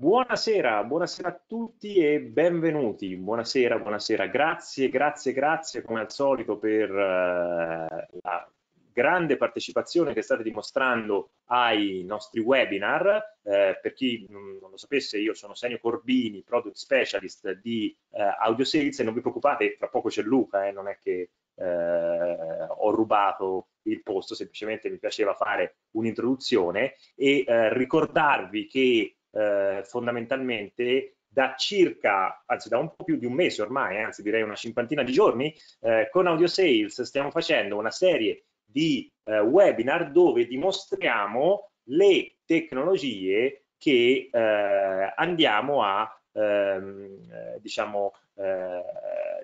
Buonasera, buonasera a tutti e benvenuti. Buonasera, buonasera. Grazie, grazie, grazie come al solito per eh, la grande partecipazione che state dimostrando ai nostri webinar. Eh, per chi non lo sapesse, io sono Senio Corbini, Product Specialist di eh, Audio Sales e non vi preoccupate, tra poco c'è Luca, eh, non è che eh, ho rubato il posto, semplicemente mi piaceva fare un'introduzione e eh, ricordarvi che eh, fondamentalmente da circa, anzi da un po' più di un mese ormai, eh, anzi direi una cinquantina di giorni, eh, con Audio Sales stiamo facendo una serie di eh, webinar dove dimostriamo le tecnologie che eh, andiamo a ehm, eh, diciamo, eh,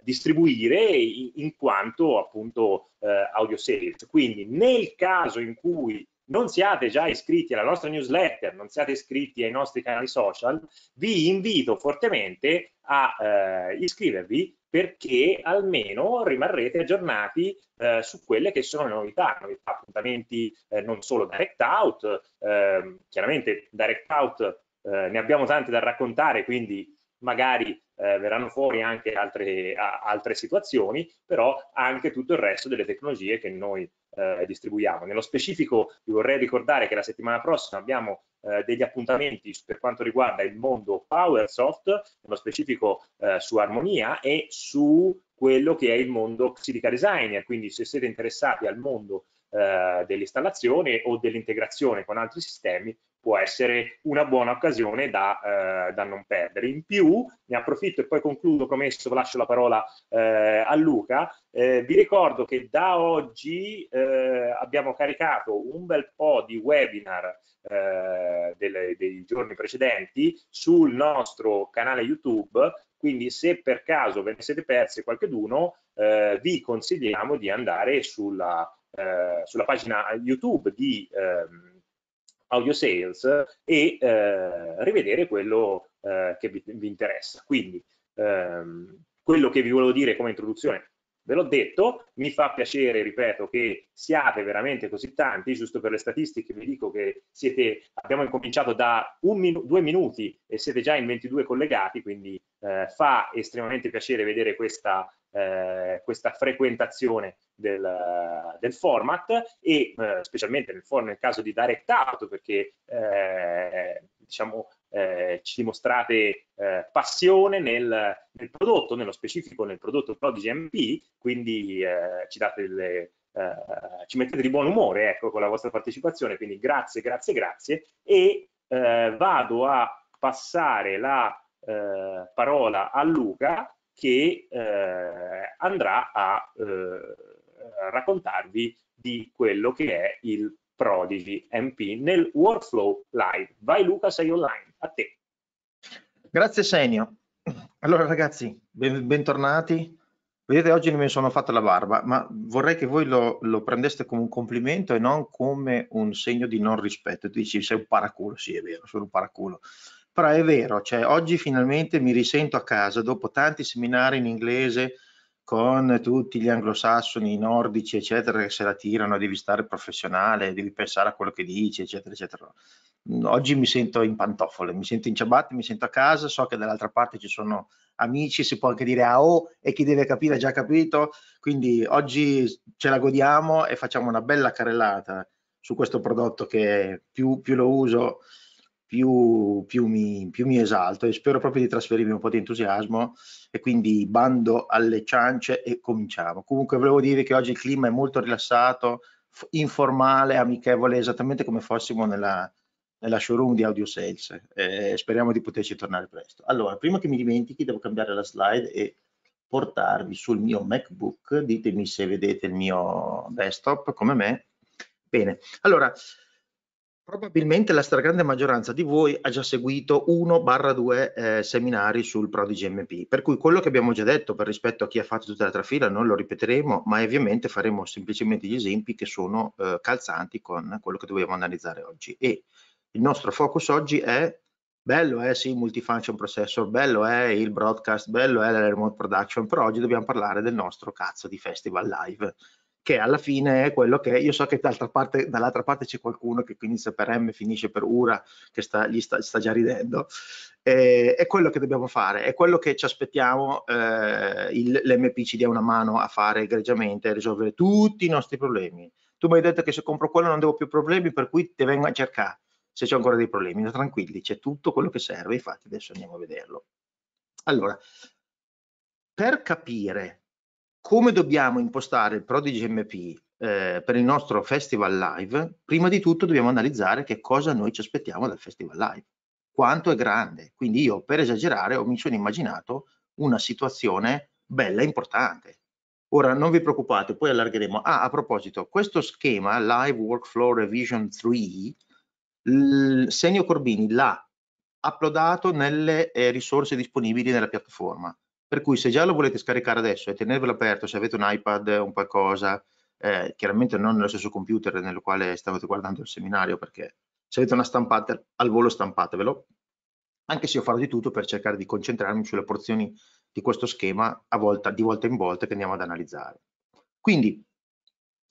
distribuire in, in quanto appunto Audio Sales. Quindi nel caso in cui non siate già iscritti alla nostra newsletter, non siate iscritti ai nostri canali social, vi invito fortemente a eh, iscrivervi perché almeno rimarrete aggiornati eh, su quelle che sono le novità, novità appuntamenti eh, non solo direct out, ehm, chiaramente direct out eh, ne abbiamo tante da raccontare, quindi magari eh, verranno fuori anche altre, a, altre situazioni, però anche tutto il resto delle tecnologie che noi eh, distribuiamo. Nello specifico vi vorrei ricordare che la settimana prossima abbiamo eh, degli appuntamenti per quanto riguarda il mondo PowerSoft, nello specifico eh, su Armonia e su quello che è il mondo Silica Designer, quindi se siete interessati al mondo eh, dell'installazione o dell'integrazione con altri sistemi può essere una buona occasione da, eh, da, non perdere. In più, ne approfitto e poi concludo, promesso, lascio la parola eh, a Luca, eh, vi ricordo che da oggi eh, abbiamo caricato un bel po' di webinar eh, delle, dei giorni precedenti sul nostro canale YouTube, quindi se per caso ve ne siete persi qualcheduno, eh, vi consigliamo di andare sulla, sulla pagina YouTube di... Ehm, audio sales e eh, rivedere quello eh, che vi, vi, interessa. Quindi ehm, quello che vi volevo dire come introduzione ve l'ho detto, mi fa piacere, ripeto, che siate veramente così tanti, giusto per le statistiche vi dico che siete, abbiamo incominciato da un minu due minuti e siete già in 22 collegati, quindi eh, fa estremamente piacere vedere questa eh, questa frequentazione del, del format e eh, specialmente nel, nel, caso di direct out perché eh, diciamo eh, ci dimostrate passione nel, nel, prodotto, nello specifico nel prodotto Prodigy MP, quindi ci date delle, Uh, ci mettete di buon umore ecco, con la vostra partecipazione, quindi grazie, grazie, grazie. E uh, vado a passare la uh, parola a Luca che eh, andrà a eh, raccontarvi di quello che è il Prodigy MP nel workflow live. Vai Luca, sei online, a te. Grazie Senio. Allora ragazzi, ben, bentornati. Vedete, oggi non mi sono fatta la barba, ma vorrei che voi lo, lo, prendeste come un complimento e non come un segno di non rispetto. Tu dici, sei un paraculo, sì è vero, sono un paraculo però è vero, cioè oggi finalmente mi risento a casa dopo tanti seminari in inglese con tutti gli anglosassoni, i nordici, eccetera, che se la tirano, devi stare professionale, devi pensare a quello che dici, eccetera, eccetera. Mm, oggi mi sento in pantofole, mi sento in ciabatte, mi sento a casa, so che dall'altra parte ci sono amici, si può anche dire ah oh, e chi deve capire ha già capito, quindi oggi ce la godiamo e facciamo una bella carrellata su questo prodotto che più, più lo uso, più, più, mi, più, mi, esalto e spero proprio di trasferirmi un po' di entusiasmo e quindi bando alle ciance e cominciamo. Comunque volevo dire che oggi il clima è molto rilassato, informale, amichevole, esattamente come fossimo nella, nella showroom di Audio Sales eh, speriamo di poterci tornare presto. Allora, prima che mi dimentichi devo cambiare la slide e portarvi sul mio MacBook, ditemi se vedete il mio desktop come me. Bene, allora Probabilmente la stragrande maggioranza di voi ha già seguito 1-2 eh, seminari sul Prodigy MP, per cui quello che abbiamo già detto per rispetto a chi ha fatto tutta la trafila non lo ripeteremo, ma ovviamente faremo semplicemente gli esempi che sono eh, calzanti con quello che dobbiamo analizzare oggi. E il nostro focus oggi è bello è eh, sì il multifunction processor, bello è eh, il broadcast, bello è eh, la remote production, però oggi dobbiamo parlare del nostro cazzo di festival live che alla fine è quello che io so che dall'altra parte, dall parte c'è qualcuno che inizia per M, e finisce per Ura, che sta, gli sta, sta già ridendo. Eh, è quello che dobbiamo fare, è quello che ci aspettiamo eh, l'MP ci dia una mano a fare egregiamente, a risolvere tutti i nostri problemi. Tu mi hai detto che se compro quello non devo più problemi, per cui ti vengo a cercare se c'è ancora dei problemi. No, tranquilli, c'è tutto quello che serve, infatti adesso andiamo a vederlo. Allora, per capire come dobbiamo impostare il Prodigy MP eh, per il nostro festival live, prima di tutto dobbiamo analizzare che cosa noi ci aspettiamo dal festival live, quanto è grande. Quindi io per esagerare mi sono immaginato una situazione bella importante. Ora non vi preoccupate, poi allargheremo. Ah, a proposito, questo schema Live Workflow Revision 3, il Senio Corbini l'ha uploadato nelle eh, risorse disponibili nella piattaforma. Per cui se già lo volete scaricare adesso e tenervelo aperto, se avete un iPad o un qualcosa, eh, chiaramente non nello stesso computer nel quale stavate guardando il seminario, perché se avete una stampata, al volo stampatevelo, anche se io farò di tutto per cercare di concentrarmi sulle porzioni di questo schema volta, di volta in volta che andiamo ad analizzare. Quindi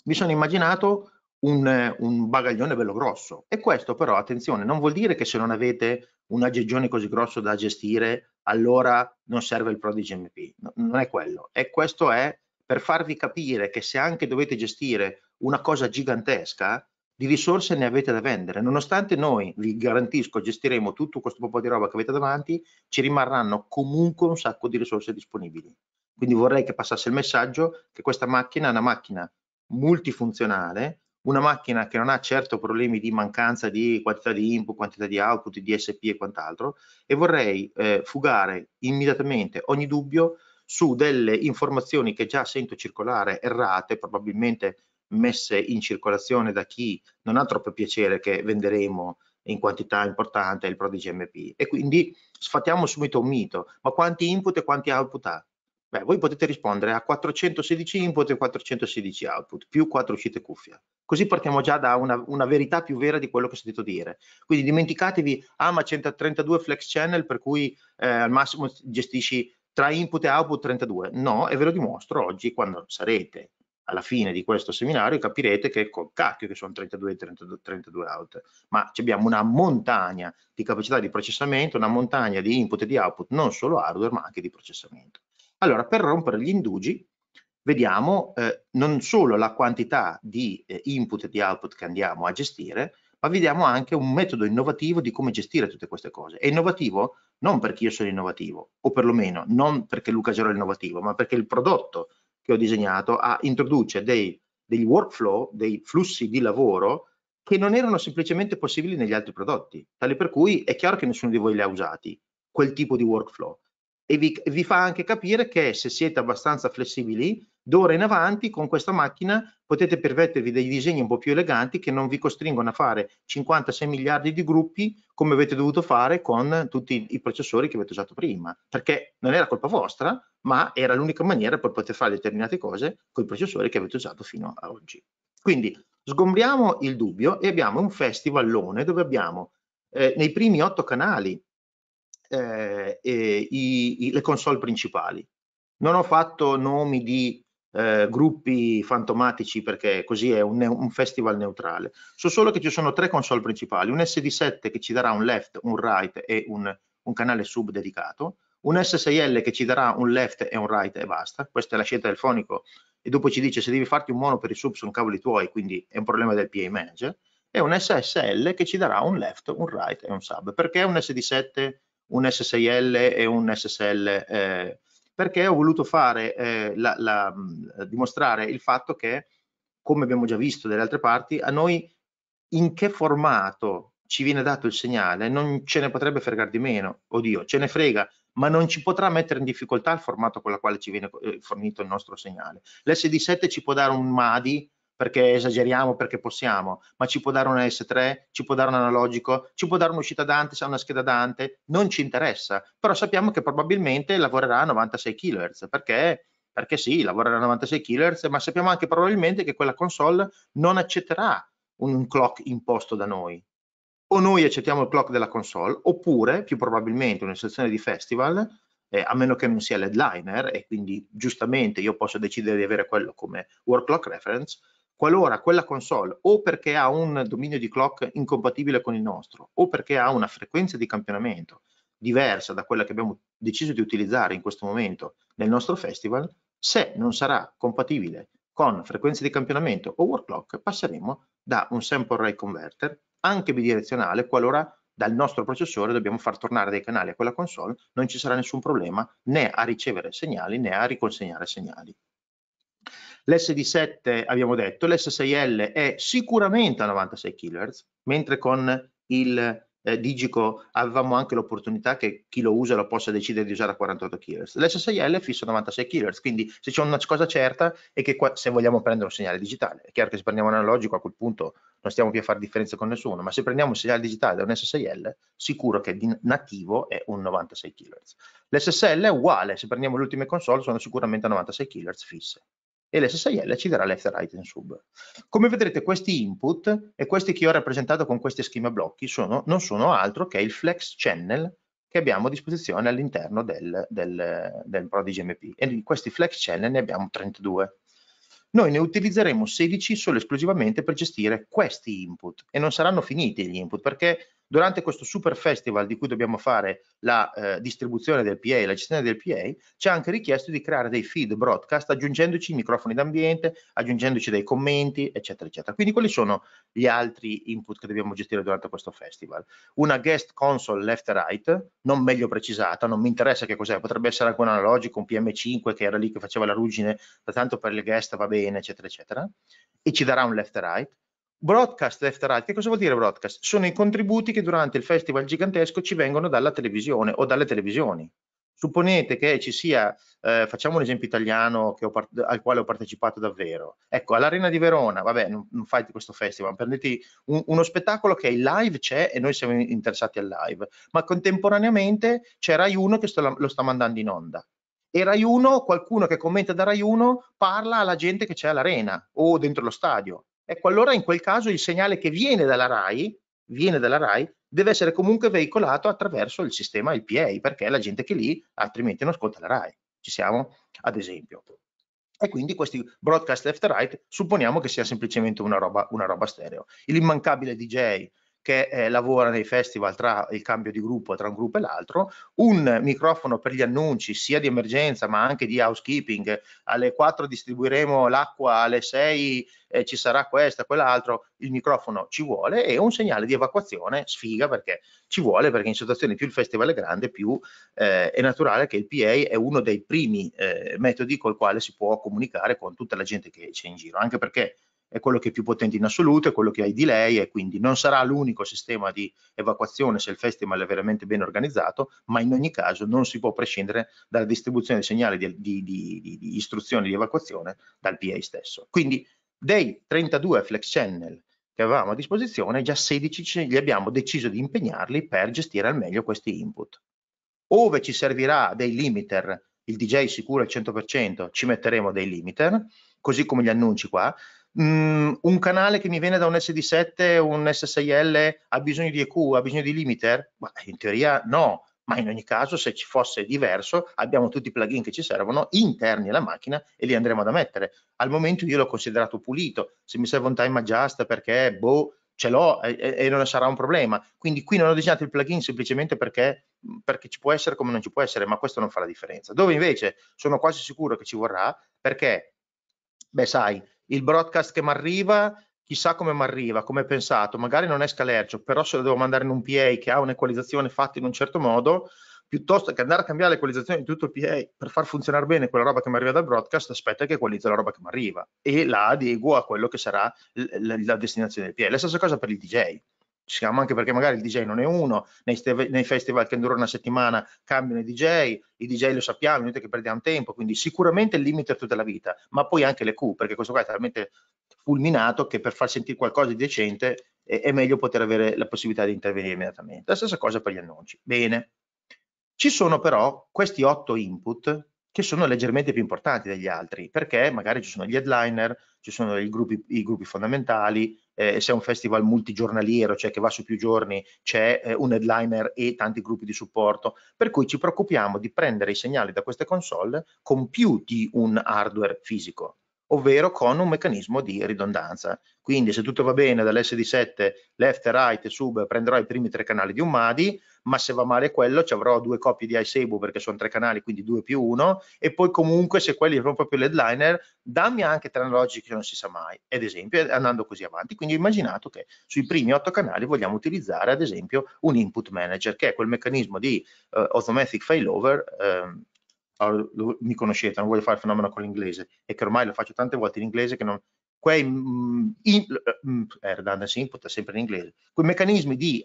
mi sono immaginato un, un, bagaglione bello grosso e questo però, attenzione, non vuol dire che se non avete un aggeggione così grosso da gestire allora non serve il Prodigy MP. No, non è quello. E questo è per farvi capire che se anche dovete gestire una cosa gigantesca, di risorse ne avete da vendere. Nonostante noi, vi garantisco, gestiremo tutto questo po' di roba che avete davanti, ci rimarranno comunque un sacco di risorse disponibili. Quindi vorrei che passasse il messaggio che questa macchina è una macchina multifunzionale una macchina che non ha certo problemi di mancanza di quantità di input, quantità di output, di DSP e quant'altro, e vorrei eh, fugare immediatamente ogni dubbio su delle informazioni che già sento circolare errate, probabilmente messe in circolazione da chi non ha troppo piacere che venderemo in quantità importante il Prodigy MP. E quindi sfattiamo subito un mito, ma quanti input e quanti output ha? Beh, voi potete rispondere a 416 input e 416 output, più 4 uscite cuffia. Così partiamo già da una, una, verità più vera di quello che ho sentito dire. Quindi dimenticatevi, ama 132 flex channel per cui eh, al massimo gestisci tra input e output 32. No, e ve lo dimostro oggi quando sarete alla fine di questo seminario capirete che col cacchio che sono 32 32, 32 out, ma abbiamo una montagna di capacità di processamento, una montagna di input e di output, non solo hardware ma anche di processamento. Allora, per rompere gli indugi, vediamo eh, non solo la quantità di eh, input e di output che andiamo a gestire, ma vediamo anche un metodo innovativo di come gestire tutte queste cose. È innovativo non perché io sono innovativo, o perlomeno non perché Luca Gero è innovativo, ma perché il prodotto che ho disegnato ha, ah, introduce dei, degli workflow, dei flussi di lavoro che non erano semplicemente possibili negli altri prodotti, tale per cui è chiaro che nessuno di voi li ha usati, quel tipo di workflow e vi, vi, fa anche capire che se siete abbastanza flessibili, d'ora in avanti con questa macchina potete permettervi dei disegni un po' più eleganti che non vi costringono a fare 56 miliardi di gruppi come avete dovuto fare con tutti i processori che avete usato prima, perché non era colpa vostra, ma era l'unica maniera per poter fare determinate cose con i processori che avete usato fino ad oggi. Quindi sgombriamo il dubbio e abbiamo un festivalone dove abbiamo eh, nei primi otto canali eh, i, i, le console principali. Non ho fatto nomi di eh, gruppi fantomatici perché così è un, un, festival neutrale. So solo che ci sono tre console principali, un SD7 che ci darà un left, un right e un, un, canale sub dedicato, un S6L che ci darà un left e un right e basta, questa è la scelta del fonico e dopo ci dice se devi farti un mono per i sub sono cavoli tuoi, quindi è un problema del PA manager, e un SSL che ci darà un left, un right e un sub. Perché un SD7 un SSIL e un SSL eh, perché ho voluto fare, eh, la, la, dimostrare il fatto che, come abbiamo già visto dalle altre parti, a noi in che formato ci viene dato il segnale non ce ne potrebbe fregare di meno, oddio, ce ne frega, ma non ci potrà mettere in difficoltà il formato con il quale ci viene eh, fornito il nostro segnale. L'SD7 ci può dare un MADI perché esageriamo, perché possiamo, ma ci può dare una S3, ci può dare un analogico, ci può dare un'uscita Dante se ha una scheda Dante, non ci interessa, però sappiamo che probabilmente lavorerà a 96 kHz perché perché sì, lavorerà a 96 kHz, ma sappiamo anche probabilmente che quella console non accetterà un clock imposto da noi. O noi accettiamo il clock della console, oppure, più probabilmente, una sezione di festival, eh, a meno che non sia l'headliner, e quindi giustamente io posso decidere di avere quello come work clock reference, qualora quella console o perché ha un dominio di clock incompatibile con il nostro o perché ha una frequenza di campionamento diversa da quella che abbiamo deciso di utilizzare in questo momento nel nostro festival, se non sarà compatibile con frequenza di campionamento o workload, passeremo da un sample array converter anche bidirezionale qualora dal nostro processore dobbiamo far tornare dei canali a quella console non ci sarà nessun problema né a ricevere segnali né a riconsegnare segnali lsd 7 abbiamo detto, l'S6L è sicuramente a 96 kHz, mentre con il eh, Digico avevamo anche l'opportunità che chi lo usa lo possa decidere di usare a 48 kHz. L'S6L è fisso a 96 kHz, quindi se c'è una cosa certa è che qua, se vogliamo prendere un segnale digitale, è chiaro che se prendiamo un analogico a quel punto non stiamo più a fare differenze con nessuno, ma se prendiamo un segnale digitale da un S6L, sicuro che di nativo è un 96 kHz. L'SSL è uguale, se prendiamo le ultime console sono sicuramente a 96 kHz fisse e l'SSIL ci darà left, right and sub. Come vedrete questi input e questi che ho rappresentato con questi schema blocchi sono, non sono altro che il flex channel che abbiamo a disposizione all'interno del, del, del Prodigy MP e di questi flex channel ne abbiamo 32. Noi ne utilizzeremo 16 solo esclusivamente per gestire questi input e non saranno finiti gli input perché durante questo super festival di cui dobbiamo fare la eh, distribuzione del PA la gestione del PA, ci ha anche richiesto di creare dei feed broadcast aggiungendoci i microfoni d'ambiente, aggiungendoci dei commenti, eccetera, eccetera. Quindi quali sono gli altri input che dobbiamo gestire durante questo festival? Una guest console left e right, non meglio precisata, non mi interessa che cos'è, potrebbe essere anche un analogico, un PM5 che era lì che faceva la ruggine, da tanto per il guest va bene, eccetera, eccetera, e ci darà un left e right Broadcast left right, che cosa vuol dire broadcast? Sono i contributi che durante il festival gigantesco ci vengono dalla televisione o dalle televisioni. Supponete che ci sia, eh, facciamo un esempio italiano al quale ho partecipato davvero. Ecco, all'Arena di Verona, vabbè, non, non fate questo festival, prendete un, uno spettacolo che è in live, c'è e noi siamo interessati al live, ma contemporaneamente c'è Rai 1 che sto, lo sta mandando in onda e Rai 1, qualcuno che commenta da Rai 1 parla alla gente che c'è all'arena o dentro lo stadio. Ecco, allora in quel caso il segnale che viene dalla RAI, viene dalla RAI deve essere comunque veicolato attraverso il sistema IPA, perché la gente che è lì altrimenti non ascolta la RAI. Ci siamo, ad esempio. E quindi questi broadcast left right supponiamo che sia semplicemente una roba, una roba stereo. L'immancabile DJ che eh, lavora nei festival tra il cambio di gruppo tra un gruppo e l'altro, un microfono per gli annunci sia di emergenza ma anche di housekeeping, alle 4 distribuiremo l'acqua, alle 6 eh, ci sarà questa, quell'altro, il microfono ci vuole e un segnale di evacuazione sfiga perché ci vuole perché in situazioni più il festival è grande più eh, è naturale che il PA è uno dei primi eh, metodi col quale si può comunicare con tutta la gente che c'è in giro, anche perché è quello che è più potente in assoluto, è quello che ha i delay e quindi non sarà l'unico sistema di evacuazione se il festival è veramente ben organizzato, ma in ogni caso non si può prescindere dalla distribuzione del segnale di, di, di, di istruzione di evacuazione dal PA stesso. Quindi dei 32 flex channel che avevamo a disposizione, già 16 li abbiamo deciso di impegnarli per gestire al meglio questi input. Ove ci servirà dei limiter, il DJ sicuro al 100%, ci metteremo dei limiter, così come gli annunci qua, mh, mm, un canale che mi viene da un SD7, un S6L ha bisogno di EQ, ha bisogno di limiter? Ma eh, in teoria no, ma in ogni caso se ci fosse diverso abbiamo tutti i plugin che ci servono interni alla macchina e li andremo ad mettere. Al momento io l'ho considerato pulito, se mi serve un time adjust perché boh, ce l'ho e, e, non sarà un problema. Quindi qui non ho disegnato il plugin semplicemente perché, mm, perché ci può essere come non ci può essere, ma questo non fa la differenza. Dove invece sono quasi sicuro che ci vorrà perché, beh sai, il broadcast che mi arriva, chissà come mi arriva, come è pensato, magari non è scalercio, però se lo devo mandare in un PA che ha un'equalizzazione fatta in un certo modo, piuttosto che andare a cambiare l'equalizzazione di tutto il PA per far funzionare bene quella roba che mi arriva dal broadcast, aspetta che equalizza la roba che mi arriva e la adeguo a quello che sarà la destinazione del PA. La stessa cosa per il DJ ci siamo anche perché magari il DJ non è uno, nei, nei festival che durano una settimana cambiano i DJ, i DJ lo sappiamo, non è che perdiamo tempo, quindi sicuramente il limite è tutta la vita, ma poi anche le Q, perché questo qua è talmente fulminato che per far sentire qualcosa di decente è, è meglio poter avere la possibilità di intervenire immediatamente. La stessa cosa per gli annunci. Bene. Ci sono però questi otto input che sono leggermente più importanti degli altri, perché magari ci sono gli headliner, ci sono gruppi, i gruppi fondamentali, eh, se è un festival multigiornaliero, cioè che va su più giorni, c'è eh, un headliner e tanti gruppi di supporto, per cui ci preoccupiamo di prendere i segnali da queste console con più di un hardware fisico ovvero con un meccanismo di ridondanza. Quindi se tutto va bene dall'SD7 left right e sub prenderò i primi tre canali di un MADI, ma se va male quello ci avrò due coppie di iSable perché sono tre canali, quindi due più uno, e poi comunque se quelli sono proprio l'headliner, dammi anche tre analogici che non si sa mai, ad esempio, eh, andando così avanti. Quindi ho immaginato che sui primi otto canali vogliamo utilizzare ad esempio un input manager, che è quel meccanismo di uh, automatic failover. Um, mi conoscete, non voglio fare il fenomeno con l'inglese, e che ormai lo faccio tante volte in inglese che non... Quei mm, in, redundancy input è sempre in inglese, quei meccanismi di,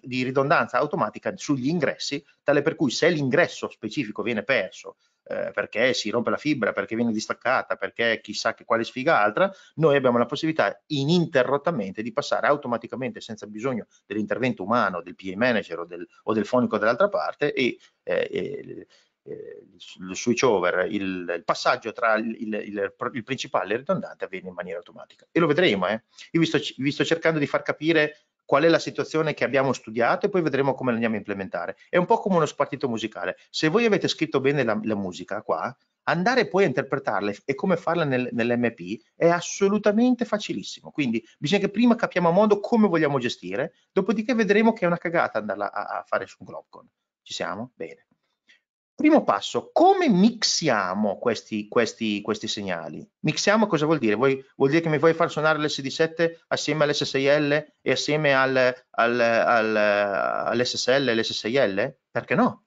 di ridondanza automatica sugli ingressi, tale per cui se l'ingresso specifico viene perso eh, perché si rompe la fibra, perché viene distaccata, perché chissà che quale sfiga altra, noi abbiamo la possibilità ininterrottamente di passare automaticamente senza bisogno dell'intervento umano del PA manager o del, o del fonico dall'altra parte e, eh, e eh, il switchover, il, il passaggio tra il, il, il, principale e il ridondante avviene in maniera automatica. E lo vedremo, eh. io vi sto, vi sto cercando di far capire qual è la situazione che abbiamo studiato e poi vedremo come la andiamo a implementare. È un po' come uno spartito musicale. Se voi avete scritto bene la, la musica qua, andare poi a interpretarla e come farla nel, nell'MP è assolutamente facilissimo. Quindi bisogna che prima capiamo a modo come vogliamo gestire, dopodiché vedremo che è una cagata andarla a, a fare su Globcon. Ci siamo? Bene. Primo passo, come mixiamo questi, questi, questi, segnali? Mixiamo cosa vuol dire? Vuoi, vuol dire che mi vuoi far suonare l'SD7 assieme all'SSIL e assieme al, al, al, all'SSL e ls Perché no?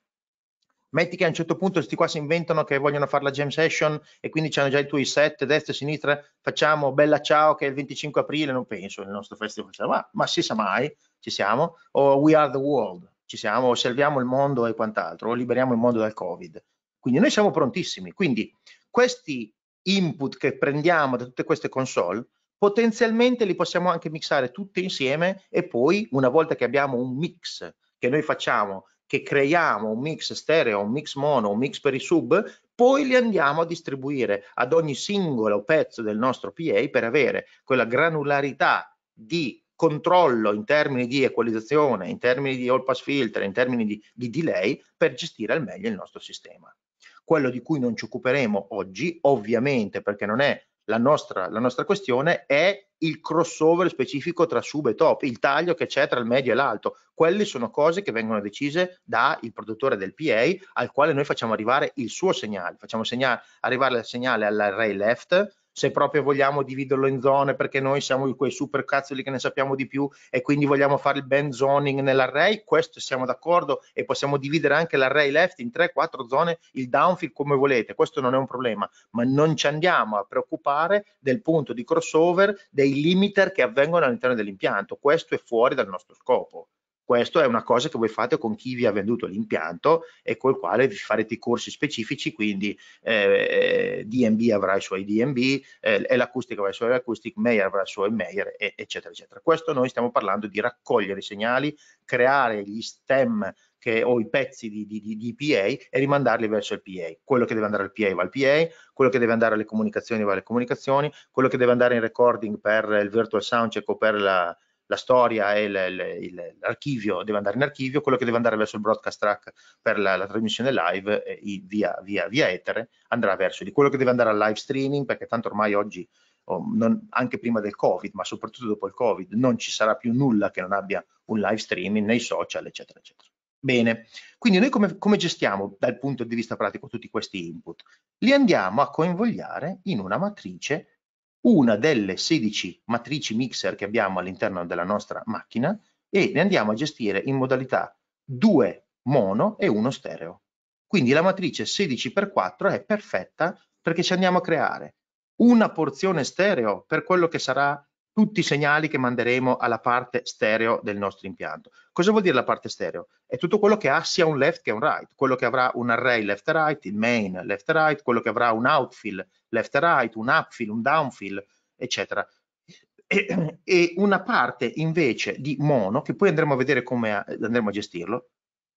Metti che a un certo punto questi qua si inventano che vogliono fare la jam session e quindi hanno già i tuoi set, destra e sinistra, facciamo bella ciao che è il 25 aprile, non penso, il nostro festival, ma, ma si sa mai, ci siamo, o We Are The World, ci siamo, salviamo il mondo e quant'altro, liberiamo il mondo dal Covid. Quindi noi siamo prontissimi. Quindi questi input che prendiamo da tutte queste console, potenzialmente li possiamo anche mixare tutti insieme e poi una volta che abbiamo un mix che noi facciamo, che creiamo un mix stereo, un mix mono, un mix per i sub, poi li andiamo a distribuire ad ogni singolo pezzo del nostro PA per avere quella granularità di controllo in termini di equalizzazione, in termini di all pass filter, in termini di, di delay per gestire al meglio il nostro sistema. Quello di cui non ci occuperemo oggi, ovviamente perché non è la nostra, la nostra, questione è il crossover specifico tra sub e top, il taglio che c'è tra il medio e l'alto. Quelle sono cose che vengono decise dal produttore del PA al quale noi facciamo arrivare il suo segnale, facciamo segnale, arrivare il segnale all'array left se proprio vogliamo dividerlo in zone perché noi siamo quei super cazzoli che ne sappiamo di più e quindi vogliamo fare il band zoning nell'array, questo siamo d'accordo e possiamo dividere anche l'array left in 3-4 zone, il downfield come volete, questo non è un problema, ma non ci andiamo a preoccupare del punto di crossover, dei limiter che avvengono all'interno dell'impianto, questo è fuori dal nostro scopo. Questo è una cosa che voi fate con chi vi ha venduto l'impianto e col quale vi farete i corsi specifici, quindi eh, DMB avrà i suoi DMB, eh, l'acoustic avrà i suoi acoustic, Meyer avrà i suoi Meyer, e, eccetera, eccetera. Questo noi stiamo parlando di raccogliere i segnali, creare gli stem che, o i pezzi di, di, di, PA e rimandarli verso il PA. Quello che deve andare al PA va al PA, quello che deve andare alle comunicazioni va alle comunicazioni, quello che deve andare in recording per il virtual soundcheck cioè o per la, la storia e l'archivio deve andare in archivio, quello che deve andare verso il broadcast track per la, la trasmissione live eh, via, via, via etere andrà verso di quello che deve andare al live streaming, perché tanto ormai oggi, oh, non, anche prima del Covid, ma soprattutto dopo il Covid, non ci sarà più nulla che non abbia un live streaming nei social, eccetera, eccetera. Bene, quindi noi come, come, gestiamo dal punto di vista pratico tutti questi input? Li andiamo a coinvogliare in una matrice una delle 16 matrici mixer che abbiamo all'interno della nostra macchina e ne andiamo a gestire in modalità 2 mono e 1 stereo. Quindi la matrice 16x4 è perfetta perché ci andiamo a creare una porzione stereo per quello che sarà tutti i segnali che manderemo alla parte stereo del nostro impianto. Cosa vuol dire la parte stereo? È tutto quello che ha sia un left che un right, quello che avrà un array left e right, il main left e right, quello che avrà un outfill left e right, un upfill, un downfill, eccetera. E, e una parte invece di mono, che poi andremo a vedere come andremo a gestirlo,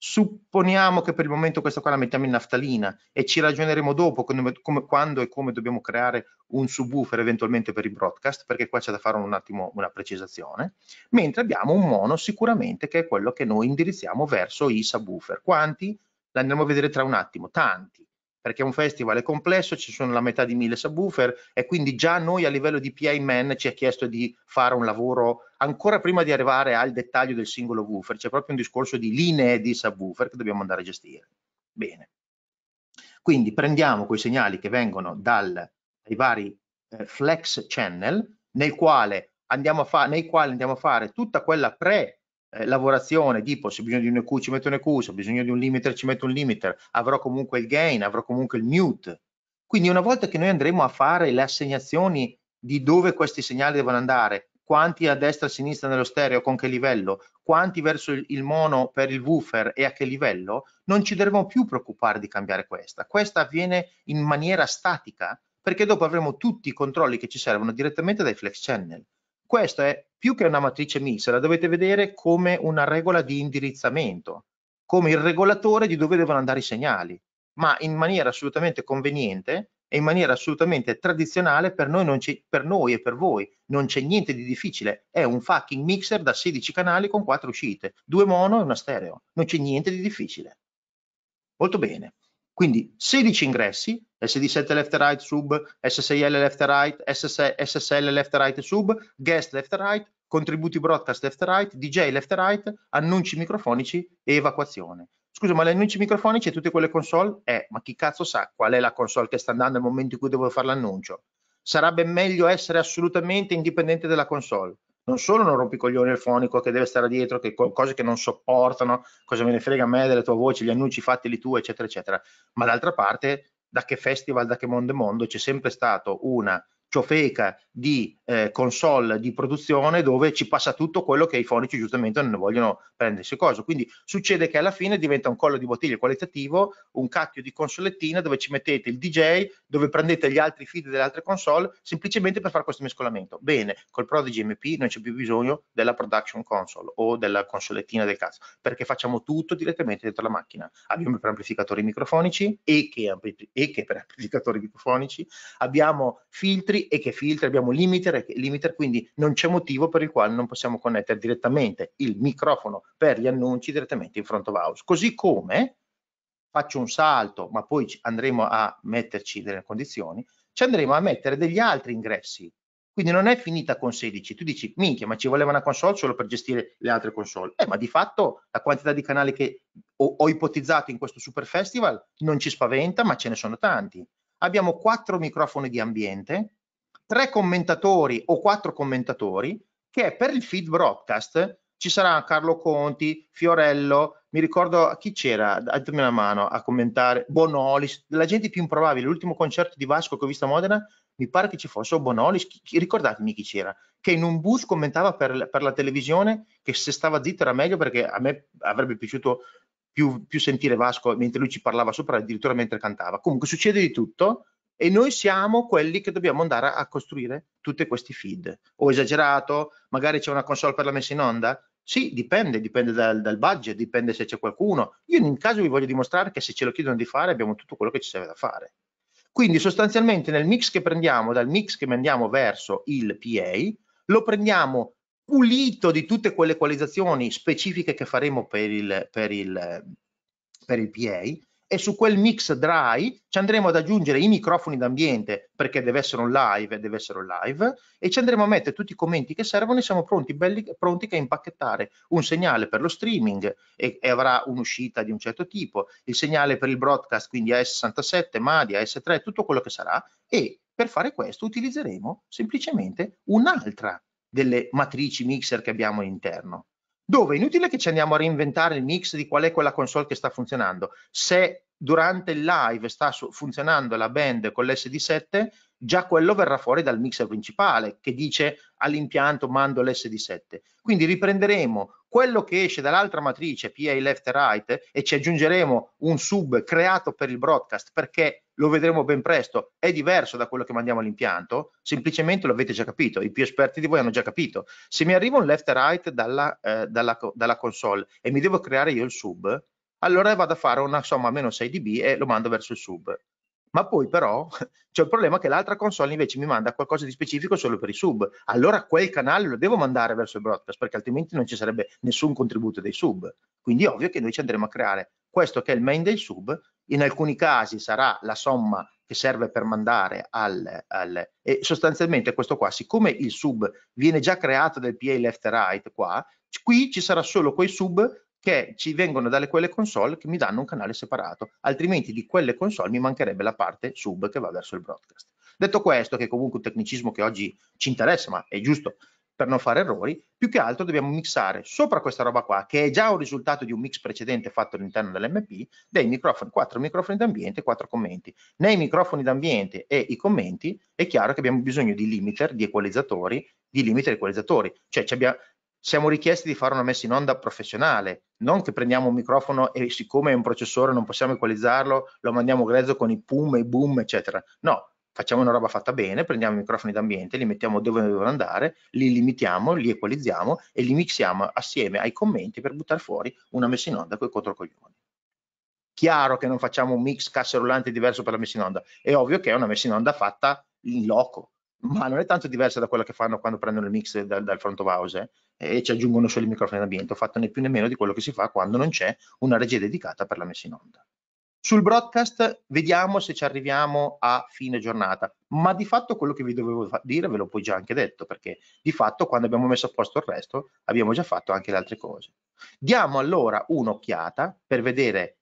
Supponiamo che per il momento questa qua la mettiamo in naftalina e ci ragioneremo dopo come, come, quando e come dobbiamo creare un subwoofer eventualmente per i broadcast, perché qua c'è da fare un attimo una precisazione, mentre abbiamo un mono sicuramente che è quello che noi indirizziamo verso i subwoofer. Quanti? l'andremo a vedere tra un attimo, tanti perché un festival è complesso, ci sono la metà di mille subwoofer e quindi già noi a livello di PI Man ci ha chiesto di fare un lavoro ancora prima di arrivare al dettaglio del singolo woofer, c'è proprio un discorso di linee di subwoofer che dobbiamo andare a gestire. Bene. Quindi prendiamo quei segnali che vengono dai vari eh, flex channel nel quale andiamo a fa- nei quali andiamo a fare tutta quella pre eh, lavorazione tipo se ho bisogno di un EQ ci metto un EQ, se ho bisogno di un limiter ci metto un limiter, avrò comunque il gain, avrò comunque il mute. Quindi una volta che noi andremo a fare le assegnazioni di dove questi segnali devono andare, quanti a destra e a sinistra nello stereo, con che livello, quanti verso il mono per il woofer e a che livello, non ci dovremo più preoccupare di cambiare questa. Questa avviene in maniera statica perché dopo avremo tutti i controlli che ci servono direttamente dai flex channel. Questa è più che una matrice mix, la dovete vedere come una regola di indirizzamento, come il regolatore di dove devono andare i segnali, ma in maniera assolutamente conveniente e in maniera assolutamente tradizionale per noi, per noi, e per voi non c'è niente di difficile è un fucking mixer da 16 canali con 4 uscite 2 mono e una stereo non c'è niente di difficile molto bene quindi 16 ingressi, SD7 left right sub, SSIL left right, SSL left right sub, guest left right, contributi broadcast left right, DJ left right, annunci microfonici e evacuazione. Scusa, ma gli annunci microfonici e tutte quelle console? Eh, ma chi cazzo sa qual è la console che sta andando nel momento in cui devo fare l'annuncio? Sarebbe meglio essere assolutamente indipendente dalla console non solo non rompicoglioni il fonico che deve stare dietro, che cose che non sopportano, cosa me ne frega a me della tua voce, gli annunci fatti lì tu, eccetera, eccetera. Ma d'altra parte, da che festival, da che mondo è mondo, c'è sempre stato una ciofeca di eh, console di produzione dove ci passa tutto quello che i fonici giustamente non vogliono prendersi coso. Quindi succede che alla fine diventa un collo di bottiglia qualitativo, un cacchio di consolettina dove ci mettete il DJ, dove prendete gli altri feed delle altre console semplicemente per fare questo mescolamento. Bene, col Prodigy MP non c'è più bisogno della production console o della consolettina del cazzo, perché facciamo tutto direttamente dentro la macchina. Abbiamo per amplificatori microfonici e che, e che per amplificatori microfonici abbiamo filtri filtri e che filtri abbiamo limiter e che limiter, quindi non c'è motivo per il quale non possiamo connettere direttamente il microfono per gli annunci direttamente in front of house. Così come faccio un salto, ma poi andremo a metterci delle condizioni, ci andremo a mettere degli altri ingressi. Quindi non è finita con 16. Tu dici, minchia, ma ci voleva una console solo per gestire le altre console. Eh, ma di fatto la quantità di canali che ho, ho ipotizzato in questo Super Festival non ci spaventa, ma ce ne sono tanti. Abbiamo quattro microfoni di ambiente, tre commentatori o quattro commentatori che per il feed broadcast ci sarà Carlo Conti, Fiorello, mi ricordo chi c'era, datemi una mano a commentare, Bonolis, la gente più improbabile, l'ultimo concerto di Vasco che ho visto a Modena, mi pare che ci fosse Bonolis, chi, chi, ricordatemi chi c'era, che in un booth commentava per, per, la televisione che se stava zitto era meglio perché a me avrebbe piaciuto più, più sentire Vasco mentre lui ci parlava sopra, addirittura mentre cantava. Comunque succede di tutto, e noi siamo quelli che dobbiamo andare a costruire tutti questi feed. Ho esagerato? Magari c'è una console per la messa in onda? Sì, dipende, dipende dal, dal budget, dipende se c'è qualcuno. Io in caso vi voglio dimostrare che se ce lo chiedono di fare abbiamo tutto quello che ci serve da fare. Quindi sostanzialmente nel mix che prendiamo, dal mix che mandiamo verso il PA, lo prendiamo pulito di tutte quelle equalizzazioni specifiche che faremo per il, per il, per il PA e su quel mix dry ci andremo ad aggiungere i microfoni d'ambiente perché deve essere un live, deve essere un live e ci andremo a mettere tutti i commenti che servono e siamo pronti, belli, pronti a impacchettare un segnale per lo streaming e, e avrà un'uscita di un certo tipo, il segnale per il broadcast quindi AS67, MADI, AS3, tutto quello che sarà e per fare questo utilizzeremo semplicemente un'altra delle matrici mixer che abbiamo all'interno dove è inutile che ci andiamo a reinventare il mix di qual è quella console che sta funzionando. Se durante il live sta funzionando la band con l'SD7, già quello verrà fuori dal mixer principale che dice all'impianto mando l'SD7. Quindi riprenderemo quello che esce dall'altra matrice PA left e right e ci aggiungeremo un sub creato per il broadcast perché lo vedremo ben presto, è diverso da quello che mandiamo all'impianto, semplicemente lo avete già capito, i più esperti di voi hanno già capito. Se mi arriva un left e right dalla, eh, dalla, dalla console e mi devo creare io il sub, allora vado a fare una somma meno 6 dB e lo mando verso il sub. Ma poi però c'è il problema che l'altra console invece mi manda qualcosa di specifico solo per i sub. Allora quel canale lo devo mandare verso il broadcast perché altrimenti non ci sarebbe nessun contributo dei sub. Quindi è ovvio che noi ci andremo a creare questo che è il main del sub. In alcuni casi sarà la somma che serve per mandare al, al, e sostanzialmente questo qua siccome il sub viene già creato dal PA left right qua qui ci sarà solo quei sub che ci vengono dalle quelle console che mi danno un canale separato, altrimenti di quelle console mi mancherebbe la parte sub che va verso il broadcast. Detto questo, che è comunque un tecnicismo che oggi ci interessa, ma è giusto per non fare errori, più che altro dobbiamo mixare sopra questa roba qua, che è già un risultato di un mix precedente fatto all'interno dell'MP, dei microfoni, 4 microfoni d'ambiente e quattro commenti. Nei microfoni d'ambiente e i commenti è chiaro che abbiamo bisogno di limiter, di equalizzatori, di limiter equalizzatori, cioè abbiamo, siamo richiesti di fare una messa in onda professionale, non che prendiamo un microfono e siccome è un processore non possiamo equalizzarlo, lo mandiamo grezzo con i pum e i boom, eccetera. No, facciamo una roba fatta bene, prendiamo i microfoni d'ambiente, li mettiamo dove devono andare, li limitiamo, li equalizziamo e li mixiamo assieme ai commenti per buttare fuori una messa in onda con i controcoglioni. Chiaro che non facciamo un mix cassa rullante diverso per la messa in onda, è ovvio che è una messa in onda fatta in loco, ma non è tanto diversa da quella che fanno quando prendono il mix dal, dal front of house, eh? e ci aggiungono solo i microfoni d'ambiente, ho fatto né più né meno di quello che si fa quando non c'è una regia dedicata per la messa in onda. Sul broadcast vediamo se ci arriviamo a fine giornata, ma di fatto quello che vi dovevo dire ve l'ho poi già anche detto, perché di fatto quando abbiamo messo a posto il resto abbiamo già fatto anche le altre cose. Diamo allora un'occhiata per vedere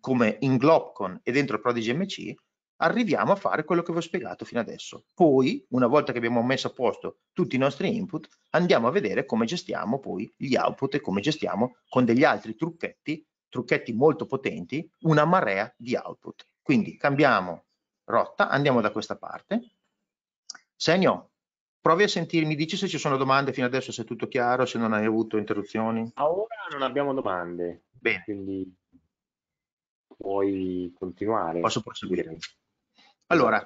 come in Globcon e dentro il Prodigy MC arriviamo a fare quello che vi ho spiegato fino adesso. Poi, una volta che abbiamo messo a posto tutti i nostri input, andiamo a vedere come gestiamo poi gli output e come gestiamo con degli altri trucchetti, trucchetti molto potenti, una marea di output. Quindi cambiamo rotta, andiamo da questa parte. Senio, provi a sentirmi, dici se ci sono domande fino adesso, se è tutto chiaro, se non hai avuto interruzioni. A ora non abbiamo domande. Bene. Quindi puoi continuare. Posso proseguire. Allora,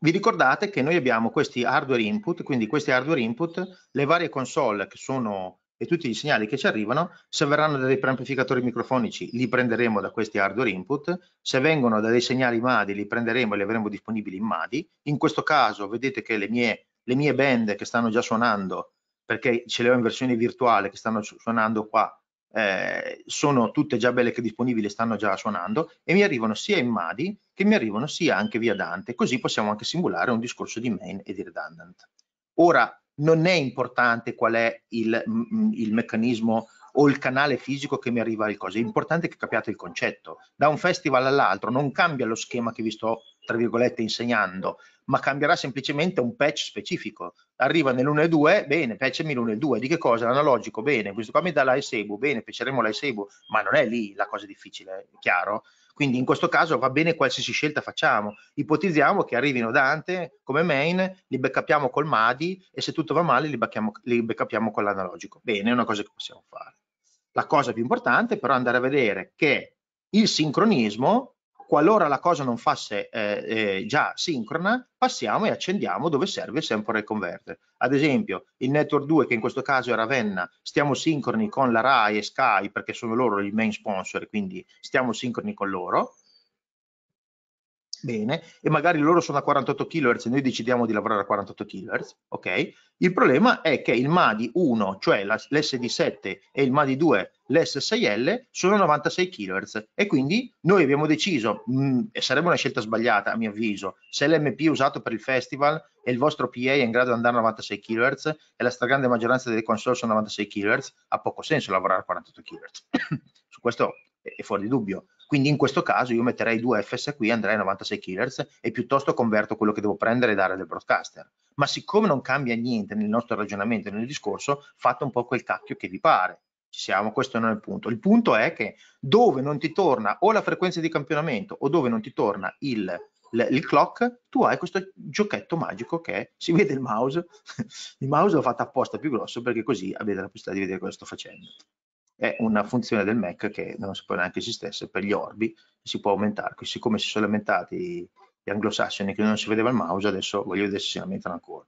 vi ricordate che noi abbiamo questi hardware input, quindi questi hardware input, le varie console che sono e tutti i segnali che ci arrivano, se verranno da dei preamplificatori microfonici li prenderemo da questi hardware input, se vengono da dei segnali MADI li prenderemo e li avremo disponibili in MADI, in questo caso vedete che le mie, le mie band che stanno già suonando, perché ce le ho in versione virtuale che stanno suonando qua, eh, sono tutte già belle che disponibili, stanno già suonando e mi arrivano sia in MADI che mi arrivano sia anche via Dante, così possiamo anche simulare un discorso di main e di redundant. Ora non è importante qual è il, mm, mm, il meccanismo o il canale fisico che mi arriva al cose, è importante che capiate il concetto. Da un festival all'altro non cambia lo schema che vi sto tra virgolette, insegnando, ma cambierà semplicemente un patch specifico. Arriva nell'1.2, bene, patchami l'1.2, di che cosa? L'analogico, bene, questo qua mi dà la bene, patcheremo la ma non è lì la cosa difficile, chiaro? Quindi in questo caso va bene qualsiasi scelta facciamo. Ipotizziamo che arrivino Dante come main, li backupiamo col MADI e se tutto va male li, backiamo, li backupiamo con l'analogico. Bene, è una cosa che possiamo fare. La cosa più importante è però andare a vedere che il sincronismo Qualora la cosa non fosse eh, eh, già sincrona, passiamo e accendiamo dove serve sempre il converter. Ad esempio, il network 2, che in questo caso è Ravenna, stiamo sincroni con la RAI e Sky perché sono loro i main sponsor, quindi stiamo sincroni con loro bene, e magari loro sono a 48 kHz e noi decidiamo di lavorare a 48 kHz, ok? Il problema è che il MADI 1, cioè l'SD7 e il MADI 2, l'S6L, sono 96 kHz e quindi noi abbiamo deciso, mh, mm, e sarebbe una scelta sbagliata a mio avviso, se l'MP è usato per il festival e il vostro PA è in grado di andare a 96 kHz e la stragrande maggioranza delle console sono 96 kHz, ha poco senso lavorare a 48 kHz. Su questo è fuori di dubbio quindi in questo caso io metterei 2 FS qui, andrei a 96 kHz e piuttosto converto quello che devo prendere e dare del broadcaster. Ma siccome non cambia niente nel nostro ragionamento, e nel discorso, fate un po' quel cacchio che vi pare. Ci siamo, questo non è il punto. Il punto è che dove non ti torna o la frequenza di campionamento o dove non ti torna il, il, il clock, tu hai questo giochetto magico che è, si vede il mouse. il mouse l'ho fatto apposta più grosso perché così avete la possibilità di vedere cosa sto facendo è una funzione del Mac che non si può neanche esistesse per gli orbi, si può aumentare, Quindi, siccome si sono lamentati gli anglosassoni che non si vedeva il mouse, adesso voglio vedere se si lamentano ancora.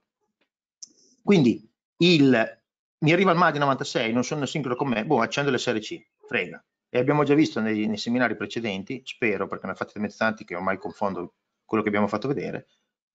Quindi il, mi arriva il MAD 96, non sono sincro con me, boh, accendo le l'SRC, frega. E abbiamo già visto nei, nei seminari precedenti, spero, perché ne ho fatti tanti che ormai confondo quello che abbiamo fatto vedere,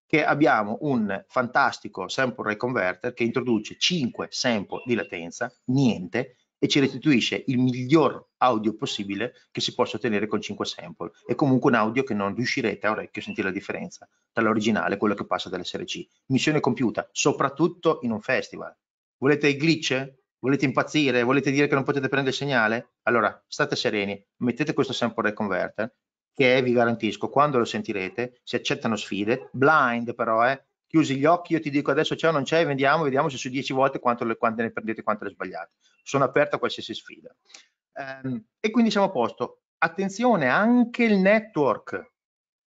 che abbiamo un fantastico sample ray converter che introduce 5 sample di latenza, niente, e ci restituisce il miglior audio possibile che si possa ottenere con 5 sample. È comunque un audio che non riuscirete a orecchio a sentire la differenza tra l'originale e quello che passa dall'SRC. Missione compiuta, soprattutto in un festival. Volete i glitch? Volete impazzire? Volete dire che non potete prendere il segnale? Allora, state sereni, mettete questo sample reconverter che vi garantisco, quando lo sentirete, si accettano sfide, blind però, eh, chiusi gli occhi, io ti dico adesso c'è o non c'è, vediamo, vediamo se su 10 volte quanto quante ne prendete, quante le sbagliate sono aperto a qualsiasi sfida. Ehm, mm. E quindi siamo a posto. Attenzione, anche il network.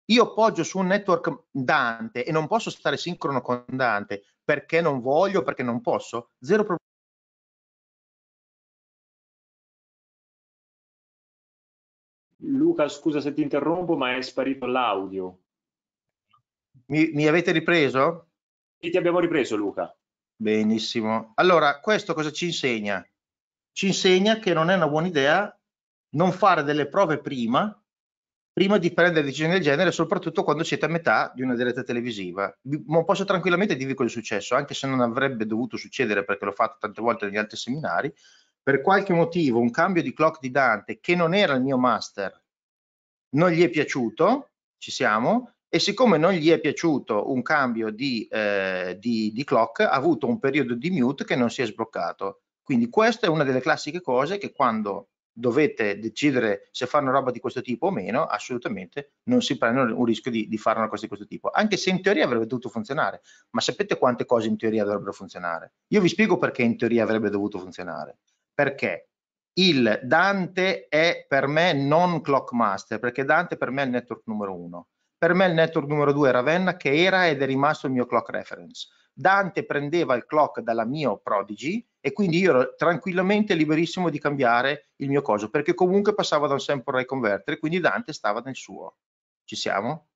Io poggio su un network Dante e non posso stare sincrono con Dante perché non voglio, perché non posso. Zero problema. Luca, scusa se ti interrompo, ma è sparito l'audio. Mi, mi, avete ripreso? Sì, ti abbiamo ripreso, Luca. Benissimo. Allora, questo cosa ci insegna? ci insegna che non è una buona idea non fare delle prove prima, prima di prendere decisioni del genere, soprattutto quando siete a metà di una diretta televisiva. Ma posso tranquillamente dirvi quello è successo, anche se non avrebbe dovuto succedere perché l'ho fatto tante volte negli altri seminari, per qualche motivo un cambio di clock di Dante che non era il mio master non gli è piaciuto, ci siamo, e siccome non gli è piaciuto un cambio di, eh, di, di clock, ha avuto un periodo di mute che non si è sbloccato quindi questa è una delle classiche cose che quando dovete decidere se fare una roba di questo tipo o meno, assolutamente non si prende un rischio di, di, fare una cosa di questo tipo, anche se in teoria avrebbe dovuto funzionare, ma sapete quante cose in teoria dovrebbero funzionare? Io vi spiego perché in teoria avrebbe dovuto funzionare, perché il Dante è per me non clock master, perché Dante per me è il network numero uno, per me il network numero due è Ravenna che era ed è rimasto il mio clock reference, Dante prendeva il clock dalla mio Prodigy e quindi io ero tranquillamente liberissimo di cambiare il mio coso perché comunque passavo da un sample array converter e quindi Dante stava nel suo ci siamo?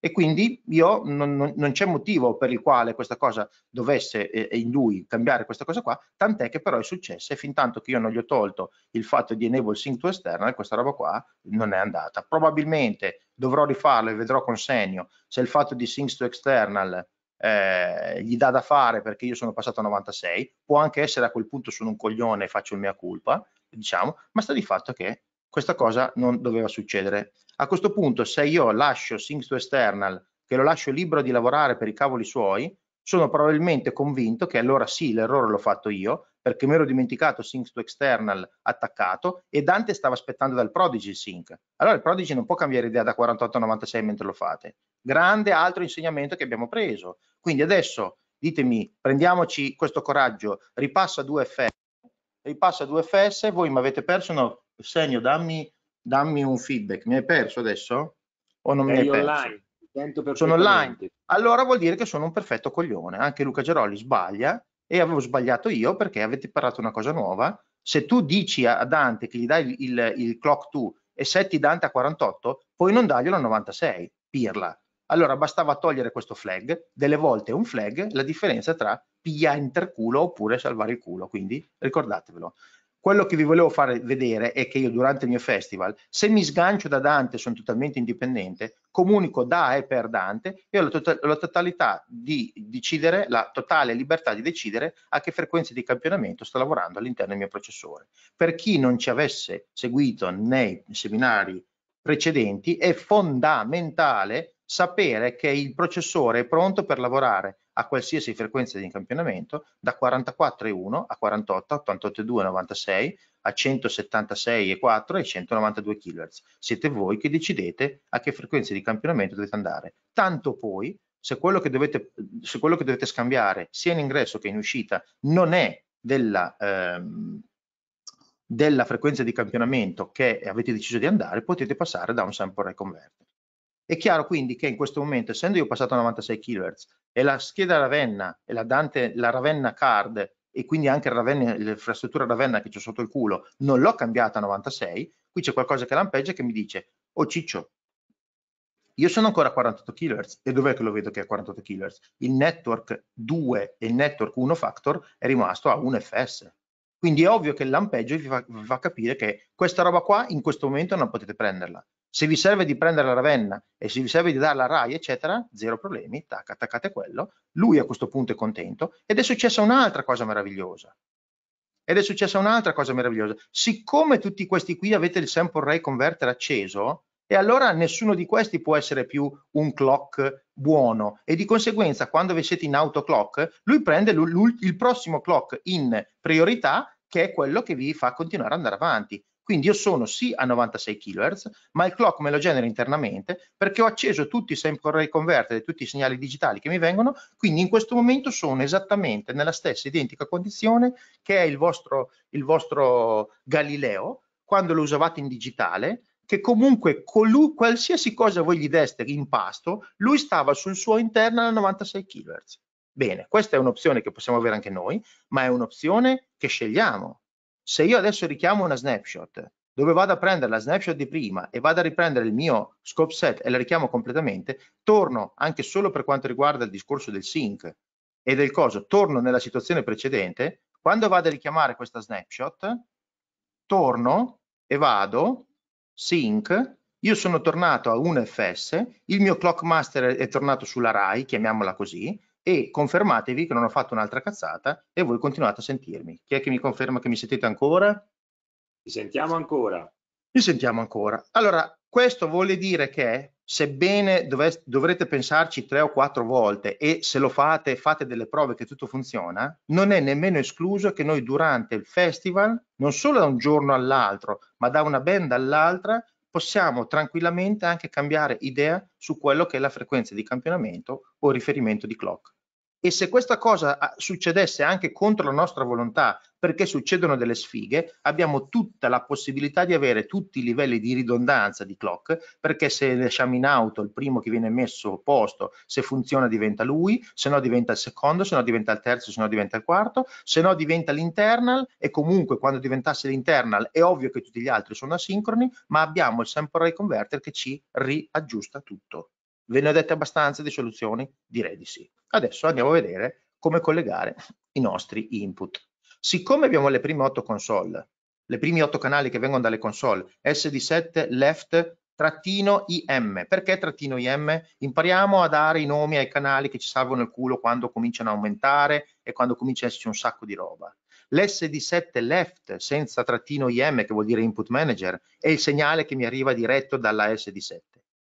e quindi io non, non, non c'è motivo per il quale questa cosa dovesse eh, eh, in lui cambiare questa cosa qua tant'è che però è successo e fin tanto che io non gli ho tolto il fatto di enable sync to external questa roba qua non è andata probabilmente dovrò rifarlo e vedrò con segno se il fatto di sync to external eh, gli dà da fare perché io sono passato a 96, può anche essere a quel punto sono un coglione e faccio il mia colpa, diciamo, ma sta di fatto che questa cosa non doveva succedere. A questo punto se io lascio Things to External, che lo lascio libero di lavorare per i cavoli suoi, sono probabilmente convinto che allora sì, l'errore l'ho fatto io, perché mi ero dimenticato sync to external attaccato e Dante stava aspettando dal Prodigy il sync. Allora il Prodigy non può cambiare idea da 48 a 96 mentre lo fate. Grande altro insegnamento che abbiamo preso. Quindi adesso ditemi, prendiamoci questo coraggio, ripassa 2FS, ripassa 2FS, voi mi avete perso, no, segno, dammi, dammi un feedback, mi hai perso adesso? O non Sei mi hai perso? sono online. Allora vuol dire che sono un perfetto coglione. Anche Luca Geroli sbaglia e avevo sbagliato io perché avete parlato una cosa nuova. Se tu dici a Dante che gli dai il, il, il clock 2 e setti Dante a 48, puoi non darglielo a 96, pirla. Allora bastava togliere questo flag, delle volte un flag, la differenza tra piglia interculo oppure salvare il culo, quindi ricordatevelo. Quello che vi volevo fare vedere è che io durante il mio festival, se mi sgancio da Dante, sono totalmente indipendente, comunico da e per Dante e ho la, to- tota-, la totalità di decidere, la totale libertà di decidere a che frequenza di campionamento sto lavorando all'interno del mio processore. Per chi non ci avesse seguito nei seminari precedenti, è fondamentale sapere che il processore è pronto per lavorare a qualsiasi frequenza di incampionamento da 44,1 a 48, 88,2, 96 a 176,4 e 192 kHz. Siete voi che decidete a che frequenza di campionamento dovete andare. Tanto poi, se quello che dovete, quello che dovete scambiare sia in ingresso che in uscita non è della, ehm, della frequenza di campionamento che avete deciso di andare, potete passare da un sample reconverter. È chiaro quindi che in questo momento, essendo io passato a 96 kHz e la scheda Ravenna e la, Dante, la Ravenna Card e quindi anche Ravenna, l'infrastruttura Ravenna che ho sotto il culo, non l'ho cambiata a 96, qui c'è qualcosa che lampeggia che mi dice, oh ciccio, io sono ancora a 48 kHz e dov'è che lo vedo che è a 48 kHz? Il network 2 e il network 1 factor è rimasto a 1 fs. Quindi è ovvio che il lampeggio vi fa, vi fa capire che questa roba qua in questo momento non potete prenderla. Se vi serve di prendere la Ravenna e se vi serve di darla a Rai, eccetera, zero problemi, tac, attaccate quello. Lui a questo punto è contento ed è successa un'altra cosa meravigliosa. Ed è successa un'altra cosa meravigliosa. Siccome tutti questi qui avete il sample ray converter acceso, e allora nessuno di questi può essere più un clock buono e di conseguenza quando vi siete in autoclock lui prende il prossimo clock in priorità che è quello che vi fa continuare ad andare avanti quindi io sono sì a 96 kHz, ma il clock me lo genera internamente perché ho acceso tutti i sample converter e tutti i segnali digitali che mi vengono, quindi in questo momento sono esattamente nella stessa identica condizione che è il vostro, il vostro Galileo quando lo usavate in digitale, che comunque colui, qualsiasi cosa voi gli deste in pasto, lui stava sul suo interno a 96 kHz. Bene, questa è un'opzione che possiamo avere anche noi, ma è un'opzione che scegliamo, se io adesso richiamo una snapshot dove vado a prendere la snapshot di prima e vado a riprendere il mio scope set e la richiamo completamente, torno anche solo per quanto riguarda il discorso del sync e del coso, torno nella situazione precedente, quando vado a richiamare questa snapshot, torno e vado sync, io sono tornato a 1FS, il mio clock master è tornato sulla RAI, chiamiamola così, e confermatevi che non ho fatto un'altra cazzata e voi continuate a sentirmi. Chi è che mi conferma che mi sentite ancora? Ci sentiamo ancora. Ci sentiamo ancora. Allora, questo vuole dire che sebbene dovest- dovrete pensarci tre o quattro volte e se lo fate, fate delle prove che tutto funziona, non è nemmeno escluso che noi durante il festival, non solo da un giorno all'altro, ma da una band all'altra, possiamo tranquillamente anche cambiare idea su quello che è la frequenza di campionamento o riferimento di clock e se questa cosa ah, succedesse anche contro la nostra volontà, perché succedono delle sfighe, abbiamo tutta la possibilità di avere tutti i livelli di ridondanza di clock, perché se lasciamo in auto il primo che viene messo posto, se funziona diventa lui, se no diventa il secondo, se no diventa il terzo, se no diventa il quarto, se no diventa l'internal e comunque quando diventasse l'internal è ovvio che tutti gli altri sono asincroni, ma abbiamo il sample array converter che ci riaggiusta tutto. Ve ne ho dette abbastanza di soluzioni? Direi di sì. Adesso andiamo a vedere come collegare i nostri input. Siccome abbiamo le prime 8 console, le primi 8 canali che vengono dalle console, SD7, left, trattino IM. Perché trattino IM? Impariamo a dare i nomi ai canali che ci salvano il culo quando cominciano a aumentare e quando comincia a esserci un sacco di roba. L'SD7 left senza trattino IM, che vuol dire input manager, è il segnale che mi arriva diretto dalla SD7.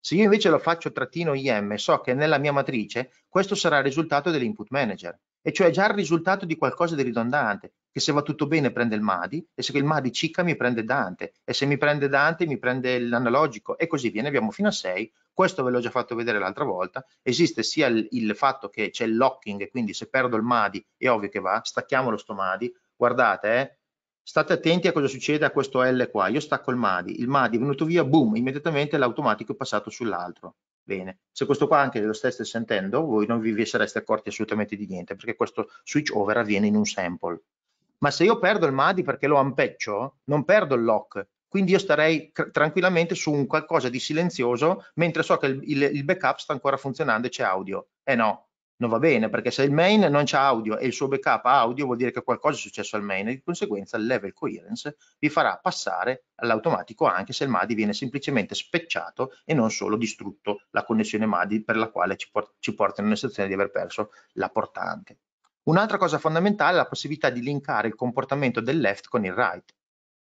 Se io invece lo faccio trattino IM, so che nella mia matrice questo sarà il risultato dell'input manager, e cioè già il risultato di qualcosa di ridondante, che se va tutto bene prende il MADI, e se il MADI cicca mi prende Dante, e se mi prende Dante mi prende l'analogico, e così via, ne abbiamo fino a 6. Questo ve l'ho già fatto vedere l'altra volta. Esiste sia il, il fatto che c'è il locking, quindi se perdo il MADI è ovvio che va, stacchiamolo sto MADI, guardate, eh, state attenti a cosa succede a questo L qua, io stacco il MADI, il MADI è venuto via, boom, immediatamente l'automatico è passato sull'altro. Bene, se questo qua anche lo stesse sentendo, voi non vi sareste accorti assolutamente di niente, perché questo switch over avviene in un sample. Ma se io perdo il MADI perché lo ampeccio, non perdo il lock, quindi io starei tranquillamente su un qualcosa di silenzioso, mentre so che il, il, il backup sta ancora funzionando e c'è audio. Eh no, non va bene perché se il main non c'è audio e il suo backup ha audio vuol dire che qualcosa è successo al main e di conseguenza il level coherence vi farà passare all'automatico anche se il MADI viene semplicemente specciato e non solo distrutto la connessione MADI per la quale ci, por ci porta in una situazione di aver perso la portante. Un'altra cosa fondamentale è la possibilità di linkare il comportamento del left con il right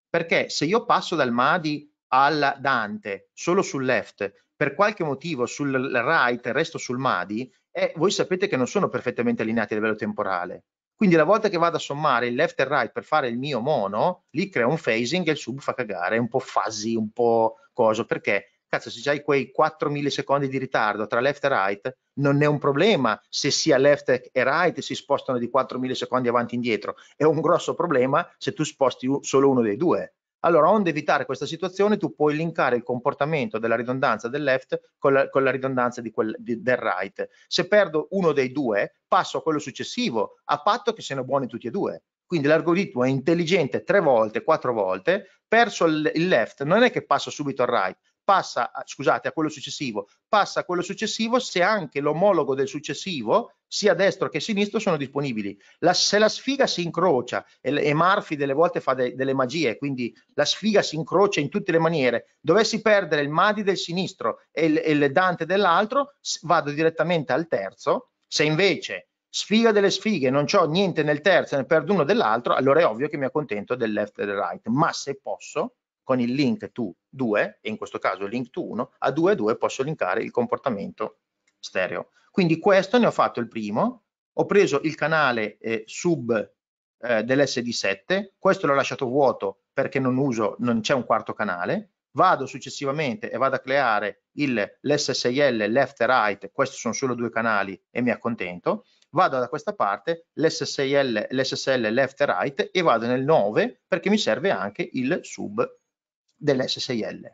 perché se io passo dal MADI al Dante solo sul left per qualche motivo sul right resto sul MADI eh, voi sapete che non sono perfettamente allineati a livello temporale. Quindi la volta che vado a sommare il left e il right per fare il mio mono, lì crea un phasing e il sub fa cagare, è un po' fuzzy, un po' coso, perché cazzo se hai quei 4 millisecondi di ritardo tra left e right, non è un problema se sia left e right si spostano di 4 millisecondi avanti e indietro, è un grosso problema se tu sposti solo uno dei due. Allora, onde evitare questa situazione, tu puoi linkare il comportamento della ridondanza del left con la, con la ridondanza di quel, di, del right. Se perdo uno dei due, passo a quello successivo, a patto che siano buoni tutti e due. Quindi l'algoritmo è intelligente tre volte, quattro volte, perso il left, non è che passo subito al right, passa, a, scusate, a quello successivo, passa a quello successivo se anche l'omologo del successivo, sia destro che sinistro, sono disponibili. La, se la sfiga si incrocia, e, e Murphy delle volte fa de, delle magie, quindi la sfiga si incrocia in tutte le maniere, dovessi perdere il Madi del sinistro e il, il Dante dell'altro, vado direttamente al terzo, se invece sfiga delle sfighe, non ho niente nel terzo, ne perdo uno dell'altro, allora è ovvio che mi accontento del left e del right, ma se posso con il link to 2, e in questo caso link to 1, a 2 e 2 posso linkare il comportamento stereo. Quindi questo ne ho fatto il primo, ho preso il canale eh, sub eh, dell'SD7, questo l'ho lasciato vuoto perché non uso, non c'è un quarto canale, vado successivamente e vado a creare l'SSIL left right, questi sono solo due canali e mi accontento, vado da questa parte l'SSL, left right e vado nel 9 perché mi serve anche il sub dell'SSIL.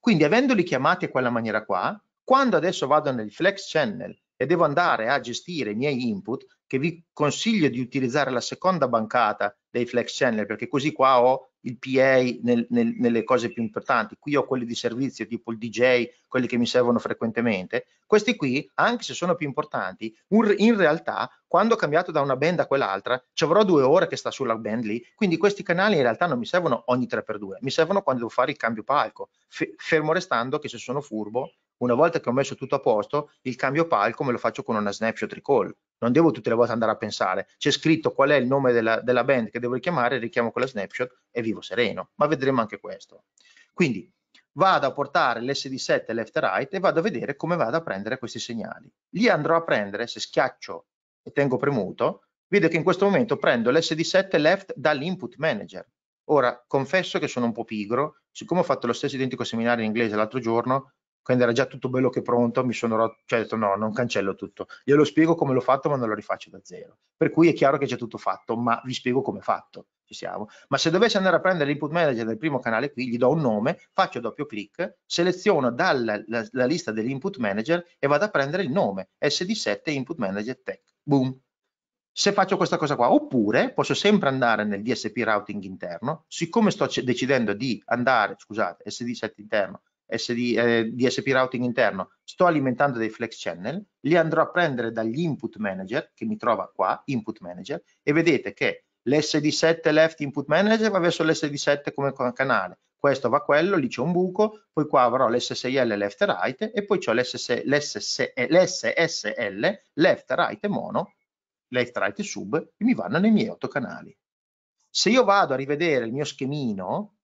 Quindi avendoli chiamati a quella maniera qua, quando adesso vado nel Flex Channel e devo andare a gestire i miei input, che vi consiglio di utilizzare la seconda bancata dei Flex Channel, perché così qua ho il PA nel, nel, nelle cose più importanti, qui ho quelli di servizio tipo il DJ, quelli che mi servono frequentemente, questi qui, anche se sono più importanti, in realtà quando ho cambiato da una band a quell'altra ci avrò due ore che sta sulla band lì, quindi questi canali in realtà non mi servono ogni 3x2, mi servono quando devo fare il cambio palco, fermo restando che se sono furbo una volta che ho messo tutto a posto, il cambio palco me lo faccio con una snapshot recall. Non devo tutte le volte andare a pensare. C'è scritto qual è il nome della, della band che devo richiamare, richiamo con la snapshot e vivo sereno. Ma vedremo anche questo. Quindi vado a portare l'SD7 left e right e vado a vedere come vado a prendere questi segnali. Li andrò a prendere se schiaccio e tengo premuto, vedo che in questo momento prendo l'SD7 left dall'input manager. Ora, confesso che sono un po' pigro, siccome ho fatto lo stesso identico seminario in inglese l'altro giorno, quindi era già tutto bello che pronto, mi sono rotto, cioè detto no, non cancello tutto, glielo spiego come l'ho fatto ma non lo rifaccio da zero, per cui è chiaro che c'è tutto fatto, ma vi spiego come è fatto, ci siamo, ma se dovessi andare a prendere l'input manager del primo canale qui, gli do un nome, faccio doppio clic, seleziono dalla la, la lista dell'input manager e vado a prendere il nome, SD7 input manager tech, boom, se faccio questa cosa qua, oppure posso sempre andare nel DSP routing interno, siccome sto decidendo di andare, scusate, SD7 interno, SD, eh, DSP routing interno, sto alimentando dei flex channel, li andrò a prendere dagli input manager, che mi trova qua, input manager, e vedete che l'SD7 left input manager va verso l'SD7 come canale, questo va quello, lì c'è un buco, poi qua avrò l'SSL left right e poi c'ho l'SSL eh, left right mono, left right sub, e mi vanno nei miei otto canali. Se io vado a rivedere il mio schemino,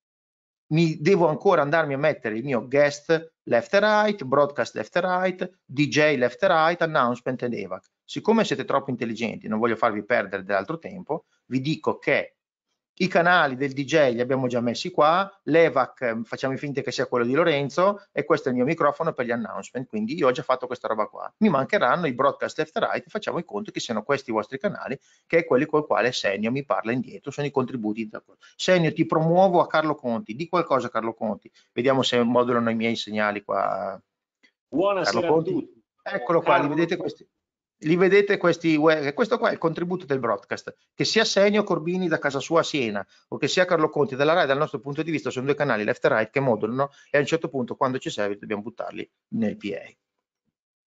mi devo ancora andarmi a mettere il mio guest left e right, broadcast left e right, DJ left e right, announcement ed evac. Siccome siete troppo intelligenti, non voglio farvi perdere dell'altro tempo, vi dico che i canali del DJ li abbiamo già messi qua, l'EVAC ehm, facciamo finta che sia quello di Lorenzo e questo è il mio microfono per gli announcement, quindi io ho già fatto questa roba qua. Mi mancheranno i broadcast left right, facciamo i conti che siano questi i vostri canali, che è quelli col quale Senio mi parla indietro, sono i contributi. Senio ti promuovo a Carlo Conti, di qualcosa Carlo Conti, vediamo se modulano i miei segnali qua. Buonasera a tutti. Eccolo qua, Carlo. li vedete questi? li vedete questi, questo qua è il contributo del broadcast, che sia Senio Corbini da casa sua a Siena o che sia Carlo Conti dalla RAI, dal nostro punto di vista sono due canali left e right che modulano e a un certo punto quando ci serve dobbiamo buttarli nel PA.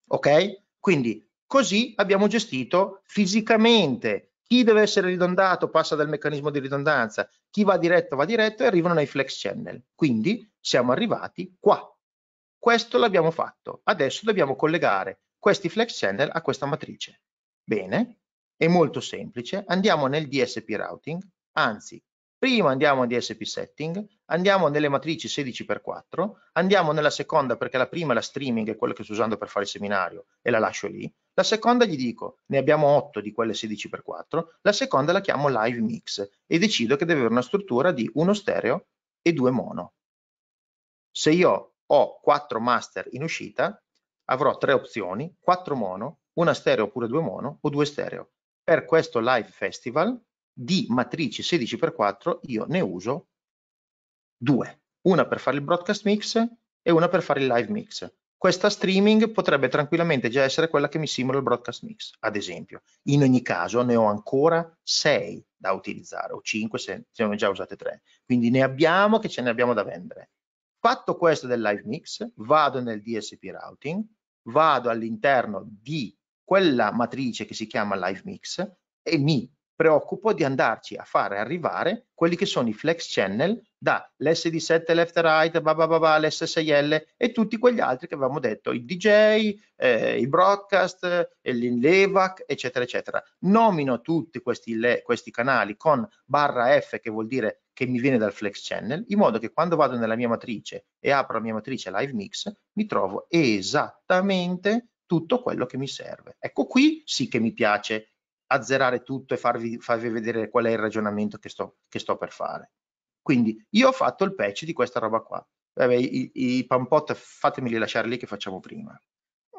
Ok? Quindi così abbiamo gestito fisicamente chi deve essere ridondato passa dal meccanismo di ridondanza, chi va diretto va diretto e arrivano nei flex channel. Quindi siamo arrivati qua. Questo l'abbiamo fatto. Adesso dobbiamo collegare questi flex channel a questa matrice. Bene, è molto semplice, andiamo nel DSP routing, anzi, prima andiamo a DSP setting, andiamo nelle matrici 16x4, andiamo nella seconda perché la prima è la streaming, è quella che sto usando per fare il seminario e la lascio lì, la seconda gli dico, ne abbiamo 8 di quelle 16x4, la seconda la chiamo live mix e decido che deve avere una struttura di uno stereo e due mono. Se io ho 4 master in uscita, avrò tre opzioni, quattro mono, una stereo oppure due mono o due stereo. Per questo live festival di matrici 16x4 io ne uso due, una per fare il broadcast mix e una per fare il live mix. Questa streaming potrebbe tranquillamente già essere quella che mi simula il broadcast mix, ad esempio. In ogni caso ne ho ancora sei da utilizzare, o cinque se ne ho già usate tre. Quindi ne abbiamo che ce ne abbiamo da vendere. Fatto questo del live mix, vado nel DSP routing, vado all'interno di quella matrice che si chiama live mix e mi preoccupo di andarci a fare arrivare quelli che sono i flex channel da lsd 7 left right, l'S6L e tutti quegli altri che avevamo detto, i DJ, eh, i broadcast, eh, l'EVAC, eccetera, eccetera. Nomino tutti questi, le, questi canali con barra F che vuol dire che mi viene dal flex channel, in modo che quando vado nella mia matrice e apro la mia matrice live mix, mi trovo esattamente tutto quello che mi serve. Ecco qui sì che mi piace azzerare tutto e farvi, farvi vedere qual è il ragionamento che sto, che sto per fare. Quindi io ho fatto il patch di questa roba qua. Vabbè, i, i pampot fatemeli lasciare lì che facciamo prima.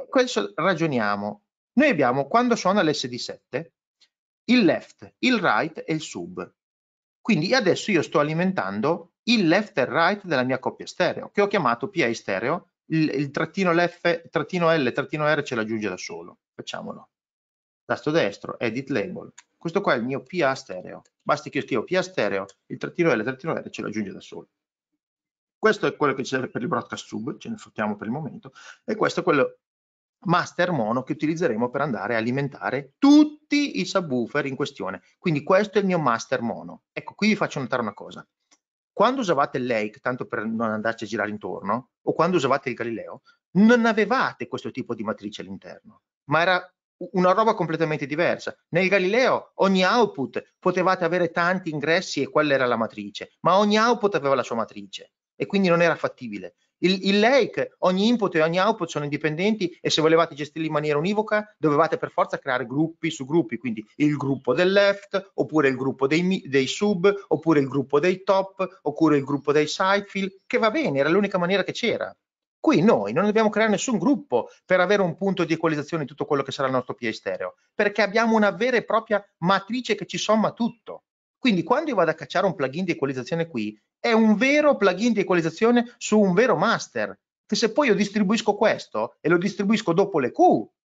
Questo ragioniamo. Noi abbiamo quando suona l'SD7 il left, il right e il sub. Quindi adesso io sto alimentando il left e il right della mia coppia stereo, che ho chiamato PI stereo, il, il trattino, L, trattino L, trattino R ce l'aggiunge da solo. Facciamolo tasto destro, edit label. Questo qua è il mio PA stereo. Basta che io scrivo PA stereo, il trattino L, il trattino R ce lo aggiunge da solo. Questo è quello che ci serve per il broadcast sub, ce ne fruttiamo per il momento, e questo è quello master mono che utilizzeremo per andare a alimentare tutti i subwoofer in questione. Quindi questo è il mio master mono. Ecco, qui vi faccio notare una cosa. Quando usavate il Lake, tanto per non andarci a girare intorno, o quando usavate il Galileo, non avevate questo tipo di matrice all'interno, ma era una roba completamente diversa. Nel Galileo ogni output potevate avere tanti ingressi e quella era la matrice, ma ogni output aveva la sua matrice e quindi non era fattibile. Il, il lake, ogni input e ogni output sono indipendenti e se volevate gestirli in maniera univoca dovevate per forza creare gruppi su gruppi, quindi il gruppo del left, oppure il gruppo dei, dei sub, oppure il gruppo dei top, oppure il gruppo dei side fill, che va bene, era l'unica maniera che c'era. Qui noi non dobbiamo creare nessun gruppo per avere un punto di equalizzazione di tutto quello che sarà il nostro PI stereo, perché abbiamo una vera e propria matrice che ci somma tutto. Quindi quando io vado a cacciare un plugin di equalizzazione qui, è un vero plugin di equalizzazione su un vero master, che se poi io distribuisco questo e lo distribuisco dopo le Q,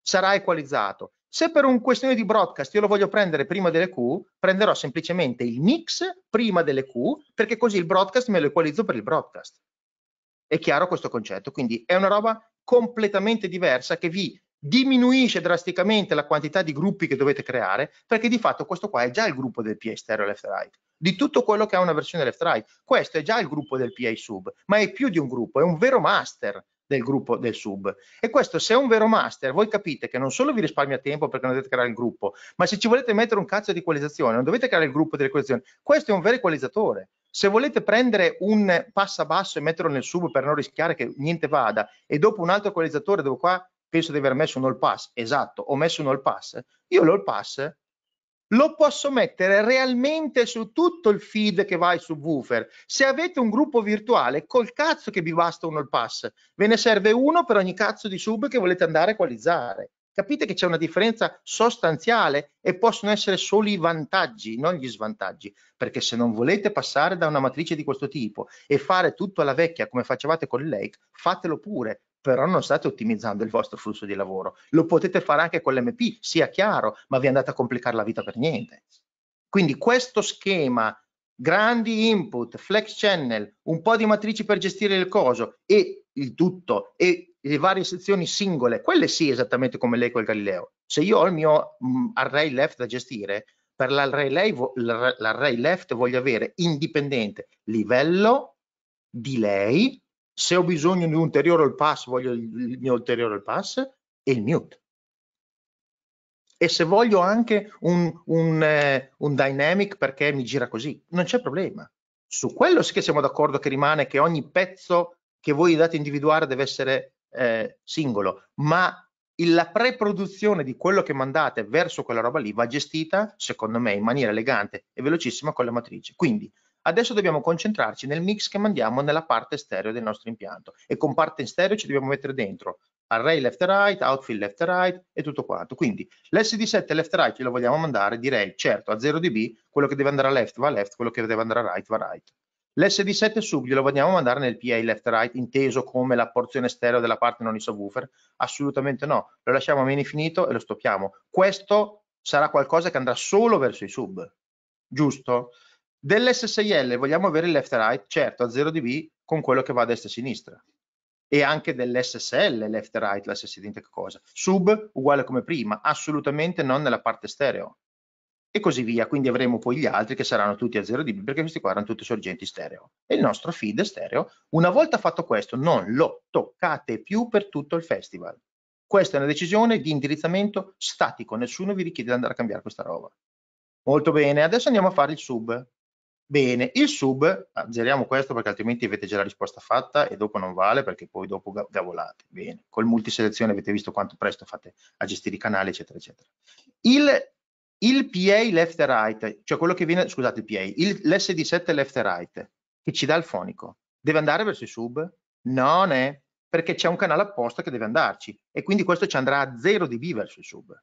sarà equalizzato. Se per un questione di broadcast io lo voglio prendere prima delle Q, prenderò semplicemente il mix prima delle Q, perché così il broadcast me lo equalizzo per il broadcast. È chiaro questo concetto? Quindi è una roba completamente diversa che vi diminuisce drasticamente la quantità di gruppi che dovete creare perché di fatto questo qua è già il gruppo del PA stereo left right di tutto quello che ha una versione left right questo è già il gruppo del PA sub ma è più di un gruppo è un vero master del gruppo del sub e questo se è un vero master voi capite che non solo vi risparmia tempo perché non dovete creare il gruppo ma se ci volete mettere un cazzo di equalizzazione non dovete creare il gruppo dell'equalizzazione questo è un vero equalizzatore se volete prendere un passa basso e metterlo nel sub per non rischiare che niente vada e dopo un altro equalizzatore dove qua penso di aver messo un all pass, esatto, ho messo un all pass, io l'all pass lo posso mettere realmente su tutto il feed che va ai woofer Se avete un gruppo virtuale, col cazzo che vi basta un all pass, ve ne serve uno per ogni cazzo di sub che volete andare a equalizzare. Capite che c'è una differenza sostanziale e possono essere solo i vantaggi, non gli svantaggi, perché se non volete passare da una matrice di questo tipo e fare tutto alla vecchia come facevate con il Lake, fatelo pure, però non state ottimizzando il vostro flusso di lavoro. Lo potete fare anche con l'MP, sia chiaro, ma vi andate a complicare la vita per niente. Quindi questo schema, grandi input, flex channel, un po' di matrici per gestire il coso e il tutto e le varie sezioni singole, quelle sì esattamente come lei col Galileo. Se io ho il mio mm, array left da gestire, per l'array, lei l'array left voglio avere indipendente livello, di lei, se ho bisogno di un ulteriore pass voglio il mio ulteriore pass e il mute. E se voglio anche un, un, eh, un dynamic perché mi gira così, non c'è problema. Su quello sì che siamo d'accordo che rimane che ogni pezzo che voi date a individuare deve essere eh, singolo, ma la preproduzione di quello che mandate verso quella roba lì va gestita, secondo me, in maniera elegante e velocissima con la matrice. Quindi adesso dobbiamo concentrarci nel mix che mandiamo nella parte stereo del nostro impianto e con parte in stereo ci dobbiamo mettere dentro array left right, outfield left right e tutto quanto. Quindi l'SD7 left right ce lo vogliamo mandare, direi certo a 0 dB, quello che deve andare a left va left, quello che deve andare a right va right. L'SD7 sub glielo vogliamo mandare nel PA left right, inteso come la porzione stereo della parte non di subwoofer? Assolutamente no, lo lasciamo a meno infinito e lo stoppiamo. Questo sarà qualcosa che andrà solo verso i sub, giusto? Dell'S6L vogliamo avere il left right, certo, a 0 dB con quello che va a destra e a sinistra. E anche dell'SSL left right, la stessa identica cosa. Sub uguale come prima, assolutamente non nella parte stereo e così via. Quindi avremo poi gli altri che saranno tutti a 0 dB perché questi qua erano tutti sorgenti stereo. E il nostro feed stereo, una volta fatto questo, non lo toccate più per tutto il festival. Questa è una decisione di indirizzamento statico, nessuno vi richiede di andare a cambiare questa roba. Molto bene, adesso andiamo a fare il sub. Bene, il sub, azzeriamo questo perché altrimenti avete già la risposta fatta e dopo non vale perché poi dopo gavolate. Bene, col multiselezione avete visto quanto presto fate a gestire i canali, eccetera, eccetera. Il il PA left right, cioè quello che viene, scusate il PA, il, l'SD7 left right, che ci dà il fonico, deve andare verso i sub? Non è, perché c'è un canale apposta che deve andarci e quindi questo ci andrà a 0 di V verso i sub.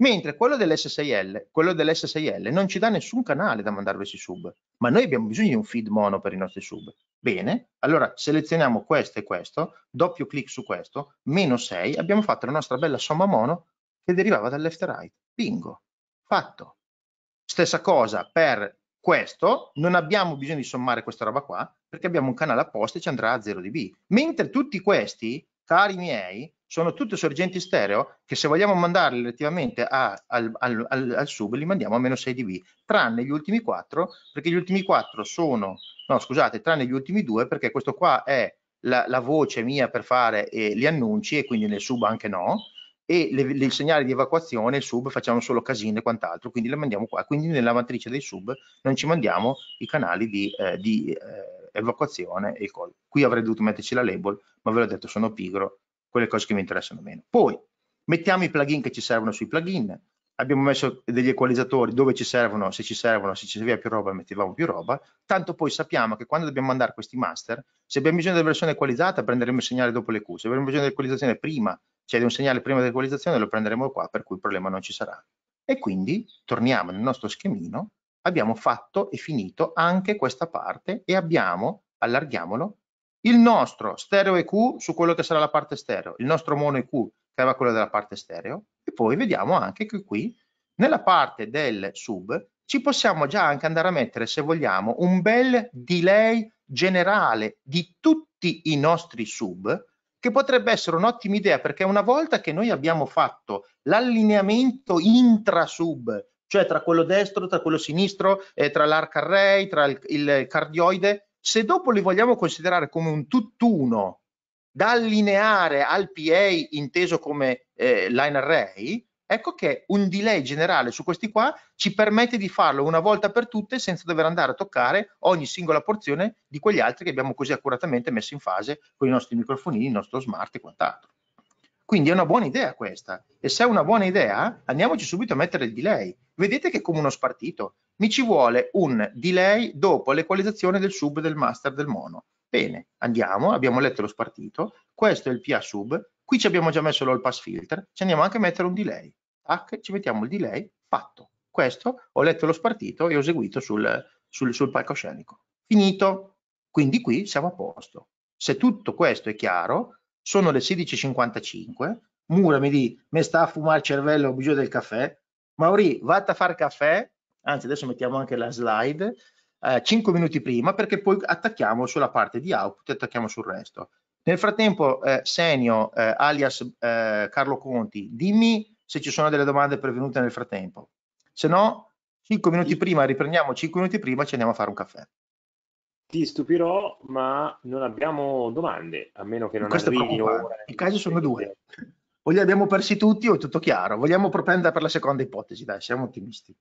Mentre quello dell'S6L, quello dell'S6L non ci dà nessun canale da mandare verso i sub, ma noi abbiamo bisogno di un feed mono per i nostri sub. Bene, allora selezioniamo questo e questo, doppio clic su questo, meno 6, abbiamo fatto la nostra bella somma mono che derivava dal left right. Bingo! fatto. Stessa cosa per questo, non abbiamo bisogno di sommare questa roba qua, perché abbiamo un canale apposta e ci andrà a 0 dB. Mentre tutti questi, cari miei, sono tutte sorgenti stereo che se vogliamo mandarli relativamente a, al, al, al, sub li mandiamo a meno 6 dB, tranne gli ultimi 4, perché gli ultimi 4 sono, no scusate, tranne gli ultimi 2, perché questo qua è la, la voce mia per fare eh, gli annunci e quindi nel sub anche no, e le, le, segnali di evacuazione sub facciamo solo casino e quant'altro, quindi le mandiamo qua. Quindi nella matrice dei sub non ci mandiamo i canali di, eh, di eh, evacuazione e il call. Qui avrei dovuto metterci la label, ma ve l'ho detto, sono pigro, quelle cose che mi interessano meno. Poi mettiamo i plugin che ci servono sui plugin, abbiamo messo degli equalizzatori dove ci servono, se ci servono, se ci serviva più roba mettevamo più roba, tanto poi sappiamo che quando dobbiamo mandare questi master, se abbiamo bisogno della versione equalizzata prenderemo il segnale dopo le Q, se abbiamo bisogno dell'equalizzazione prima c'è un segnale prima dell'equalizzazione, lo prenderemo qua, per cui il problema non ci sarà. E quindi torniamo nel nostro schemino, abbiamo fatto e finito anche questa parte e abbiamo, allarghiamolo, il nostro stereo EQ su quello che sarà la parte stereo, il nostro mono EQ che era quello della parte stereo e poi vediamo anche che qui nella parte del sub ci possiamo già anche andare a mettere, se vogliamo, un bel delay generale di tutti i nostri sub che potrebbe essere un'ottima idea perché una volta che noi abbiamo fatto l'allineamento intra-sub, cioè tra quello destro, tra quello sinistro, eh, tra l'arca array, tra il, il cardioide, se dopo li vogliamo considerare come un tutt'uno da allineare al PA inteso come eh, line array, Ecco che un delay generale su questi qua ci permette di farlo una volta per tutte senza dover andare a toccare ogni singola porzione di quegli altri che abbiamo così accuratamente messo in fase con i nostri microfonini, il nostro smart e quant'altro. Quindi è una buona idea questa. E se è una buona idea, andiamoci subito a mettere il delay. Vedete che è come uno spartito. Mi ci vuole un delay dopo l'equalizzazione del sub del master del mono. Bene, andiamo, abbiamo letto lo spartito. Questo è il PA sub. Qui ci abbiamo già messo l'all pass filter. Ci andiamo anche a mettere un delay tac, ah, ci mettiamo il delay, fatto. Questo ho letto lo spartito e ho eseguito sul, sul, sul palcoscenico. Finito. Quindi qui siamo a posto. Se tutto questo è chiaro, sono le 16.55, Mura mi di, mi sta a fumare il cervello, ho bisogno del caffè, Mauri, vatta a fare caffè, anzi adesso mettiamo anche la slide, eh, 5 minuti prima perché poi attacchiamo sulla parte di output e attacchiamo sul resto. Nel frattempo, eh, Senio, eh, alias eh, Carlo Conti, dimmi se ci sono delle domande pervenute nel frattempo. Se no, 5 minuti prima, riprendiamo 5 minuti prima e ci andiamo a fare un caffè. Ti stupirò, ma non abbiamo domande, a meno che non arrivino. I casi sono due. O li abbiamo persi tutti o è tutto chiaro. Vogliamo propendere per la seconda ipotesi, dai, siamo ottimisti.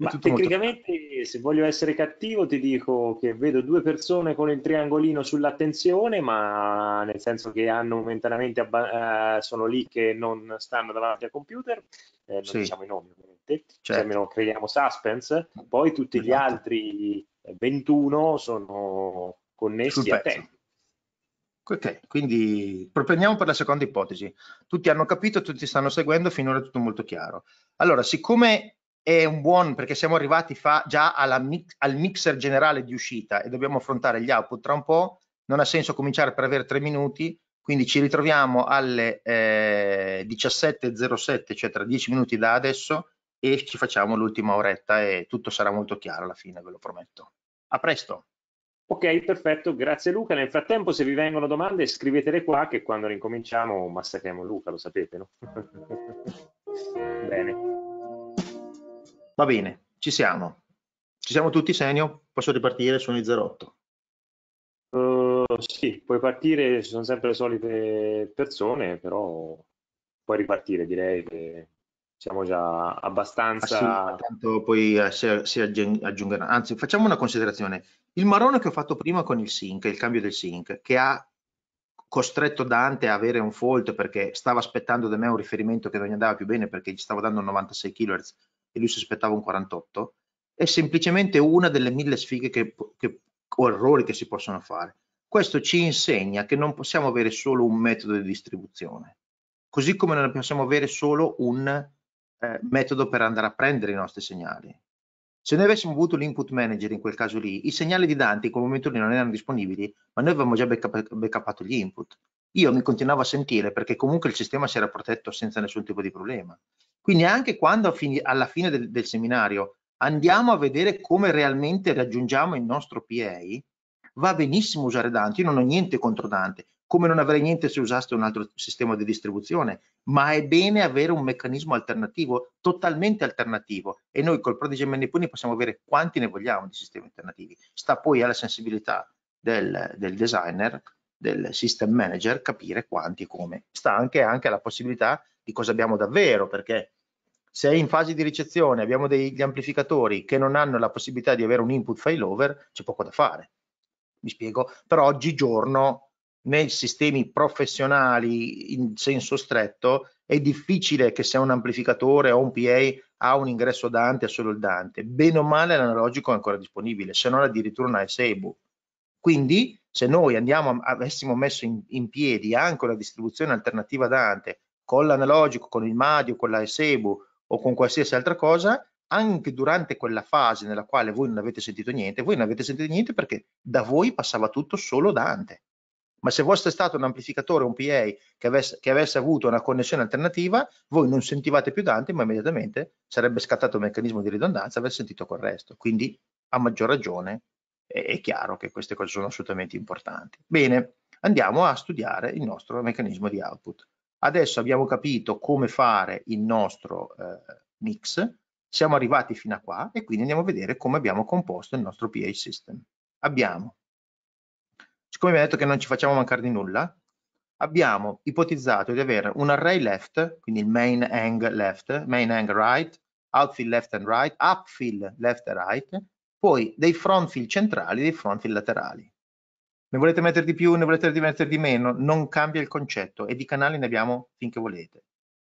Ma tecnicamente, molto... se voglio essere cattivo, ti dico che vedo due persone con il triangolino sull'attenzione, ma nel senso che hanno momentaneamente abba- eh, sono lì che non stanno davanti al computer, eh, non sì. diciamo i nomi ovviamente, certo. se almeno creiamo suspense, poi tutti esatto. gli altri 21 eh, sono connessi a te. Ok, quindi propendiamo per la seconda ipotesi. Tutti hanno capito, tutti stanno seguendo, finora è tutto molto chiaro. Allora, siccome è un buon perché siamo arrivati fa, già mix, al mixer generale di uscita e dobbiamo affrontare gli output tra un po', non ha senso cominciare per avere tre minuti, quindi ci ritroviamo alle eh, 17.07, cioè tra dieci minuti da adesso e ci facciamo l'ultima oretta e tutto sarà molto chiaro alla fine, ve lo prometto. A presto! Ok, perfetto, grazie Luca. Nel frattempo se vi vengono domande scrivetele qua che quando rincominciamo massacriamo Luca, lo sapete, no? Bene. Va bene, ci siamo. Ci siamo tutti, Senio? Posso ripartire? Sono i 08. Uh, sì, puoi partire, ci sono sempre le solite persone, però puoi ripartire, direi che siamo già abbastanza... Ah, tanto poi eh, si, si aggiungeranno. Anzi, facciamo una considerazione. Il marrone che ho fatto prima con il sync, il cambio del sync, che ha costretto Dante a avere un fault perché stava aspettando da me un riferimento che non gli andava più bene perché gli stavo dando 96 kHz e lui si aspettava un 48, è semplicemente una delle mille sfighe che, che, o errori che si possono fare. Questo ci insegna che non possiamo avere solo un metodo di distribuzione, così come non possiamo avere solo un eh, metodo per andare a prendere i nostri segnali. Se noi avessimo avuto l'input manager in quel caso lì, i segnali di Dante in quel momento lì non erano disponibili, ma noi avevamo già backup, backupato gli input io mi continuavo a sentire perché comunque il sistema si era protetto senza nessun tipo di problema. Quindi anche quando alla fine del, del seminario andiamo a vedere come realmente raggiungiamo il nostro PA, va benissimo usare Dante, io non ho niente contro Dante, come non avrei niente se usaste un altro sistema di distribuzione, ma è bene avere un meccanismo alternativo, totalmente alternativo, e noi col Prodigy Maniponi possiamo avere quanti ne vogliamo di sistemi alternativi, sta poi alla sensibilità del, del designer del system manager capire quanti e come. Sta anche, anche la possibilità di cosa abbiamo davvero, perché se in fase di ricezione abbiamo degli amplificatori che non hanno la possibilità di avere un input failover, c'è poco da fare. Mi spiego, però oggigiorno nei sistemi professionali in senso stretto è difficile che se un amplificatore o un PA ha un ingresso Dante e solo il Dante, bene o male l'analogico è ancora disponibile, se non addirittura una SEBU. Quindi se noi andiamo, avessimo messo in, in piedi anche la distribuzione alternativa Dante con l'analogico, con il Madio, con la Esebu o con qualsiasi altra cosa, anche durante quella fase nella quale voi non avete sentito niente, voi non avete sentito niente perché da voi passava tutto solo Dante. Ma se fosse stato un amplificatore, un PA che avesse, che avesse avuto una connessione alternativa, voi non sentivate più Dante, ma immediatamente sarebbe scattato il meccanismo di ridondanza e avreste sentito col resto. Quindi, a maggior ragione, è chiaro che queste cose sono assolutamente importanti. Bene, andiamo a studiare il nostro meccanismo di output. Adesso abbiamo capito come fare il nostro eh, mix, siamo arrivati fino a qua e quindi andiamo a vedere come abbiamo composto il nostro PA system. Abbiamo, siccome abbiamo detto che non ci facciamo mancare di nulla, abbiamo ipotizzato di avere un array left, quindi il main hang left, main hang right, outfill left and right, upfill left and right, poi dei front fill centrali e dei front fill laterali. Ne volete mettere di più, ne volete mettere di meno, non cambia il concetto e di canali ne abbiamo finché volete.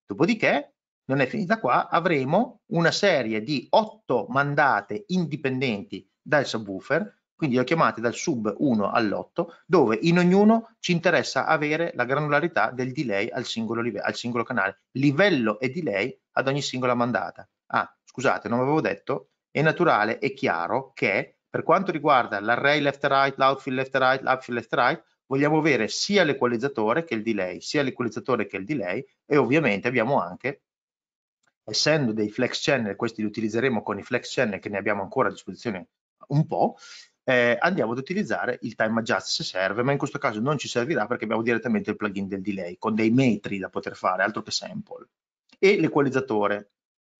Dopodiché, non è finita qua, avremo una serie di otto mandate indipendenti dal subwoofer, quindi le ho chiamate dal sub 1 all'8, dove in ognuno ci interessa avere la granularità del delay al singolo, al singolo canale, livello e delay ad ogni singola mandata. Ah, scusate, non avevo detto, è naturale e chiaro che per quanto riguarda l'array left-right, l'outfield left-right, l'upfield left-right, vogliamo avere sia l'equalizzatore che il delay, sia l'equalizzatore che il delay e ovviamente abbiamo anche, essendo dei flex channel, questi li utilizzeremo con i flex channel che ne abbiamo ancora a disposizione un po', eh, andiamo ad utilizzare il time adjust se serve, ma in questo caso non ci servirà perché abbiamo direttamente il plugin del delay con dei metri da poter fare, altro che sample. E l'equalizzatore,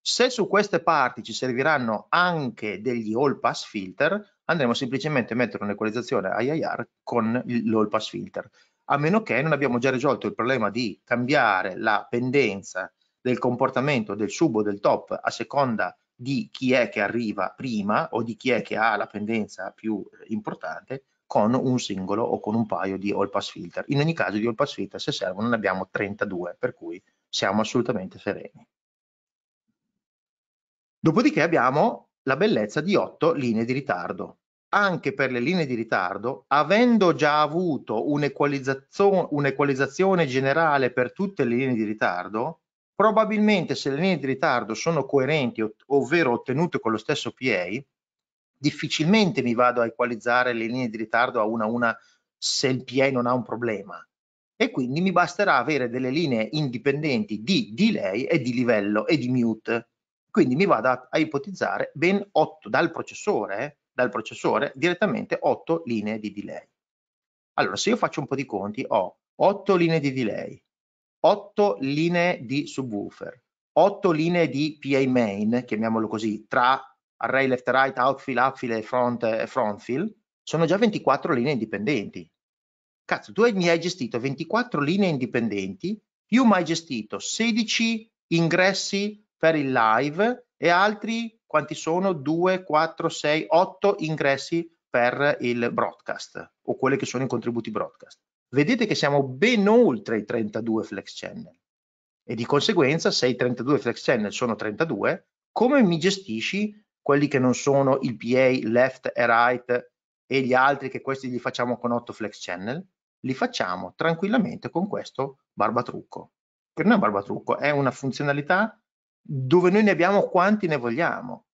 se su queste parti ci serviranno anche degli all pass filter, andremo semplicemente a mettere un'equalizzazione IIR con l'all pass filter, a meno che non abbiamo già risolto il problema di cambiare la pendenza del comportamento del sub o del top a seconda di chi è che arriva prima o di chi è che ha la pendenza più eh, importante con un singolo o con un paio di all pass filter. In ogni caso di all pass filter se servono ne abbiamo 32, per cui siamo assolutamente sereni. Dopodiché abbiamo la bellezza di otto linee di ritardo. Anche per le linee di ritardo, avendo già avuto un'equalizzazione, un'equalizzazione generale per tutte le linee di ritardo, probabilmente se le linee di ritardo sono coerenti, ovvero ottenute con lo stesso PA, difficilmente mi vado a equalizzare le linee di ritardo a una a una se il PA non ha un problema. E quindi mi basterà avere delle linee indipendenti di delay e di livello e di mute quindi mi vado a, a ipotizzare ben 8 dal processore, dal processore direttamente 8 linee di delay. Allora, se io faccio un po' di conti, ho 8 linee di delay, 8 linee di subwoofer, 8 linee di PA main, chiamiamolo così, tra array left right, outfill, upfill e front e front fill, sono già 24 linee indipendenti. Cazzo, tu mi hai gestito 24 linee indipendenti, più mi hai gestito 16 ingressi per il live e altri quanti sono 2, 4, 6, 8 ingressi per il broadcast o quelli che sono i contributi broadcast. Vedete che siamo ben oltre i 32 flex channel e di conseguenza se i 32 flex channel sono 32, come mi gestisci quelli che non sono il PA left e right e gli altri che questi li facciamo con 8 flex channel? Li facciamo tranquillamente con questo barbatrucco. Che non è barbatrucco, è una funzionalità dove noi ne abbiamo quanti ne vogliamo.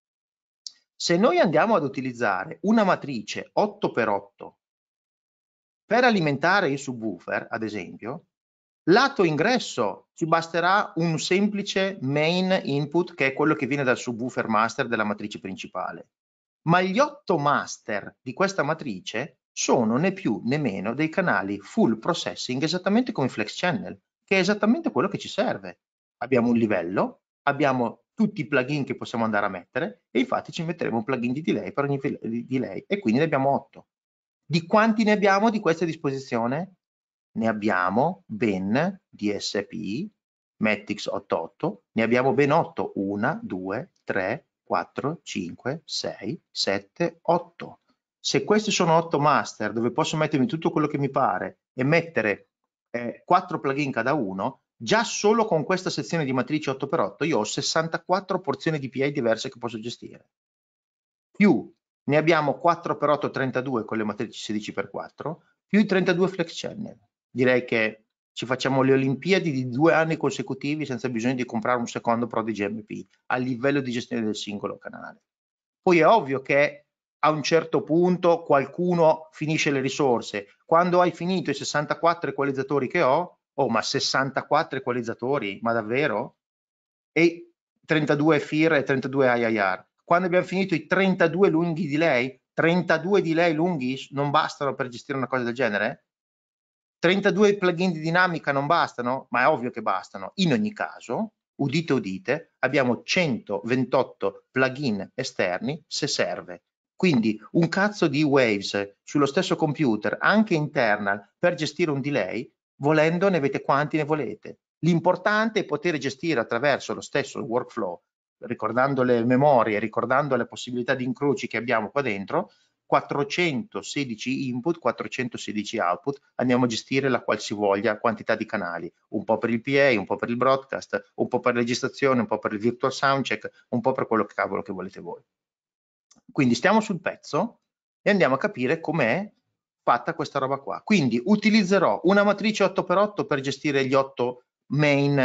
Se noi andiamo ad utilizzare una matrice 8x8 per alimentare il subwoofer, ad esempio, lato ingresso ci basterà un semplice main input che è quello che viene dal subwoofer master della matrice principale. Ma gli 8 master di questa matrice sono né più né meno dei canali full processing esattamente come Flex Channel, che è esattamente quello che ci serve. Abbiamo un livello abbiamo tutti i plugin che possiamo andare a mettere e infatti ci metteremo un plugin di delay per ogni delay e quindi ne abbiamo 8. Di quanti ne abbiamo di questa disposizione? Ne abbiamo ben DSP, Matrix 88, ne abbiamo ben 8, 1, 2, 3, 4, 5, 6, 7, 8. Se questi sono 8 master dove posso mettermi tutto quello che mi pare e mettere eh, 4 plugin cada uno, Già solo con questa sezione di matrice 8x8 io ho 64 porzioni di PI diverse che posso gestire. Più ne abbiamo 4x8 32 con le matrici 16x4, più i 32 flex channel. Direi che ci facciamo le Olimpiadi di due anni consecutivi senza bisogno di comprare un secondo Prodigy MP a livello di gestione del singolo canale. Poi è ovvio che a un certo punto qualcuno finisce le risorse. Quando hai finito i 64 equalizzatori che ho, oh ma 64 equalizzatori, ma davvero? E 32 FIR e 32 IIR. Quando abbiamo finito i 32 lunghi delay, 32 delay lunghi non bastano per gestire una cosa del genere? 32 plugin di dinamica non bastano? Ma è ovvio che bastano. In ogni caso, udite udite, abbiamo 128 plugin esterni se serve. Quindi un cazzo di Waves sullo stesso computer, anche internal, per gestire un delay, volendo ne avete quanti ne volete. L'importante è poter gestire attraverso lo stesso workflow, ricordando le memorie, ricordando le possibilità di incroci che abbiamo qua dentro, 416 input, 416 output, andiamo a gestire la qualsivoglia quantità di canali, un po' per il PA, un po' per il broadcast, un po' per la registrazione, un po' per il virtual soundcheck, un po' per quello che cavolo che volete voi. Quindi stiamo sul pezzo e andiamo a capire com'è fatta questa roba qua. Quindi utilizzerò una matrice 8x8 per gestire gli 8 main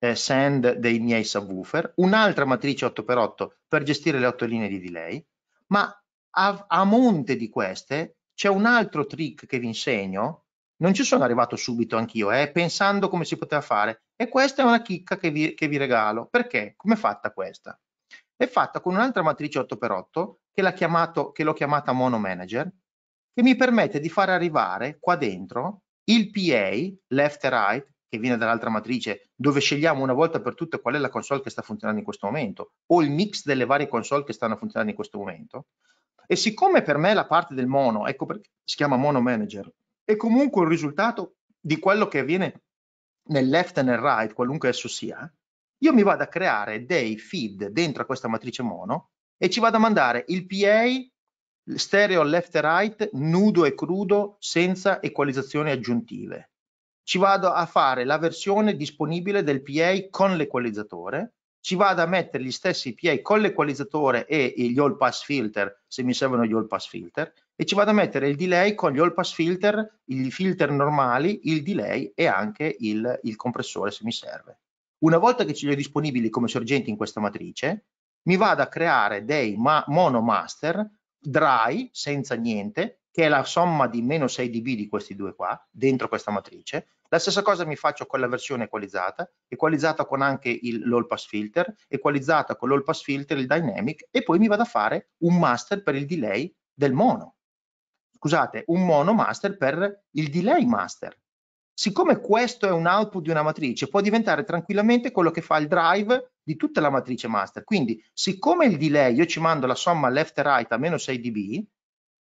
eh, send dei miei subwoofer, un'altra matrice 8x8 per gestire le 8 linee di delay, ma a, a monte di queste c'è un altro trick che vi insegno, non ci sono arrivato subito anch'io, eh, pensando come si poteva fare, e questa è una chicca che vi, che vi regalo. Perché? Come è fatta questa? È fatta con un'altra matrice 8x8 che, l'ho chiamata Mono Manager, che mi permette di far arrivare qua dentro il PA, left e right, che viene dall'altra matrice, dove scegliamo una volta per tutte qual è la console che sta funzionando in questo momento, o il mix delle varie console che stanno funzionando in questo momento. E siccome per me la parte del mono, ecco perché si chiama mono manager, è comunque un risultato di quello che avviene nel left e nel right, qualunque esso sia, io mi vado a creare dei feed dentro a questa matrice mono e ci vado a mandare il PA stereo left e right nudo e crudo senza equalizzazioni aggiuntive. Ci vado a fare la versione disponibile del PA con l'equalizzatore, ci vado a mettere gli stessi PA con l'equalizzatore e gli all pass filter, se mi servono gli all pass filter, e ci vado a mettere il delay con gli all pass filter, i filter normali, il delay e anche il, il compressore se mi serve. Una volta che ce li ho disponibili come sorgenti in questa matrice, mi vado a creare dei ma mono master dry, senza niente, che è la somma di meno 6 dB di questi due qua, dentro questa matrice. La stessa cosa mi faccio con la versione equalizzata, equalizzata con anche l'all pass filter, equalizzata con l'all pass filter, il dynamic, e poi mi vado a fare un master per il delay del mono. Scusate, un mono master per il delay master, Siccome questo è un output di una matrice, può diventare tranquillamente quello che fa il drive di tutta la matrice master. Quindi, siccome il delay, io ci mando la somma left e right a meno 6 dB,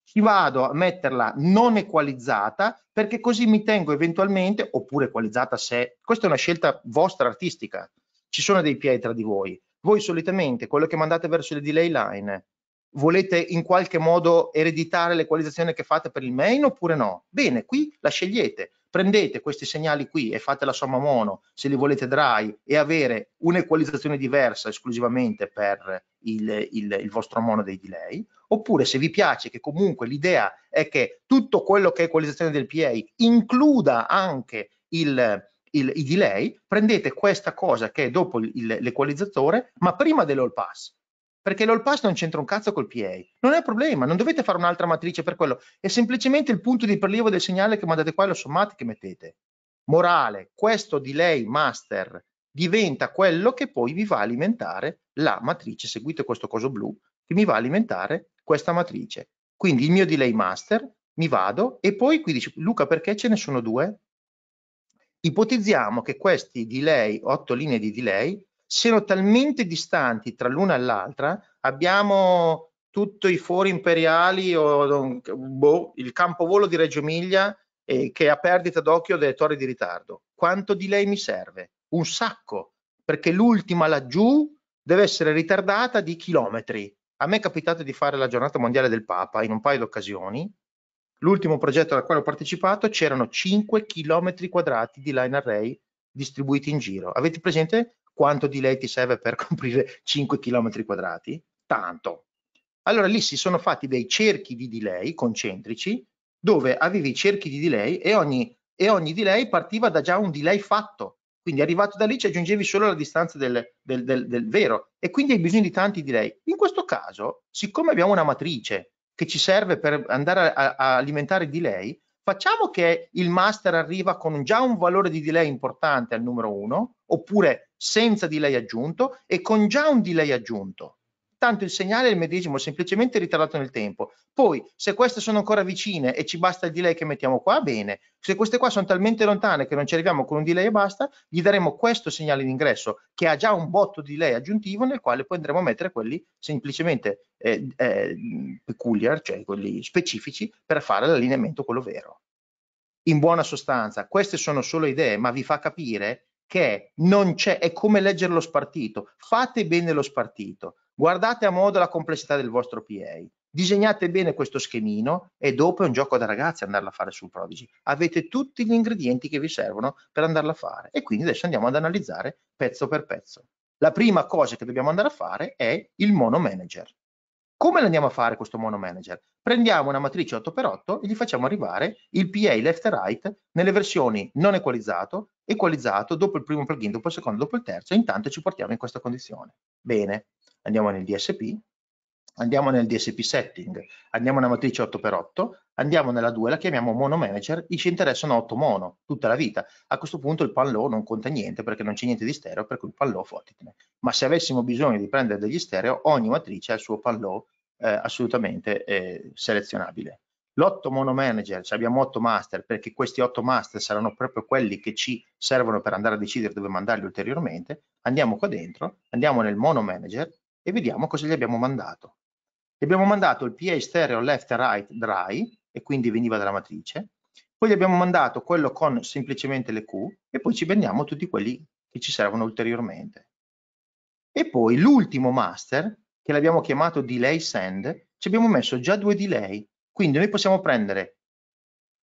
ci vado a metterla non equalizzata perché così mi tengo eventualmente, oppure equalizzata se... Questa è una scelta vostra artistica, ci sono dei PI tra di voi. Voi solitamente quello che mandate verso le delay line volete in qualche modo ereditare l'equalizzazione che fate per il main oppure no? Bene, qui la scegliete prendete questi segnali qui e fate la somma mono se li volete dry e avere un'equalizzazione diversa esclusivamente per il, il, il, vostro mono dei delay, oppure se vi piace che comunque l'idea è che tutto quello che è equalizzazione del PA includa anche il, i delay, prendete questa cosa che è dopo l'equalizzatore, ma prima dell'all pass, perché l'all pass non c'entra un cazzo col PA. Non è un problema, non dovete fare un'altra matrice per quello, è semplicemente il punto di prelievo del segnale che mandate qua e lo sommate che mettete. Morale, questo delay master diventa quello che poi vi va a alimentare la matrice, seguite questo coso blu, che mi va a alimentare questa matrice. Quindi il mio delay master, mi vado e poi qui dice Luca perché ce ne sono due? Ipotizziamo che questi delay, otto linee di delay, siano talmente distanti tra l'una e l'altra, abbiamo tutti i fori imperiali o boh, il campovolo di Reggio Emilia eh, che è a perdita d'occhio delle torri di ritardo. Quanto di lei mi serve? Un sacco, perché l'ultima laggiù deve essere ritardata di chilometri. A me è capitato di fare la giornata mondiale del Papa in un paio di occasioni. L'ultimo progetto al quale ho partecipato c'erano 5 chilometri quadrati di line array distribuiti in giro. Avete presente quanto di lei ti serve per coprire 5 km quadrati? Tanto. Allora lì si sono fatti dei cerchi di delay concentrici dove avevi cerchi di delay e ogni, e ogni delay partiva da già un delay fatto. Quindi arrivato da lì ci aggiungevi solo la distanza del, del, del, del vero e quindi hai bisogno di tanti delay. In questo caso, siccome abbiamo una matrice che ci serve per andare a, a alimentare delay, facciamo che il master arriva con già un valore di delay importante al numero 1, oppure senza delay aggiunto e con già un delay aggiunto tanto il segnale è il medesimo, semplicemente ritardato nel tempo. Poi, se queste sono ancora vicine e ci basta il delay che mettiamo qua, bene. Se queste qua sono talmente lontane che non ci arriviamo con un delay e basta, gli daremo questo segnale d'ingresso che ha già un botto di delay aggiuntivo nel quale poi andremo a mettere quelli semplicemente eh, eh, peculiar, cioè quelli specifici, per fare l'allineamento quello vero. In buona sostanza, queste sono solo idee, ma vi fa capire che non c'è, è come leggere lo spartito. Fate bene lo spartito, Guardate a modo la complessità del vostro PA, disegnate bene questo schemino e dopo è un gioco da ragazzi andarla a fare sul Prodigy. Avete tutti gli ingredienti che vi servono per andarla a fare e quindi adesso andiamo ad analizzare pezzo per pezzo. La prima cosa che dobbiamo andare a fare è il mono manager. Come lo andiamo a fare questo mono manager? Prendiamo una matrice 8x8 e gli facciamo arrivare il PA left e right nelle versioni non equalizzato, equalizzato, dopo il primo plugin, dopo il secondo, dopo il terzo, e intanto ci portiamo in questa condizione. Bene, andiamo nel DSP, andiamo nel DSP setting, andiamo nella matrice 8x8, andiamo nella 2, la chiamiamo mono manager, e ci interessano 8 mono, tutta la vita. A questo punto il pan low non conta niente perché non c'è niente di stereo, per cui il pan low fottitene. Ma se avessimo bisogno di prendere degli stereo, ogni matrice ha il suo pan low eh, assolutamente eh, selezionabile. L'8 mono manager, cioè abbiamo 8 master, perché questi 8 master saranno proprio quelli che ci servono per andare a decidere dove mandarli ulteriormente. Andiamo qua dentro, andiamo nel mono manager, e vediamo cosa gli abbiamo mandato. Gli abbiamo mandato il PA stereo left right dry e quindi veniva dalla matrice, poi gli abbiamo mandato quello con semplicemente le Q e poi ci prendiamo tutti quelli che ci servono ulteriormente. E poi l'ultimo master, che l'abbiamo chiamato delay send, ci abbiamo messo già due delay, quindi noi possiamo prendere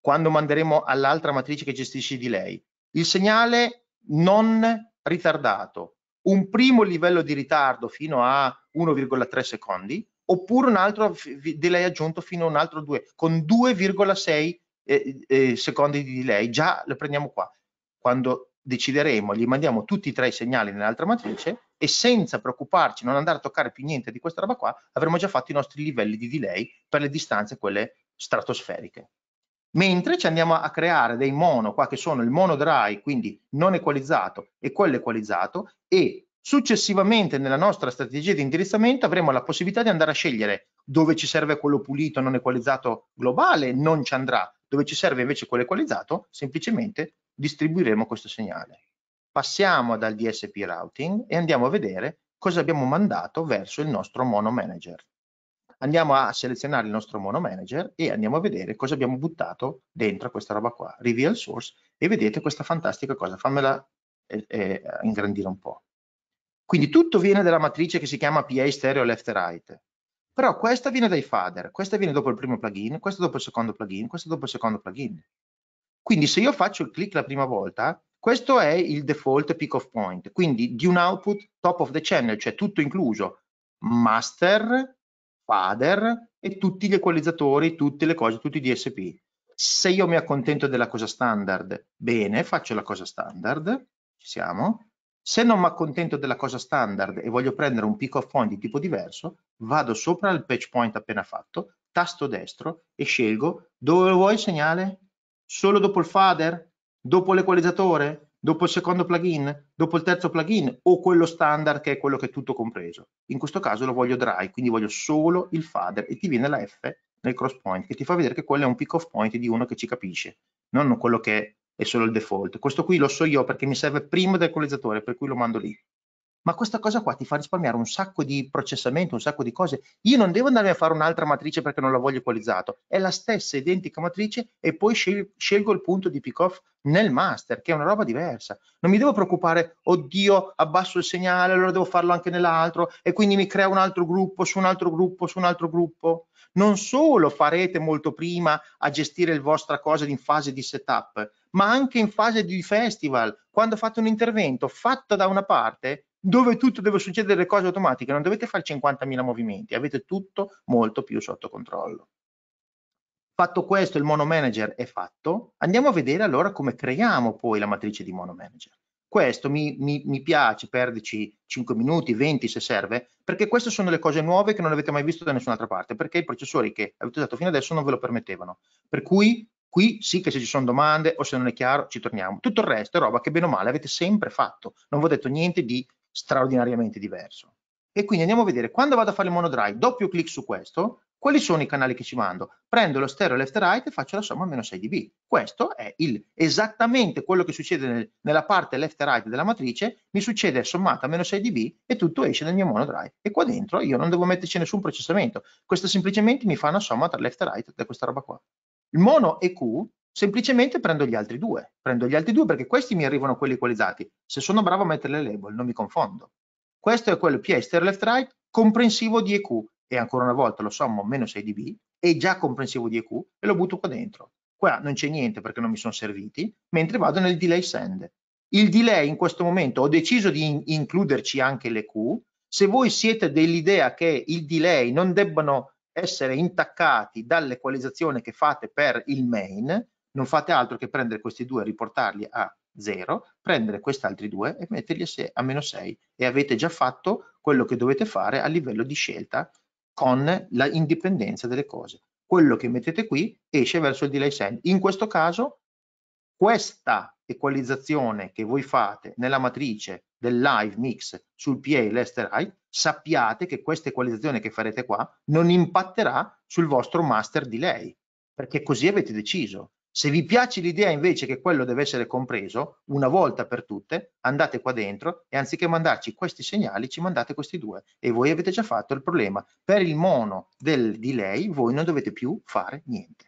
quando manderemo all'altra matrice che gestisce i delay il segnale non ritardato un primo livello di ritardo fino a 1,3 secondi oppure un altro delay aggiunto fino a un altro 2 con 2,6 eh, eh, secondi di delay già lo prendiamo qua quando decideremo gli mandiamo tutti e tre i segnali nell'altra matrice e senza preoccuparci non andare a toccare più niente di questa roba qua avremo già fatto i nostri livelli di delay per le distanze quelle stratosferiche mentre ci andiamo a creare dei mono qua che sono il mono dry, quindi non equalizzato e quello equalizzato e successivamente nella nostra strategia di indirizzamento avremo la possibilità di andare a scegliere dove ci serve quello pulito, non equalizzato globale, non ci andrà, dove ci serve invece quello equalizzato, semplicemente distribuiremo questo segnale. Passiamo dal DSP routing e andiamo a vedere cosa abbiamo mandato verso il nostro mono manager andiamo a selezionare il nostro mono manager e andiamo a vedere cosa abbiamo buttato dentro questa roba qua, reveal source, e vedete questa fantastica cosa, fammela eh, eh, ingrandire un po'. Quindi tutto viene dalla matrice che si chiama PA stereo left right, però questa viene dai fader, questa viene dopo il primo plugin, questa dopo il secondo plugin, questa dopo il secondo plugin. Quindi se io faccio il click la prima volta, questo è il default pick of point, quindi di un output top of the channel, cioè tutto incluso, master, Fader e tutti gli equalizzatori, tutte le cose, tutti i DSP. Se io mi accontento della cosa standard, bene, faccio la cosa standard, ci siamo. Se non mi accontento della cosa standard e voglio prendere un pick of point di tipo diverso, vado sopra il patch point appena fatto, tasto destro e scelgo dove vuoi il segnale? Solo dopo il father? Dopo l'equalizzatore? dopo il secondo plugin, dopo il terzo plugin o quello standard che è quello che è tutto compreso. In questo caso lo voglio dry, quindi voglio solo il fader e ti viene la F nel cross point che ti fa vedere che quello è un pick off point di uno che ci capisce, non quello che è solo il default. Questo qui lo so io perché mi serve prima del equalizzatore, per cui lo mando lì ma questa cosa qua ti fa risparmiare un sacco di processamento, un sacco di cose. Io non devo andare a fare un'altra matrice perché non la voglio equalizzato, è la stessa identica matrice e poi scel scelgo il punto di pick-off nel master, che è una roba diversa. Non mi devo preoccupare, oddio, abbasso il segnale, allora devo farlo anche nell'altro e quindi mi crea un altro gruppo, su un altro gruppo, su un altro gruppo. Non solo farete molto prima a gestire la vostra cosa in fase di setup, ma anche in fase di festival, quando fate un intervento fatto da una parte, dove tutto deve succedere le cose automatiche, non dovete fare 50.000 movimenti, avete tutto molto più sotto controllo. Fatto questo, il mono manager è fatto, andiamo a vedere allora come creiamo poi la matrice di mono manager. Questo mi, mi, mi piace, perdici 5 minuti, 20 se serve, perché queste sono le cose nuove che non avete mai visto da nessun'altra parte, perché i processori che avete usato fino adesso non ve lo permettevano. Per cui Qui sì che se ci sono domande o se non è chiaro ci torniamo. Tutto il resto è roba che bene o male avete sempre fatto. Non vi ho detto niente di straordinariamente diverso. E quindi andiamo a vedere, quando vado a fare il monodrive, doppio clic su questo, quali sono i canali che ci mando? Prendo lo stereo left right e faccio la somma a meno 6 dB. Questo è il, esattamente quello che succede nel, nella parte left right della matrice, mi succede sommata a meno 6 dB e tutto esce dal mio monodrive. E qua dentro io non devo metterci nessun processamento, questo semplicemente mi fa una somma tra left right da questa roba qua. Il mono EQ semplicemente prendo gli altri due, prendo gli altri due perché questi mi arrivano quelli equalizzati, se sono bravo a mettere le label non mi confondo. Questo è quello PSTR left right comprensivo di EQ e ancora una volta lo sommo meno 6 dB, è già comprensivo di EQ e lo butto qua dentro. Qua non c'è niente perché non mi sono serviti, mentre vado nel delay send. Il delay in questo momento ho deciso di in includerci anche le Q. Se voi siete dell'idea che il delay non debbano essere intaccati dall'equalizzazione che fate per il main, non fate altro che prendere questi due e riportarli a 0, prendere questi altri due e metterli a meno 6 e avete già fatto quello che dovete fare a livello di scelta con l'indipendenza delle cose. Quello che mettete qui esce verso il delay send. In questo caso questa equalizzazione che voi fate nella matrice del live mix sul PA e l'ester high, sappiate che questa equalizzazione che farete qua non impatterà sul vostro master delay, perché così avete deciso. Se vi piace l'idea invece che quello deve essere compreso una volta per tutte, andate qua dentro e anziché mandarci questi segnali ci mandate questi due e voi avete già fatto il problema. Per il mono del delay voi non dovete più fare niente.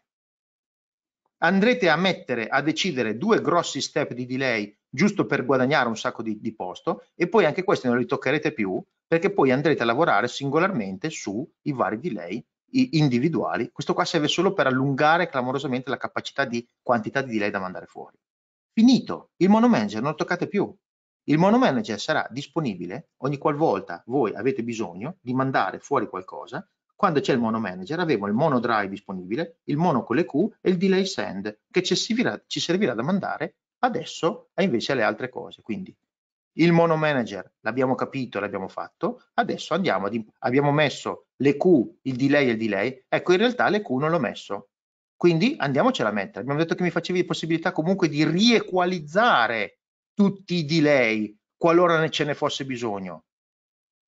Andrete a mettere, a decidere due grossi step di delay giusto per guadagnare un sacco di, di posto e poi anche questi non li toccherete più perché poi andrete a lavorare singolarmente sui vari delay individuali, questo qua serve solo per allungare clamorosamente la capacità di quantità di delay da mandare fuori. Finito, il mono manager non lo toccate più. Il mono manager sarà disponibile ogni qualvolta voi avete bisogno di mandare fuori qualcosa. Quando c'è il mono manager avremo il mono drive disponibile, il mono con le Q e il delay send che ci servirà, ci servirà da mandare adesso e invece alle altre cose. Quindi il mono manager l'abbiamo capito, l'abbiamo fatto, adesso andiamo, ad, abbiamo messo le Q, il delay e il delay, ecco in realtà le Q non l'ho messo, quindi andiamocela a mettere, abbiamo detto che mi facevi possibilità comunque di riequalizzare tutti i delay qualora ce ne fosse bisogno.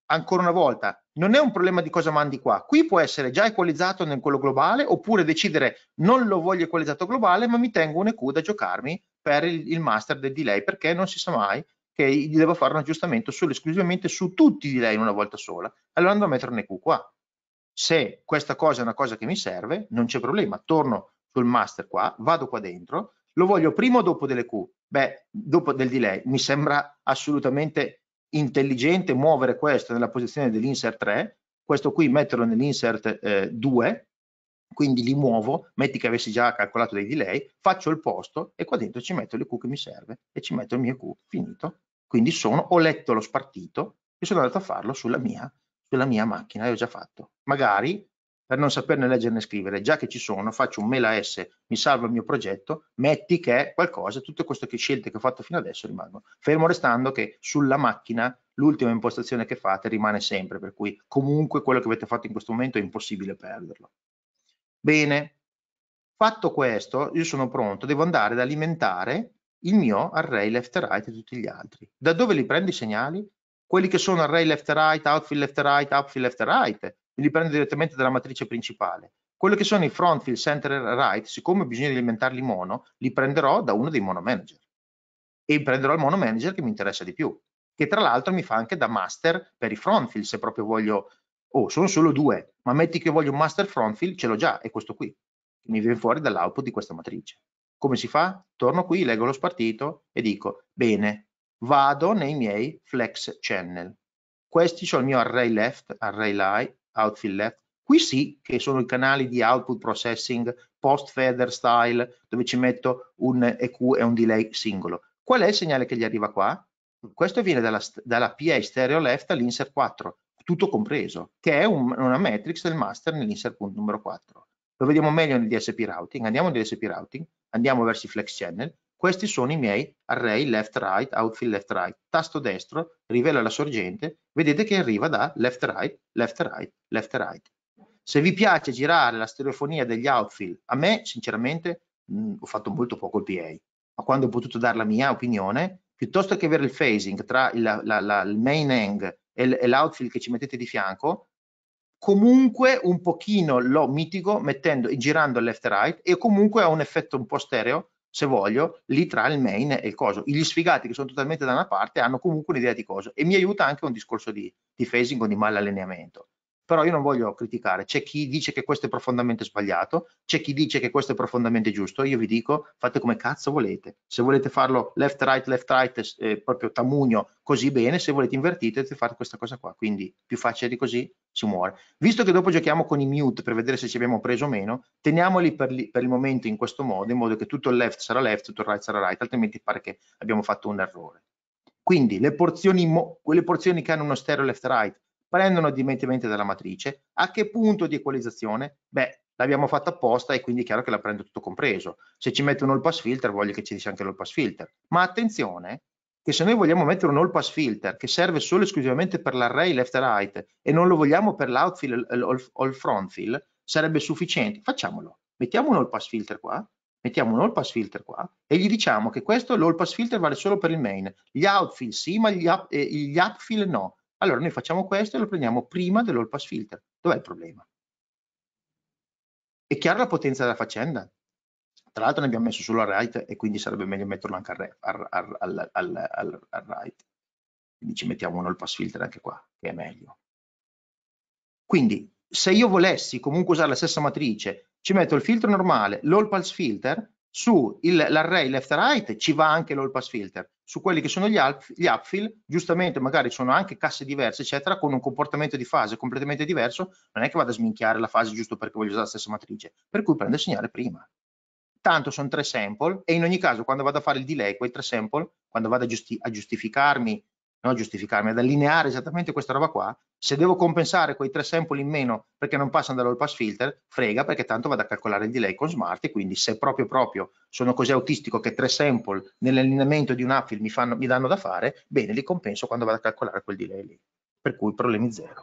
Ancora una volta, non è un problema di cosa mandi qua, qui può essere già equalizzato nel quello globale oppure decidere non lo voglio equalizzato globale ma mi tengo un EQ da giocarmi per il master del delay perché non si sa mai che gli devo fare un aggiustamento solo esclusivamente su tutti di lei in una volta sola, allora andrò a metterne Q qua. Se questa cosa è una cosa che mi serve, non c'è problema, torno sul master qua, vado qua dentro, lo voglio prima o dopo delle Q? Beh, dopo del delay, mi sembra assolutamente intelligente muovere questo nella posizione dell'insert 3, questo qui metterlo nell'insert eh, 2, quindi li muovo, metti che avessi già calcolato dei delay, faccio il posto e qua dentro ci metto le Q che mi serve e ci metto il mio Q, finito. Quindi sono, ho letto lo spartito e sono andato a farlo sulla mia, sulla mia macchina, l'ho già fatto. Magari per non saperne leggere né scrivere, già che ci sono, faccio un mela S, mi salvo il mio progetto, metti che qualcosa, tutte queste scelte che ho fatto fino adesso rimangono. Fermo restando che sulla macchina l'ultima impostazione che fate rimane sempre, per cui comunque quello che avete fatto in questo momento è impossibile perderlo. Bene, fatto questo, io sono pronto, devo andare ad alimentare il mio array left and right e tutti gli altri. Da dove li prendo i segnali? Quelli che sono array left and right, outfield left and right, outfield left and right, li prendo direttamente dalla matrice principale. Quelli che sono i front field, center e right, siccome bisogna alimentarli mono, li prenderò da uno dei mono manager. E prenderò il mono manager che mi interessa di più, che tra l'altro mi fa anche da master per i front field, se proprio voglio oh, sono solo due, ma metti che voglio un master front fill, ce l'ho già, è questo qui, che mi viene fuori dall'output di questa matrice. Come si fa? Torno qui, leggo lo spartito e dico, bene, vado nei miei flex channel. Questi sono il mio array left, array line, outfill left. Qui sì che sono i canali di output processing, post feather style, dove ci metto un EQ e un delay singolo. Qual è il segnale che gli arriva qua? Questo viene dalla, dalla PA stereo left all'insert 4 tutto compreso, che è un, una matrix del master nell'insert punto numero 4. Lo vediamo meglio nel DSP routing, andiamo nel DSP routing, andiamo verso i flex channel, questi sono i miei array left right, outfill left right, tasto destro, rivela la sorgente, vedete che arriva da left right, left right, left right. Se vi piace girare la stereofonia degli outfill, a me sinceramente mh, mm, ho fatto molto poco il PA, ma quando ho potuto dare la mia opinione piuttosto che avere il phasing tra il, la, la, il main hang e l'outfield che ci mettete di fianco, comunque un pochino lo mitigo mettendo, girando left e right e comunque ha un effetto un po' stereo se voglio, lì tra il main e il coso. Gli sfigati che sono totalmente da una parte hanno comunque un'idea di coso e mi aiuta anche un discorso di, di phasing o di malallineamento però io non voglio criticare, c'è chi dice che questo è profondamente sbagliato, c'è chi dice che questo è profondamente giusto, io vi dico fate come cazzo volete, se volete farlo left right left right eh, proprio tamugno così bene, se volete invertite fate questa cosa qua, quindi più facile di così si muore. Visto che dopo giochiamo con i mute per vedere se ci abbiamo preso o meno, teniamoli per, li, per il momento in questo modo, in modo che tutto il left sarà left, tutto il right sarà right, altrimenti pare che abbiamo fatto un errore. Quindi le porzioni, quelle porzioni che hanno uno stereo left-right prendono dipendentemente dalla matrice, a che punto di equalizzazione? Beh, l'abbiamo fatta apposta e quindi è chiaro che la prendo tutto compreso. Se ci metto un all pass filter voglio che ci sia anche l'all pass filter. Ma attenzione che se noi vogliamo mettere un all pass filter che serve solo e esclusivamente per l'array left e right e non lo vogliamo per l'outfill o il front fill, sarebbe sufficiente. Facciamolo. Mettiamo un all pass filter qua, mettiamo un all pass filter qua e gli diciamo che questo l'all pass filter vale solo per il main. Gli outfill sì, ma gli, up, eh, no. Allora noi facciamo questo e lo prendiamo prima dell'all pass filter. Dov'è il problema? È chiara la potenza della faccenda? Tra l'altro ne abbiamo messo solo al right e quindi sarebbe meglio metterlo anche al, al, al, al, al right. Quindi ci mettiamo un all pass filter anche qua, che è meglio. Quindi se io volessi comunque usare la stessa matrice, ci metto il filtro normale, l'all pass filter, su l'array left-right ci va anche l'all pass filter su quelli che sono gli, up, gli upfill, giustamente magari sono anche casse diverse, eccetera, con un comportamento di fase completamente diverso, non è che vada a sminchiare la fase giusto perché voglio usare la stessa matrice, per cui prendo il segnale prima. Tanto sono tre sample e in ogni caso quando vado a fare il delay, quei tre sample, quando vado a, giusti a giustificarmi no, giustificarmi, ad allineare esattamente questa roba qua, se devo compensare quei tre sample in meno perché non passano dall'all pass filter, frega perché tanto vado a calcolare il delay con smart e quindi se proprio proprio sono così autistico che tre sample nell'allineamento di un upfill mi, fanno, mi danno da fare, bene, li compenso quando vado a calcolare quel delay lì, per cui problemi zero.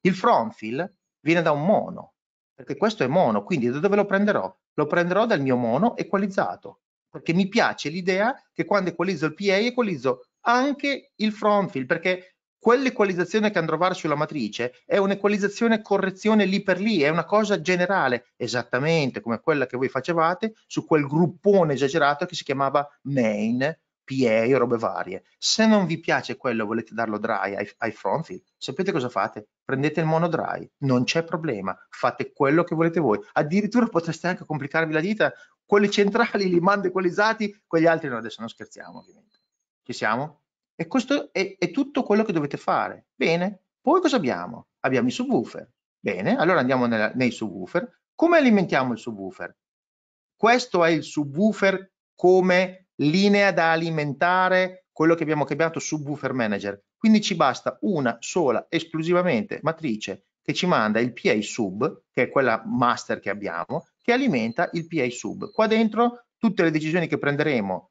Il front fill viene da un mono, perché questo è mono, quindi da dove lo prenderò? Lo prenderò dal mio mono equalizzato, perché mi piace l'idea che quando equalizzo il PA equalizzo anche il front fill, perché quell'equalizzazione che andrò a fare sulla matrice è un'equalizzazione correzione lì per lì, è una cosa generale, esattamente come quella che voi facevate su quel gruppone esagerato che si chiamava main, PA o robe varie. Se non vi piace quello e volete darlo dry ai, ai front fill, sapete cosa fate? Prendete il mono dry, non c'è problema, fate quello che volete voi. Addirittura potreste anche complicarvi la vita, quelli centrali li mando equalizzati, quegli altri no, adesso non scherziamo ovviamente. Ci siamo? E questo è, è tutto quello che dovete fare. Bene, poi cosa abbiamo? Abbiamo i subwoofer. Bene, allora andiamo nella, nei subwoofer. Come alimentiamo il subwoofer? Questo è il subwoofer come linea da alimentare quello che abbiamo chiamato subwoofer manager. Quindi ci basta una sola esclusivamente matrice che ci manda il PA sub, che è quella master che abbiamo, che alimenta il PA sub. Qua dentro tutte le decisioni che prenderemo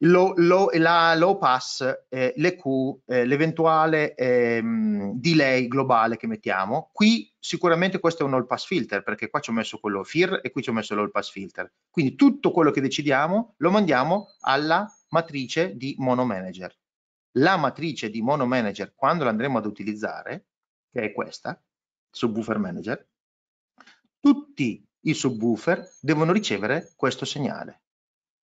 Low, low, la low pass, eh, l'EQ, eh, l'eventuale ehm, delay globale che mettiamo. Qui sicuramente questo è un all pass filter perché qua ci ho messo quello FIR e qui ci ho messo l'all pass filter. Quindi tutto quello che decidiamo lo mandiamo alla matrice di mono manager. La matrice di mono manager quando l'andremo ad utilizzare, che è questa, subwoofer manager, tutti i subwoofer devono ricevere questo segnale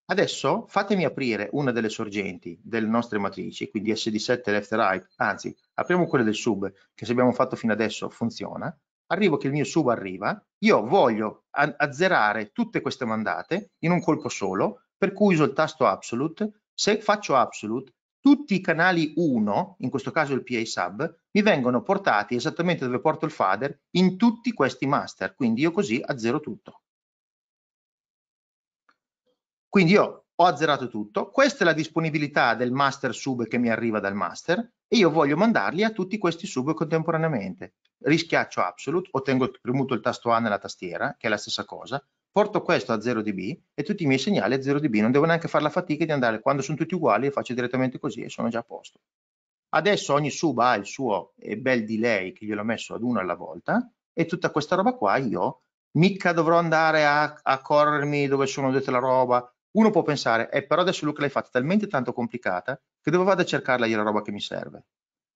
Adesso fatemi aprire una delle sorgenti delle nostre matrici, quindi SD7 left e right, anzi apriamo quella del sub che se abbiamo fatto fino adesso funziona, arrivo che il mio sub arriva, io voglio azzerare tutte queste mandate in un colpo solo, per cui uso il tasto absolute, se faccio absolute tutti i canali 1, in questo caso il PA sub, mi vengono portati esattamente dove porto il fader in tutti questi master, quindi io così azzero tutto. Quindi io ho azzerato tutto, questa è la disponibilità del master sub che mi arriva dal master e io voglio mandarli a tutti questi sub contemporaneamente. Rischiaccio absolute, ottengo premuto il tasto A nella tastiera, che è la stessa cosa, porto questo a 0dB e tutti i miei segnali a 0dB, non devo neanche fare la fatica di andare, quando sono tutti uguali faccio direttamente così e sono già a posto. Adesso ogni sub ha il suo bel delay che gliel'ho messo ad uno alla volta e tutta questa roba qua io mica dovrò andare a, a corrermi dove sono dette la roba, uno può pensare, eh, però adesso Luca l'hai fatta talmente tanto complicata che dove vado a cercarla io la roba che mi serve?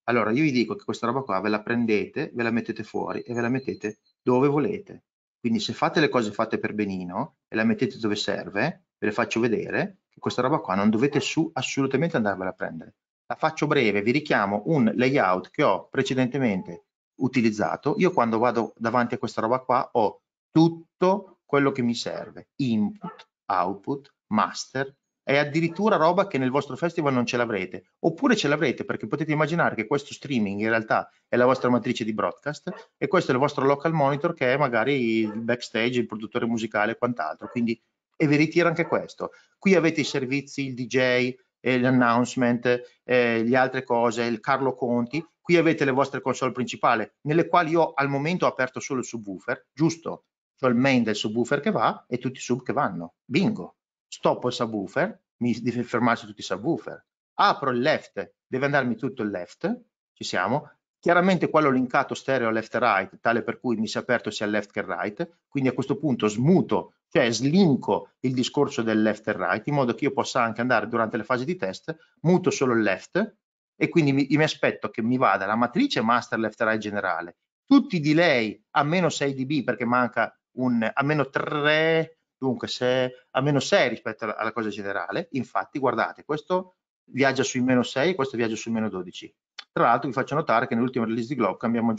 Allora io vi dico che questa roba qua ve la prendete, ve la mettete fuori e ve la mettete dove volete. Quindi se fate le cose fatte per benino e la mettete dove serve, ve le faccio vedere, che questa roba qua non dovete su assolutamente andarvela a prendere. La faccio breve, vi richiamo un layout che ho precedentemente utilizzato. Io quando vado davanti a questa roba qua ho tutto quello che mi serve, input, output, master, è addirittura roba che nel vostro festival non ce l'avrete, oppure ce l'avrete perché potete immaginare che questo streaming in realtà è la vostra matrice di broadcast e questo è il vostro local monitor che è magari il backstage, il produttore musicale e quant'altro, quindi e vi ritira anche questo. Qui avete i servizi, il DJ, eh, l'announcement, eh, le altre cose, il Carlo Conti, qui avete le vostre console principali, nelle quali io al momento ho aperto solo il subwoofer, giusto? Cioè il main del subwoofer che va e tutti i sub che vanno. Bingo! stoppo il subwoofer, mi deve fermarsi tutti i subwoofer, apro il left, deve andarmi tutto il left, ci siamo, chiaramente qua l'ho linkato stereo left e right, tale per cui mi si è aperto sia left che right, quindi a questo punto smuto, cioè slinco il discorso del left e right, in modo che io possa anche andare durante le fasi di test, muto solo il left, e quindi mi, mi aspetto che mi vada la matrice master left e right generale, tutti i delay a meno 6 dB perché manca un a meno 3 Dunque, se a meno 6 rispetto alla, cosa generale, infatti, guardate, questo viaggia sui meno 6 e questo viaggia sui meno 12. Tra l'altro vi faccio notare che nell'ultima release di Glock abbiamo,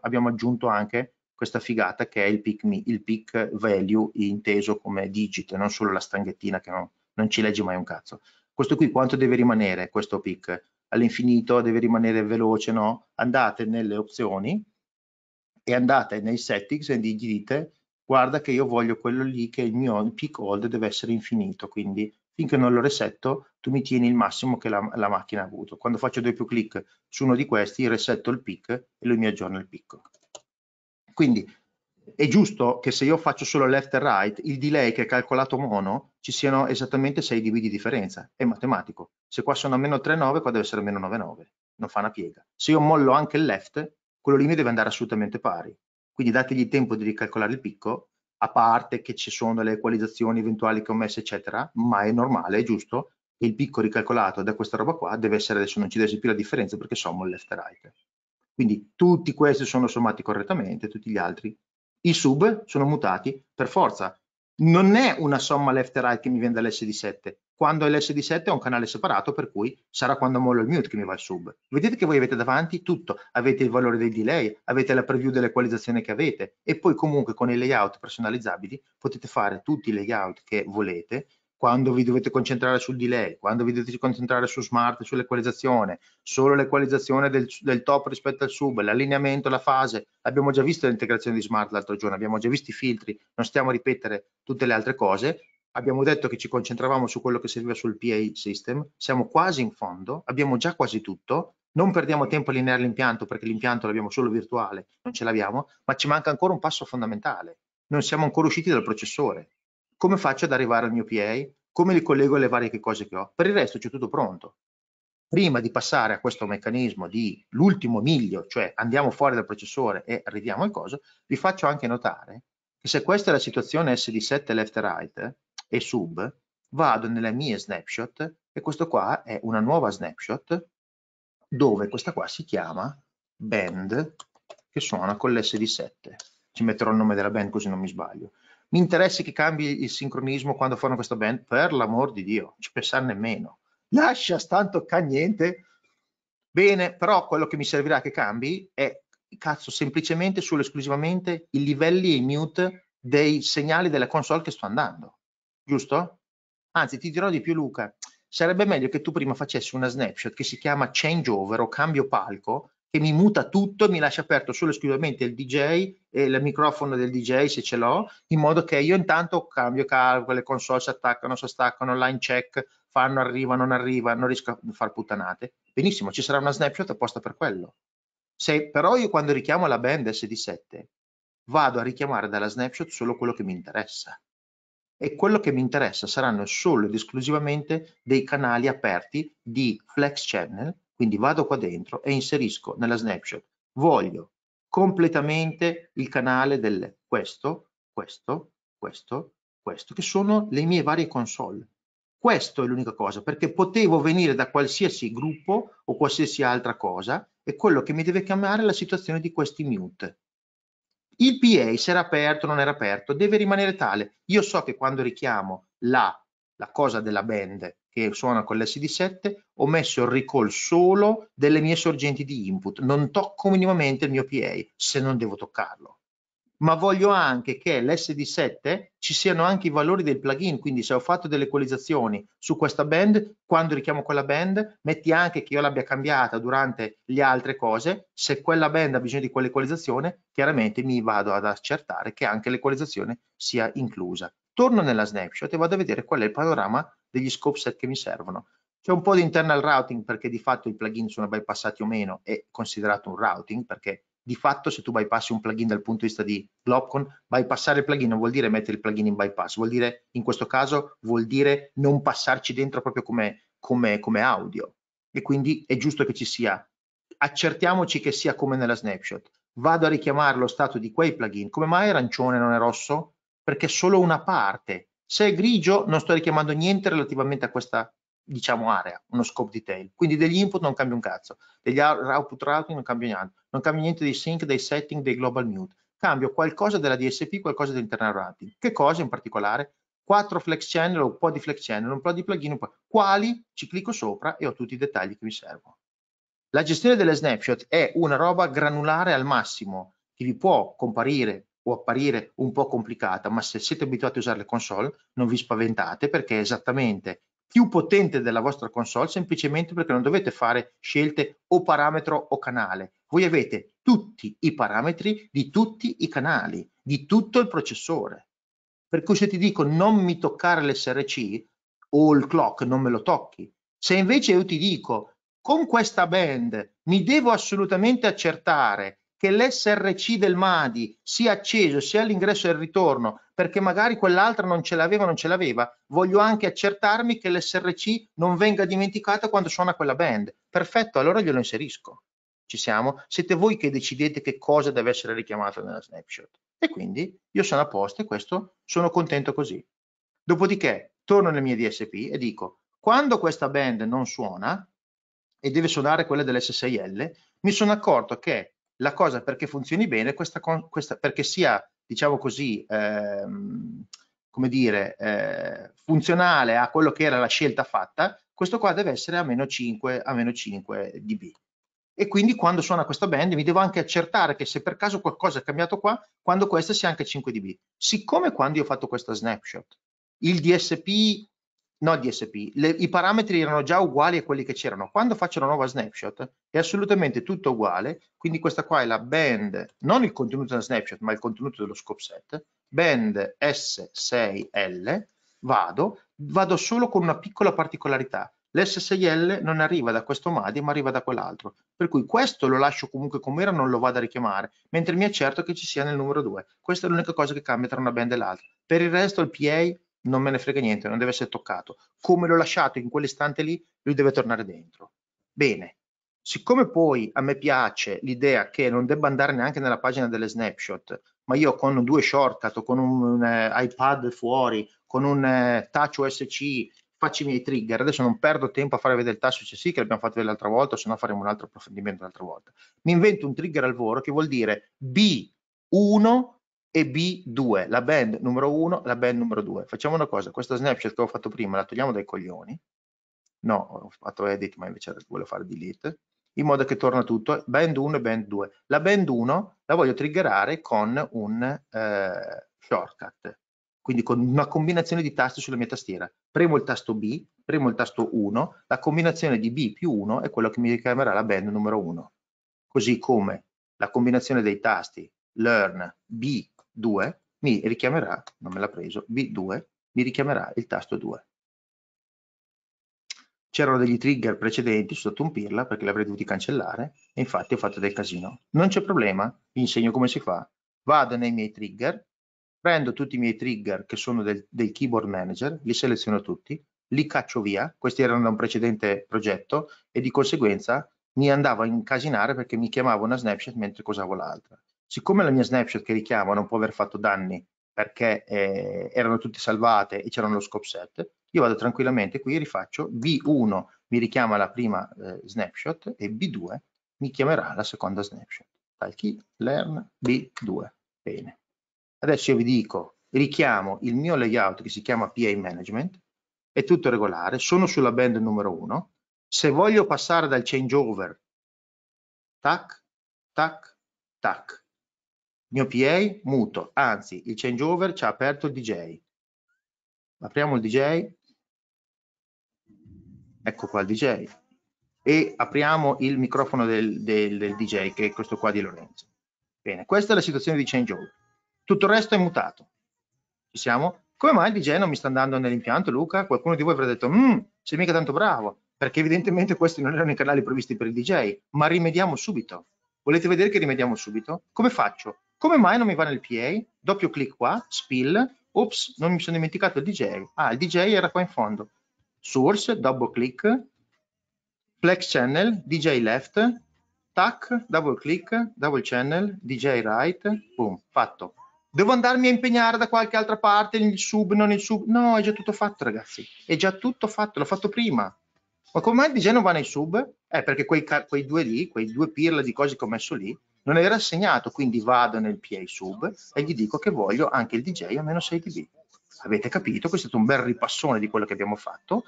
abbiamo, aggiunto anche questa figata che è il peak, il peak, value inteso come digit, non solo la stanghettina che non, non ci legge mai un cazzo. Questo qui quanto deve rimanere, questo peak? All'infinito deve rimanere veloce, no? Andate nelle opzioni e andate nei settings e gli dite guarda che io voglio quello lì che il mio peak hold deve essere infinito, quindi finché non lo resetto tu mi tieni il massimo che la, la macchina ha avuto. Quando faccio doppio clic su uno di questi resetto il peak e lui mi aggiorna il picco. Quindi è giusto che se io faccio solo left e right, il delay che è calcolato mono, ci siano esattamente 6 dB di differenza, è matematico. Se qua sono a meno 3,9, qua deve essere a meno 9,9, non fa una piega. Se io mollo anche il left, quello lì mi deve andare assolutamente pari. Quindi dategli tempo di ricalcolare il picco, a parte che ci sono le equalizzazioni eventuali che ho messo, eccetera, ma è normale, è giusto, che il picco ricalcolato da questa roba qua deve essere, adesso non ci deve più la differenza perché sommo il left e right. Quindi tutti questi sono sommati correttamente, tutti gli altri. I sub sono mutati per forza. Non è una somma left e right che mi viene dallsd 7, quando l'SD7 è un canale separato per cui sarà quando mollo il mute che mi va il sub. Vedete che voi avete davanti tutto, avete il valore dei delay, avete la preview dell'equalizzazione che avete e poi comunque con i layout personalizzabili potete fare tutti i layout che volete quando vi dovete concentrare sul delay, quando vi dovete concentrare su smart, sull'equalizzazione, solo l'equalizzazione del, del, top rispetto al sub, l'allineamento, la fase, abbiamo già visto l'integrazione di smart l'altro giorno, abbiamo già visto i filtri, non stiamo a ripetere tutte le altre cose, abbiamo detto che ci concentravamo su quello che serviva sul PA system, siamo quasi in fondo, abbiamo già quasi tutto, non perdiamo tempo a lineare l'impianto perché l'impianto l'abbiamo solo virtuale, non ce l'abbiamo, ma ci manca ancora un passo fondamentale, non siamo ancora usciti dal processore. Come faccio ad arrivare al mio PA? Come li collego alle varie cose che ho? Per il resto c'è tutto pronto. Prima di passare a questo meccanismo di l'ultimo miglio, cioè andiamo fuori dal processore e arriviamo al coso, vi faccio anche notare che se questa è la situazione SD7 left-right, e sub, vado nelle mie snapshot e questo qua è una nuova snapshot dove questa qua si chiama band che suona con lsd 7. Ci metterò il nome della band così non mi sbaglio. Mi interessa che cambi il sincronismo quando fanno questa band? Per l'amor di Dio, non ci pensare nemmeno. Lascia stanto ca niente. Bene, però quello che mi servirà che cambi è cazzo semplicemente solo esclusivamente i livelli e i mute dei segnali della console che sto andando giusto? Anzi, ti dirò di più Luca, sarebbe meglio che tu prima facessi una snapshot che si chiama changeover o cambio palco, che mi muta tutto e mi lascia aperto solo esclusivamente il DJ e il microfono del DJ se ce l'ho, in modo che io intanto cambio calco, le console si attaccano, si staccano, line check, fanno, arriva, non arriva, non riesco a far puttanate. Benissimo, ci sarà una snapshot apposta per quello. Se però io quando richiamo la band SD7 vado a richiamare dalla snapshot solo quello che mi interessa e quello che mi interessa saranno solo ed esclusivamente dei canali aperti di Flex Channel, quindi vado qua dentro e inserisco nella snapshot, voglio completamente il canale del questo, questo, questo, questo, che sono le mie varie console. Questo è l'unica cosa, perché potevo venire da qualsiasi gruppo o qualsiasi altra cosa e quello che mi deve chiamare è la situazione di questi mute. Il PA, se era aperto o non era aperto, deve rimanere tale. Io so che quando richiamo la, la cosa della band che suona con l'SD7, ho messo il recall solo delle mie sorgenti di input. Non tocco minimamente il mio PA, se non devo toccarlo ma voglio anche che l'SD7 ci siano anche i valori del plugin, quindi se ho fatto delle equalizzazioni su questa band, quando richiamo quella band, metti anche che io l'abbia cambiata durante le altre cose, se quella band ha bisogno di quell'equalizzazione, chiaramente mi vado ad accertare che anche l'equalizzazione sia inclusa. Torno nella snapshot e vado a vedere qual è il panorama degli scope set che mi servono. C'è un po' di internal routing perché di fatto i plugin sono bypassati o meno, è considerato un routing perché di fatto se tu bypassi un plugin dal punto di vista di Globcon, bypassare il plugin non vuol dire mettere il plugin in bypass, vuol dire in questo caso vuol dire non passarci dentro proprio come, come, come audio e quindi è giusto che ci sia. Accertiamoci che sia come nella snapshot. Vado a richiamare lo stato di quei plugin. Come mai è arancione non è rosso? Perché solo una parte. Se è grigio non sto richiamando niente relativamente a questa diciamo area, uno scope detail. Quindi degli input non cambia un cazzo, degli output routing non cambia niente, non cambia niente dei sync, dei setting, dei global mute. Cambio qualcosa della DSP, qualcosa dell'internal routing. Che cosa in particolare? 4 flex channel, un po' di flex channel, un po' di plugin, po'... quali? Ci clicco sopra e ho tutti i dettagli che mi servono. La gestione delle snapshot è una roba granulare al massimo, che vi può comparire o apparire un po' complicata, ma se siete abituati a usare le console non vi spaventate perché è esattamente più potente della vostra console semplicemente perché non dovete fare scelte o parametro o canale. Voi avete tutti i parametri di tutti i canali, di tutto il processore. Per cui se ti dico non mi toccare l'SRC o il clock, non me lo tocchi. Se invece io ti dico con questa band mi devo assolutamente accertare che l'SRC del MADI sia acceso sia all'ingresso e al ritorno, perché magari quell'altra non ce l'aveva o non ce l'aveva, voglio anche accertarmi che l'SRC non venga dimenticata quando suona quella band. Perfetto, allora glielo inserisco. Ci siamo? Siete voi che decidete che cosa deve essere richiamato nella snapshot. E quindi io sono a posto e questo sono contento così. Dopodiché torno nel mio DSP e dico, quando questa band non suona e deve suonare quella dell'SSL, mi sono accorto che la cosa perché funzioni bene, questa, questa, perché sia, diciamo così, ehm, come dire, eh, funzionale a quello che era la scelta fatta, questo qua deve essere a meno 5, a meno 5 dB. E quindi quando suona questa band mi devo anche accertare che se per caso qualcosa è cambiato qua, quando questa sia anche 5 dB. Siccome quando io ho fatto questo snapshot, il DSP no DSP, le, i parametri erano già uguali a quelli che c'erano. Quando faccio una nuova snapshot è assolutamente tutto uguale, quindi questa qua è la band, non il contenuto della snapshot, ma il contenuto dello scope set, band S6L, vado, vado solo con una piccola particolarità. L'S6L non arriva da questo MADI ma arriva da quell'altro, per cui questo lo lascio comunque com'era, non lo vado a richiamare, mentre mi accerto che ci sia nel numero 2. Questa è l'unica cosa che cambia tra una band e l'altra. Per il resto il PA non me ne frega niente, non deve essere toccato. Come l'ho lasciato in quell'istante lì, lui deve tornare dentro. Bene, siccome poi a me piace l'idea che non debba andare neanche nella pagina delle snapshot, ma io con due shortcut, con un, un uh, eh, iPad fuori, con un uh, touch USC, faccio i miei trigger. Adesso non perdo tempo a fare vedere il touch USC che l'abbiamo fatto l'altra volta, se no faremo un altro approfondimento l'altra volta. Mi invento un trigger al volo che vuol dire B1 e B2, la band numero 1, la band numero 2. Facciamo una cosa, questa snapshot che ho fatto prima la togliamo dai coglioni, no, ho fatto edit ma invece volevo fare delete, in modo che torna tutto, band 1 e band 2. La band 1 la voglio triggerare con un eh, shortcut, quindi con una combinazione di tasti sulla mia tastiera. Premo il tasto B, premo il tasto 1, la combinazione di B più 1 è quello che mi richiamerà la band numero 1. Così come la combinazione dei tasti learn B mi richiamerà, non me l'ha preso, B2 mi richiamerà il tasto 2. C'erano degli trigger precedenti sono stato un pirla perché li avrei dovuti cancellare e infatti ho fatto del casino. Non c'è problema, vi insegno come si fa. Vado nei miei trigger, prendo tutti i miei trigger che sono del, del keyboard manager, li seleziono tutti, li caccio via, questi erano da un precedente progetto e di conseguenza mi andavo a incasinare perché mi chiamavo una snapshot mentre cosavo l'altra siccome la mia snapshot che richiamo non può aver fatto danni perché eh, erano tutte salvate e c'erano lo scope set, io vado tranquillamente qui e rifaccio V1 mi richiama la prima eh, snapshot e B2 mi chiamerà la seconda snapshot. Tal key, learn B2. Bene. Adesso io vi dico, richiamo il mio layout che si chiama PA Management, è tutto regolare, sono sulla band numero 1. Se voglio passare dal changeover, tac, tac, tac, mio PA muto, anzi il changeover ci ha aperto il DJ. Apriamo il DJ, ecco qua il DJ e apriamo il microfono del, del, del DJ che è questo qua di Lorenzo. Bene, questa è la situazione di changeover. Tutto il resto è mutato. Ci siamo? Come mai il DJ non mi sta andando nell'impianto, Luca? Qualcuno di voi avrà detto, mmm, sei mica tanto bravo, perché evidentemente questi non erano i canali previsti per il DJ, ma rimediamo subito. Volete vedere che rimediamo subito? Come faccio? Come mai non mi va nel PA? Doppio clic qua, spill, ops, non mi sono dimenticato il DJ. Ah, il DJ era qua in fondo. Source, double click, flex channel, DJ left, tac, double click, double channel, DJ right, boom, fatto. Devo andarmi a impegnare da qualche altra parte, il sub, non il sub. No, è già tutto fatto, ragazzi. È già tutto fatto, l'ho fatto prima. Ma come mai il DJ non va nei sub? Eh, perché quei, quei due lì, quei due pirla di cose che ho messo lì, non era assegnato, quindi vado nel PA sub e gli dico che voglio anche il DJ a meno 6 dB. Avete capito? Questo è stato un bel ripassone di quello che abbiamo fatto,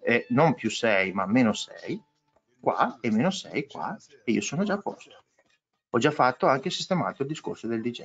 eh, non più 6 ma meno 6 qua e meno 6 qua e io sono già a posto. Ho già fatto anche sistemato il discorso del DJ.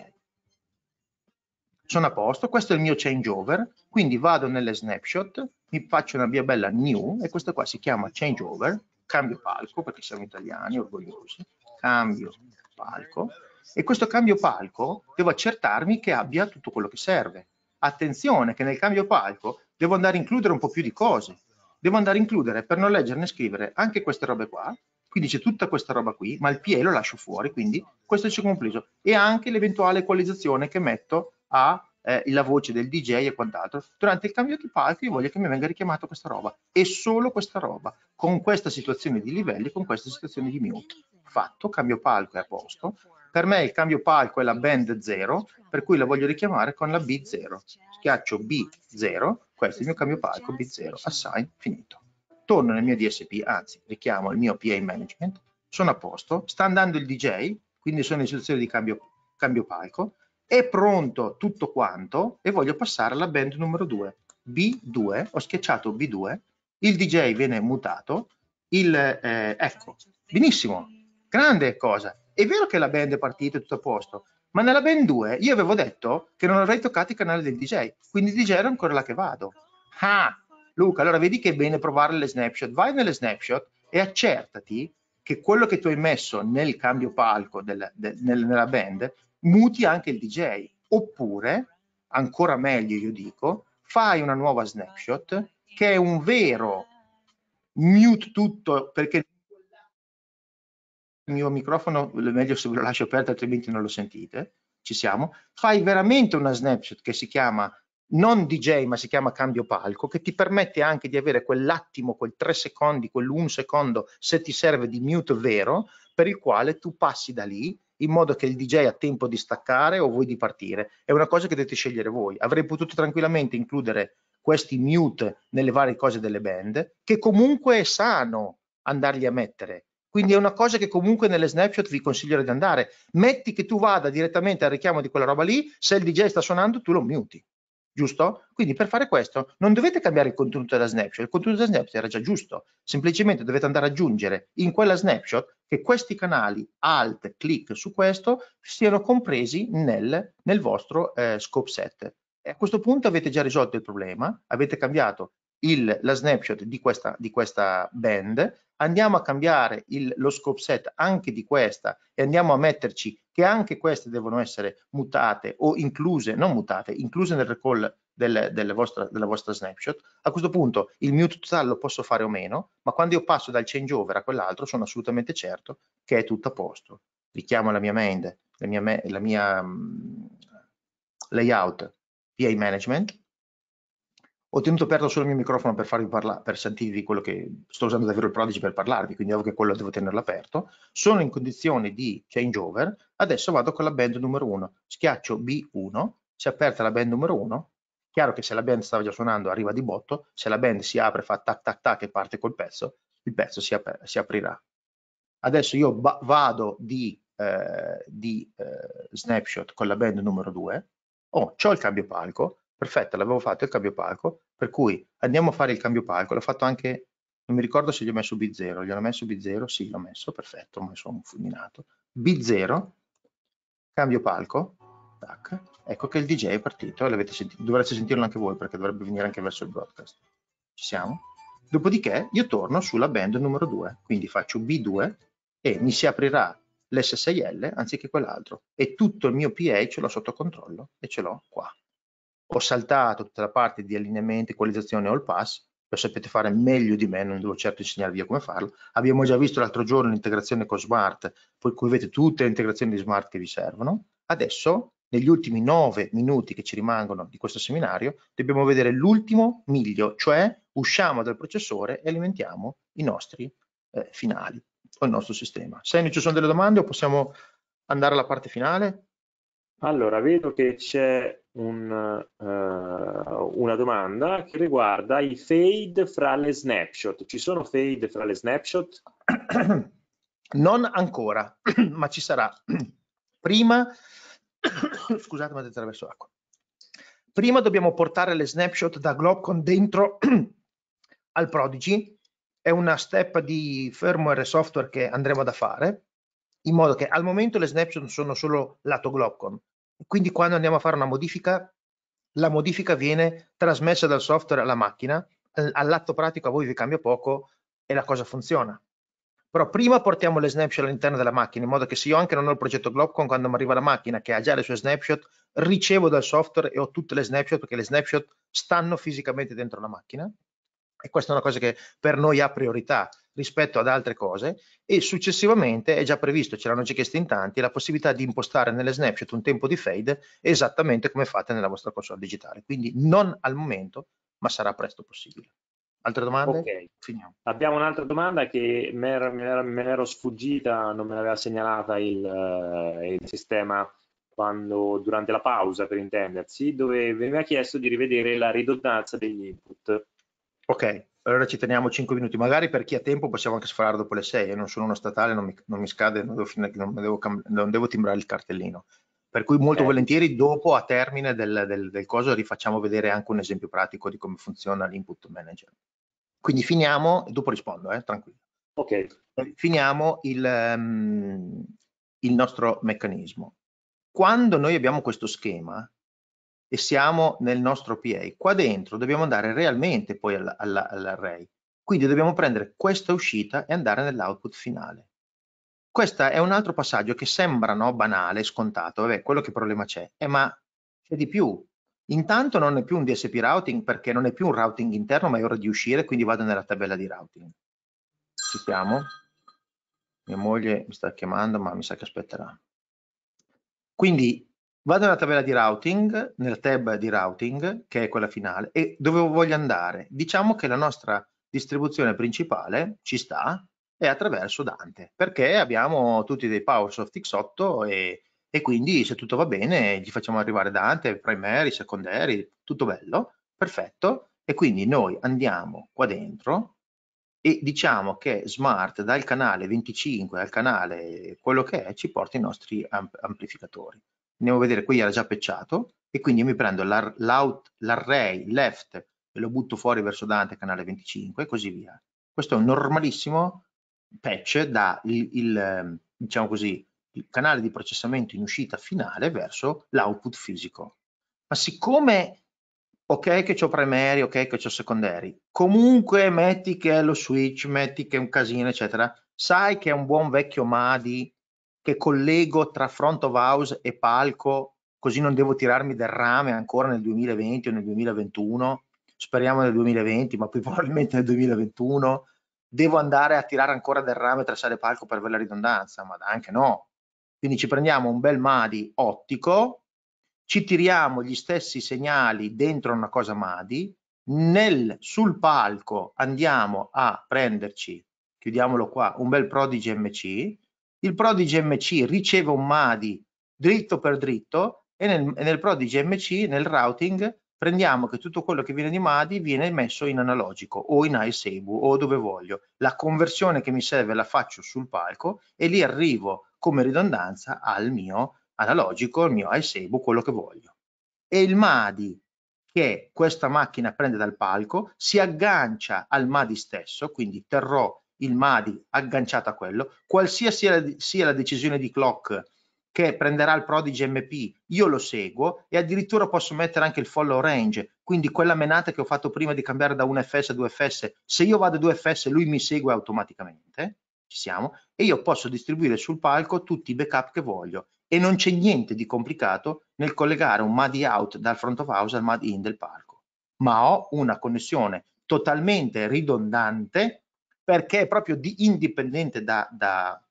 Sono a posto, questo è il mio changeover, quindi vado nelle snapshot, mi faccio una via bella new e questa qua si chiama changeover, cambio palco perché siamo italiani, orgogliosi, cambio palco e questo cambio palco devo accertarmi che abbia tutto quello che serve. Attenzione che nel cambio palco devo andare a includere un po' più di cose. Devo andare a includere per non leggere né scrivere anche queste robe qua, quindi c'è tutta questa roba qui, ma il PE lo lascio fuori, quindi questo è il compreso. E anche l'eventuale equalizzazione che metto a eh, la voce del DJ e quant'altro. Durante il cambio di palco io voglio che mi venga richiamata questa roba e solo questa roba, con questa situazione di livelli, con questa situazione di mute. Fatto, cambio palco è a posto. Per me il cambio palco è la band 0, per cui la voglio richiamare con la B0. Schiaccio B0, questo è il mio cambio palco B0, assign, finito. Torno nel mio DSP, anzi richiamo il mio PA management, sono a posto, sta andando il DJ, quindi sono in situazione di cambio, cambio palco, è pronto tutto quanto e voglio passare alla band numero 2, B2, ho schiacciato B2, il DJ viene mutato, il, eh, ecco, benissimo, grande cosa. È vero che la band è partita tutto a posto, ma nella band 2 io avevo detto che non avrei toccato il canale del DJ, quindi il DJ era ancora là che vado. Ah, Luca, allora vedi che è bene provare le snapshot, vai nelle snapshot e accertati che quello che tu hai messo nel cambio palco del, de, nel, nella band muti anche il DJ, oppure, ancora meglio io dico, fai una nuova snapshot che è un vero mute tutto perché il mio microfono è meglio se ve lo lascio aperto altrimenti non lo sentite, ci siamo, fai veramente una snapshot che si chiama non DJ ma si chiama cambio palco che ti permette anche di avere quell'attimo, quel tre secondi, quell'un secondo se ti serve di mute vero per il quale tu passi da lì in modo che il DJ ha tempo di staccare o voi di partire. È una cosa che dovete scegliere voi. Avrei potuto tranquillamente includere questi mute nelle varie cose delle band, che comunque è sano andarli a mettere. Quindi è una cosa che comunque nelle snapshot vi consiglio di andare. Metti che tu vada direttamente al richiamo di quella roba lì, se il DJ sta suonando tu lo muti giusto? Quindi per fare questo non dovete cambiare il contenuto della snapshot, il contenuto della snapshot era già giusto, semplicemente dovete andare ad aggiungere in quella snapshot che questi canali alt, click su questo, siano compresi nel, nel vostro eh, scope set. E a questo punto avete già risolto il problema, avete cambiato il, la snapshot di questa, di questa band andiamo a cambiare il, lo scope set anche di questa e andiamo a metterci che anche queste devono essere mutate o incluse, non mutate, incluse nel recall del, del vostra, della vostra snapshot, a questo punto il mute total lo posso fare o meno, ma quando io passo dal changeover a quell'altro sono assolutamente certo che è tutto a posto. Richiamo la mia main, la mia, la mia mm, layout PA management ho tenuto aperto solo il mio microfono per, farvi parla- per sentirvi quello che sto usando davvero il Prodigy per parlarvi, quindi ovvio che quello devo tenerlo aperto. Sono in condizione di changeover, adesso vado con la band numero 1, schiaccio B1, si è aperta la band numero 1, chiaro che se la band stava già suonando arriva di botto, se la band si apre fa tac tac tac e parte col pezzo, il pezzo si, ap- si aprirà. Adesso io ba- vado di, eh, di eh, snapshot con la band numero 2, oh, ho il cambio palco, perfetto, l'avevo fatto il cambio palco, per cui andiamo a fare il cambio palco, l'ho fatto anche, non mi ricordo se gli ho messo B0, gli ho messo B0, sì l'ho messo, perfetto, ho messo un fulminato, B0, cambio palco, tac, ecco che il DJ è partito, sentito, dovreste sentirlo anche voi perché dovrebbe venire anche verso il broadcast, ci siamo? Dopodiché io torno sulla band numero 2, quindi faccio B2 e mi si aprirà l'SSIL anziché quell'altro e tutto il mio PA ce l'ho sotto controllo e ce l'ho qua ho saltato tutta la parte di allineamento, equalizzazione e all pass, lo sapete fare meglio di me, non devo certo insegnarvi come farlo. Abbiamo già visto l'altro giorno l'integrazione con Smart, per cui avete tutte le integrazioni di Smart che vi servono. Adesso, negli ultimi nove minuti che ci rimangono di questo seminario, dobbiamo vedere l'ultimo miglio, cioè usciamo dal processore e alimentiamo i nostri eh, finali o il nostro sistema. Se non ci sono delle domande o possiamo andare alla parte finale? Allora, vedo che c'è un, uh, una domanda che riguarda i fade fra le snapshot. Ci sono fade fra le snapshot? Non ancora, ma ci sarà. Prima, scusate, ma di attraverso l'acqua. Prima dobbiamo portare le snapshot da Globcon dentro al Prodigy. È una step di firmware e software che andremo ad fare in modo che al momento le snapshot sono solo lato Gloccon. Quindi quando andiamo a fare una modifica, la modifica viene trasmessa dal software alla macchina, all'atto pratico a voi vi cambia poco e la cosa funziona. Però prima portiamo le snapshot all'interno della macchina, in modo che se io anche non ho il progetto Gloccon, quando mi arriva la macchina che ha già le sue snapshot, ricevo dal software e ho tutte le snapshot, perché le snapshot stanno fisicamente dentro la macchina e questa è una cosa che per noi ha priorità rispetto ad altre cose e successivamente è già previsto, ce l'hanno già chiesto in tanti, la possibilità di impostare nelle snapshot un tempo di fade esattamente come fate nella vostra console digitale, quindi non al momento ma sarà presto possibile. Altre domande? Ok, Finiamo. abbiamo un'altra domanda che me l'ero sfuggita, non me l'aveva segnalata il, eh, il sistema quando, durante la pausa per intendersi, dove veniva chiesto di rivedere la ridondanza degli input Ok, allora ci teniamo 5 minuti, magari per chi ha tempo possiamo anche sfarare dopo le 6, io non sono uno statale, non mi, non mi scade, non devo, non, devo, non devo, timbrare il cartellino. Per cui molto okay. volentieri dopo a termine del, del, del coso rifacciamo vedere anche un esempio pratico di come funziona l'input manager. Quindi finiamo, e dopo rispondo, eh, tranquillo. Okay. Finiamo il, um, il nostro meccanismo. Quando noi abbiamo questo schema, e siamo nel nostro PA. Qua dentro dobbiamo andare realmente poi all'array. Quindi dobbiamo prendere questa uscita e andare nell'output finale. Questo è un altro passaggio che sembra no, banale, scontato, vabbè, quello che problema c'è, eh, ma c'è di più. Intanto non è più un DSP routing perché non è più un routing interno, ma è ora di uscire, quindi vado nella tabella di routing. Ci siamo. Mia moglie mi sta chiamando, ma mi sa che aspetterà. Quindi vado nella tabella di routing, nella tab di routing, che è quella finale, e dove voglio andare? Diciamo che la nostra distribuzione principale ci sta, è attraverso Dante, perché abbiamo tutti dei PowerSoft X8 e, e quindi se tutto va bene gli facciamo arrivare Dante, primary, secondary, tutto bello, perfetto, e quindi noi andiamo qua dentro e diciamo che Smart dal canale 25 al canale quello che è ci porta i nostri amp amplificatori andiamo a vedere qui era già pecciato e quindi io mi prendo l'array left e lo butto fuori verso Dante canale 25 e così via questo è un normalissimo patch da il, il ehm, diciamo così il canale di processamento in uscita finale verso l'output fisico ma siccome ok che ho primary, ok che ho secondary, comunque metti che è lo switch, metti che è un casino, eccetera, sai che è un buon vecchio MADI che collego tra front of house e palco, così non devo tirarmi del rame ancora nel 2020 o nel 2021, speriamo nel 2020, ma più probabilmente nel 2021, devo andare a tirare ancora del rame tra sale e palco per avere la ridondanza, ma anche no. Quindi ci prendiamo un bel MADI ottico, ci tiriamo gli stessi segnali dentro una cosa MADI, nel, sul palco andiamo a prenderci, chiudiamolo qua, un bel Prodigy MC, il Prodigy MC riceve un MADI dritto per dritto e nel, nel Prodigy MC, nel routing, prendiamo che tutto quello che viene di MADI viene messo in analogico o in iSebu o dove voglio. La conversione che mi serve la faccio sul palco e lì arrivo come ridondanza al mio analogico, al mio iSebu, quello che voglio. E il MADI che questa macchina prende dal palco si aggancia al MADI stesso, quindi terrò il Madi agganciato a quello, qualsiasi sia la decisione di Clock che prenderà il Prodigy MP, io lo seguo e addirittura posso mettere anche il follow range, quindi quella menata che ho fatto prima di cambiare da 1FS a 2FS, se io vado a 2FS lui mi segue automaticamente, ci siamo, e io posso distribuire sul palco tutti i backup che voglio e non c'è niente di complicato nel collegare un MADI out dal front of house al MADI in del palco, ma ho una connessione totalmente ridondante perché è proprio di, indipendente da, da,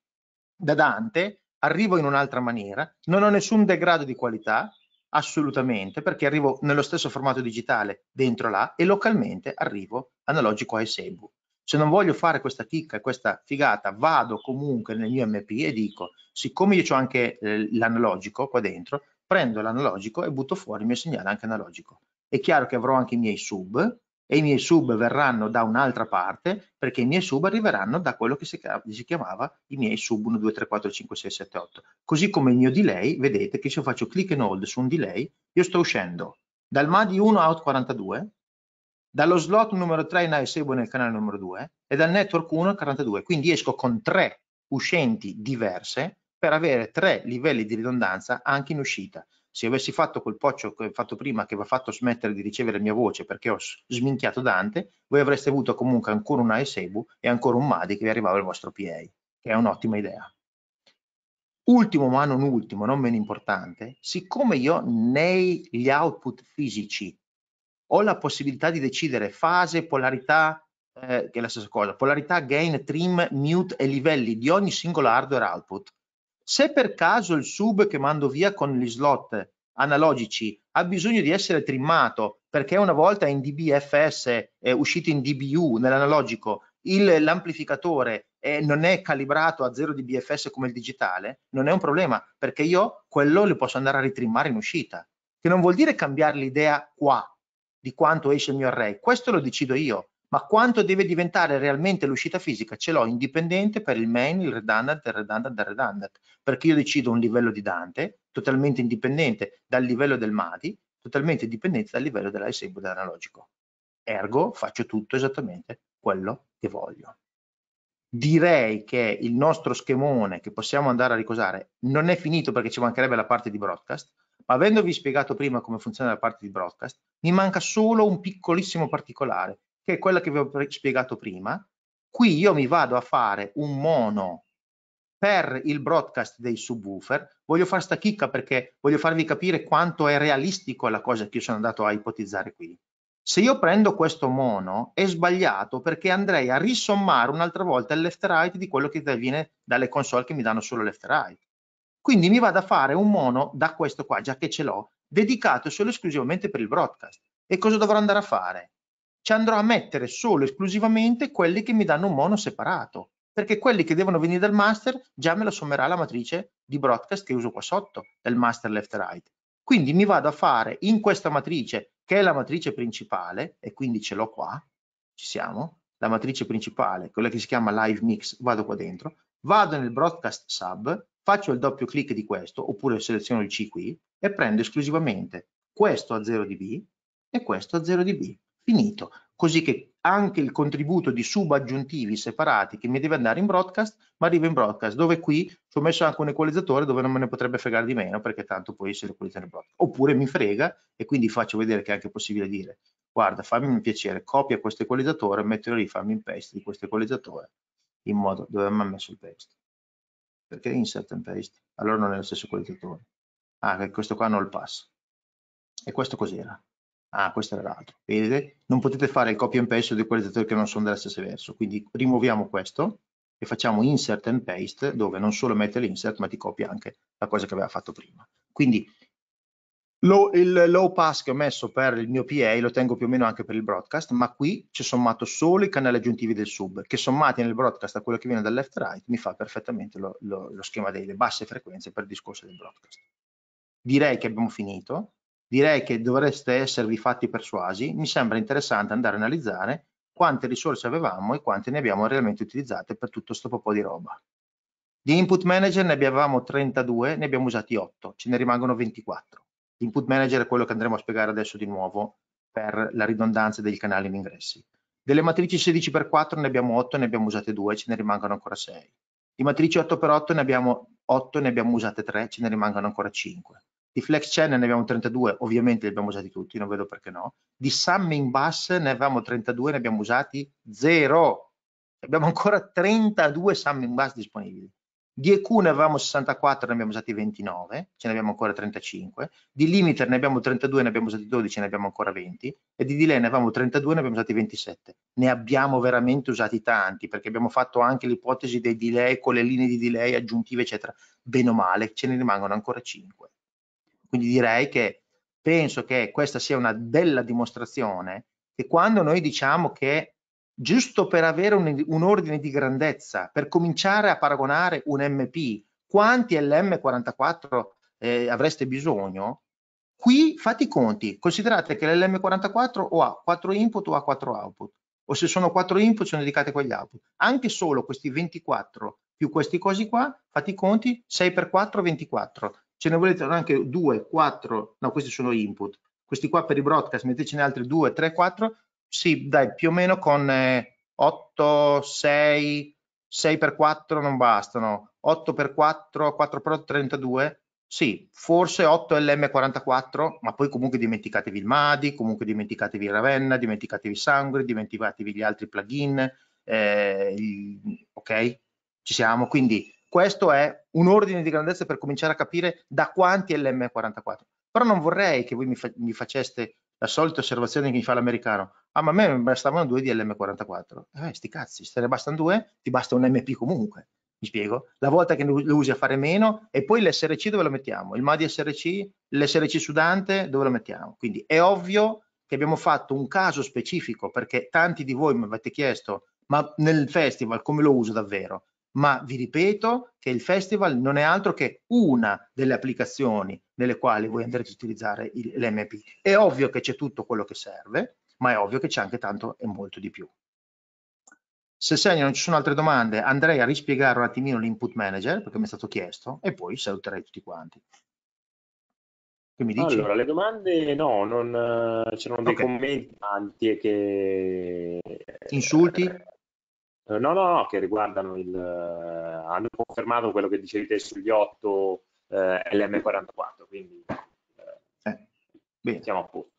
da Dante, arrivo in un'altra maniera, non ho nessun degrado di qualità, assolutamente, perché arrivo nello stesso formato digitale dentro là e localmente arrivo analogico a Esebu. Se non voglio fare questa chicca e questa figata, vado comunque nel mio MP e dico, siccome io ho anche eh, l'analogico qua dentro, prendo l'analogico e butto fuori il mio segnale anche analogico. È chiaro che avrò anche i miei sub, e i miei sub verranno da un'altra parte perché i miei sub arriveranno da quello che si chiamava i miei sub 1, 2, 3, 4, 5, 6, 7, 8. Così come il mio delay, vedete che se io faccio click and hold su un delay, io sto uscendo dal MADI 1 out 42, dallo slot numero 3 in ASEBO nel canale numero 2 e dal network 1 al 42. Quindi esco con tre uscenti diverse per avere tre livelli di ridondanza anche in uscita se avessi fatto quel poccio che ho fatto prima che vi ha fatto smettere di ricevere la mia voce perché ho sminchiato Dante, voi avreste avuto comunque ancora un Aesebu e ancora un Madi che vi arrivava al vostro PA, che è un'ottima idea. Ultimo ma non ultimo, non meno importante, siccome io negli output fisici ho la possibilità di decidere fase, polarità, eh, che è la stessa cosa, polarità, gain, trim, mute e livelli di ogni singolo hardware output, se per caso il sub che mando via con gli slot analogici ha bisogno di essere trimmato perché una volta in DBFS è uscito in DBU nell'analogico l'amplificatore eh, non è calibrato a 0 dBFS come il digitale, non è un problema perché io quello lo posso andare a ritrimmare in uscita, che non vuol dire cambiare l'idea qua di quanto esce il mio array, questo lo decido io, ma quanto deve diventare realmente l'uscita fisica ce l'ho indipendente per il main, il redundant, il redundant, il redundant, perché io decido un livello di Dante totalmente indipendente dal livello del MADI, totalmente indipendente dal livello dell'ISEGUO dell'analogico. Ergo faccio tutto esattamente quello che voglio. Direi che il nostro schemone che possiamo andare a ricosare non è finito perché ci mancherebbe la parte di broadcast, ma avendovi spiegato prima come funziona la parte di broadcast, mi manca solo un piccolissimo particolare che è quella che vi ho spiegato prima. Qui io mi vado a fare un mono per il broadcast dei subwoofer. Voglio fare sta chicca perché voglio farvi capire quanto è realistico la cosa che io sono andato a ipotizzare qui. Se io prendo questo mono è sbagliato perché andrei a risommare un'altra volta il left right di quello che viene dalle console che mi danno solo left right. Quindi mi vado a fare un mono da questo qua, già che ce l'ho, dedicato solo esclusivamente per il broadcast. E cosa dovrò andare a fare? ci andrò a mettere solo esclusivamente quelli che mi danno un mono separato, perché quelli che devono venire dal master già me lo sommerà la matrice di broadcast che uso qua sotto, del master left right. Quindi mi vado a fare in questa matrice, che è la matrice principale, e quindi ce l'ho qua, ci siamo, la matrice principale, quella che si chiama live mix, vado qua dentro, vado nel broadcast sub, faccio il doppio clic di questo, oppure seleziono il C qui, e prendo esclusivamente questo a 0 dB e questo a 0 dB finito, così che anche il contributo di sub aggiuntivi separati che mi deve andare in broadcast, ma arriva in broadcast, dove qui ci ho messo anche un equalizzatore dove non me ne potrebbe fregare di meno, perché tanto può essere equalizza in broadcast. Oppure mi frega e quindi faccio vedere che è anche possibile dire, guarda, fammi un piacere, copia questo equalizzatore, mettilo lì, fammi un paste di questo equalizzatore, in modo dove mi ha messo il paste. Perché insert and paste? Allora non è lo stesso equalizzatore. Ah, questo qua non lo passo. E questo cos'era? Ah, questo era l'altro. Vedete? Non potete fare il copy and paste di equalizzatori che non sono della stessa verso. Quindi rimuoviamo questo e facciamo insert and paste dove non solo mette l'insert ma ti copia anche la cosa che aveva fatto prima. Quindi lo, il low pass che ho messo per il mio PA lo tengo più o meno anche per il broadcast, ma qui c'è sommato solo i canali aggiuntivi del sub, che sommati nel broadcast a quello che viene dal left right mi fa perfettamente lo, lo, lo schema delle basse frequenze per il discorso del broadcast. Direi che abbiamo finito, direi che dovreste esservi fatti persuasi, mi sembra interessante andare a analizzare quante risorse avevamo e quante ne abbiamo realmente utilizzate per tutto questo po' di roba. Di input manager ne avevamo 32, ne abbiamo usati 8, ce ne rimangono 24. L'input manager è quello che andremo a spiegare adesso di nuovo per la ridondanza dei canali in ingressi. Delle matrici 16x4 ne abbiamo 8, ne abbiamo usate 2, ce ne rimangono ancora 6. Di matrici 8x8 ne abbiamo 8, ne abbiamo usate 3, ce ne rimangono ancora 5. Di flex channel ne abbiamo 32, ovviamente li abbiamo usati tutti, non vedo perché no. Di summing bus ne avevamo 32, ne abbiamo usati 0. Abbiamo ancora 32 summing bus disponibili. Di EQ ne avevamo 64, ne abbiamo usati 29, ce ne abbiamo ancora 35. Di limiter ne abbiamo 32, ne abbiamo usati 12, ne abbiamo ancora 20. E di delay ne avevamo 32, ne abbiamo usati 27. Ne abbiamo veramente usati tanti, perché abbiamo fatto anche l'ipotesi dei delay con le linee di delay aggiuntive, eccetera. Bene o male, ce ne rimangono ancora 5. Quindi direi che penso che questa sia una bella dimostrazione che quando noi diciamo che giusto per avere un, un ordine di grandezza, per cominciare a paragonare un MP, quanti LM44 eh, avreste bisogno, qui fate i conti, considerate che l'LM44 o ha 4 input o ha 4 output, o se sono 4 input sono dedicate quegli output, anche solo questi 24 più questi cosi qua, fate i conti, 6 per 4, 24, ce ne volete anche 2, 4, no questi sono input, questi qua per i broadcast mettecene altri 2, 3, 4, sì dai più o meno con 8, 6, 6 per 4 non bastano, 8 per 4, 4 per 32, sì, forse 8 LM44, ma poi comunque dimenticatevi il MADI, comunque dimenticatevi Ravenna, dimenticatevi Sangri, dimenticatevi gli altri plugin, eh, ok? Ci siamo, quindi questo è un ordine di grandezza per cominciare a capire da quanti è l'M44. Però non vorrei che voi mi, fa, mi faceste la solita osservazione che mi fa l'americano. Ah, ma a me bastavano due di LM44. Eh, sti cazzi, se ne bastano due, ti basta un MP comunque. Mi spiego? La volta che lo usi a fare meno, e poi l'SRC dove lo mettiamo? Il MADI SRC, l'SRC sudante dove lo mettiamo? Quindi è ovvio che abbiamo fatto un caso specifico perché tanti di voi mi avete chiesto ma nel festival come lo uso davvero? ma vi ripeto che il festival non è altro che una delle applicazioni nelle quali voi andrete a utilizzare l'MP. È ovvio che c'è tutto quello che serve, ma è ovvio che c'è anche tanto e molto di più. Se segno non ci sono altre domande, andrei a rispiegare un attimino l'input manager, perché mi è stato chiesto, e poi saluterei tutti quanti. Allora, le domande no, non, c'erano dei okay. commenti tanti che... Insulti? Eh, no, no, no, che riguardano il... Eh, hanno confermato quello che dicevi te sugli 8 eh, LM44, quindi eh, eh, bene. siamo a posto.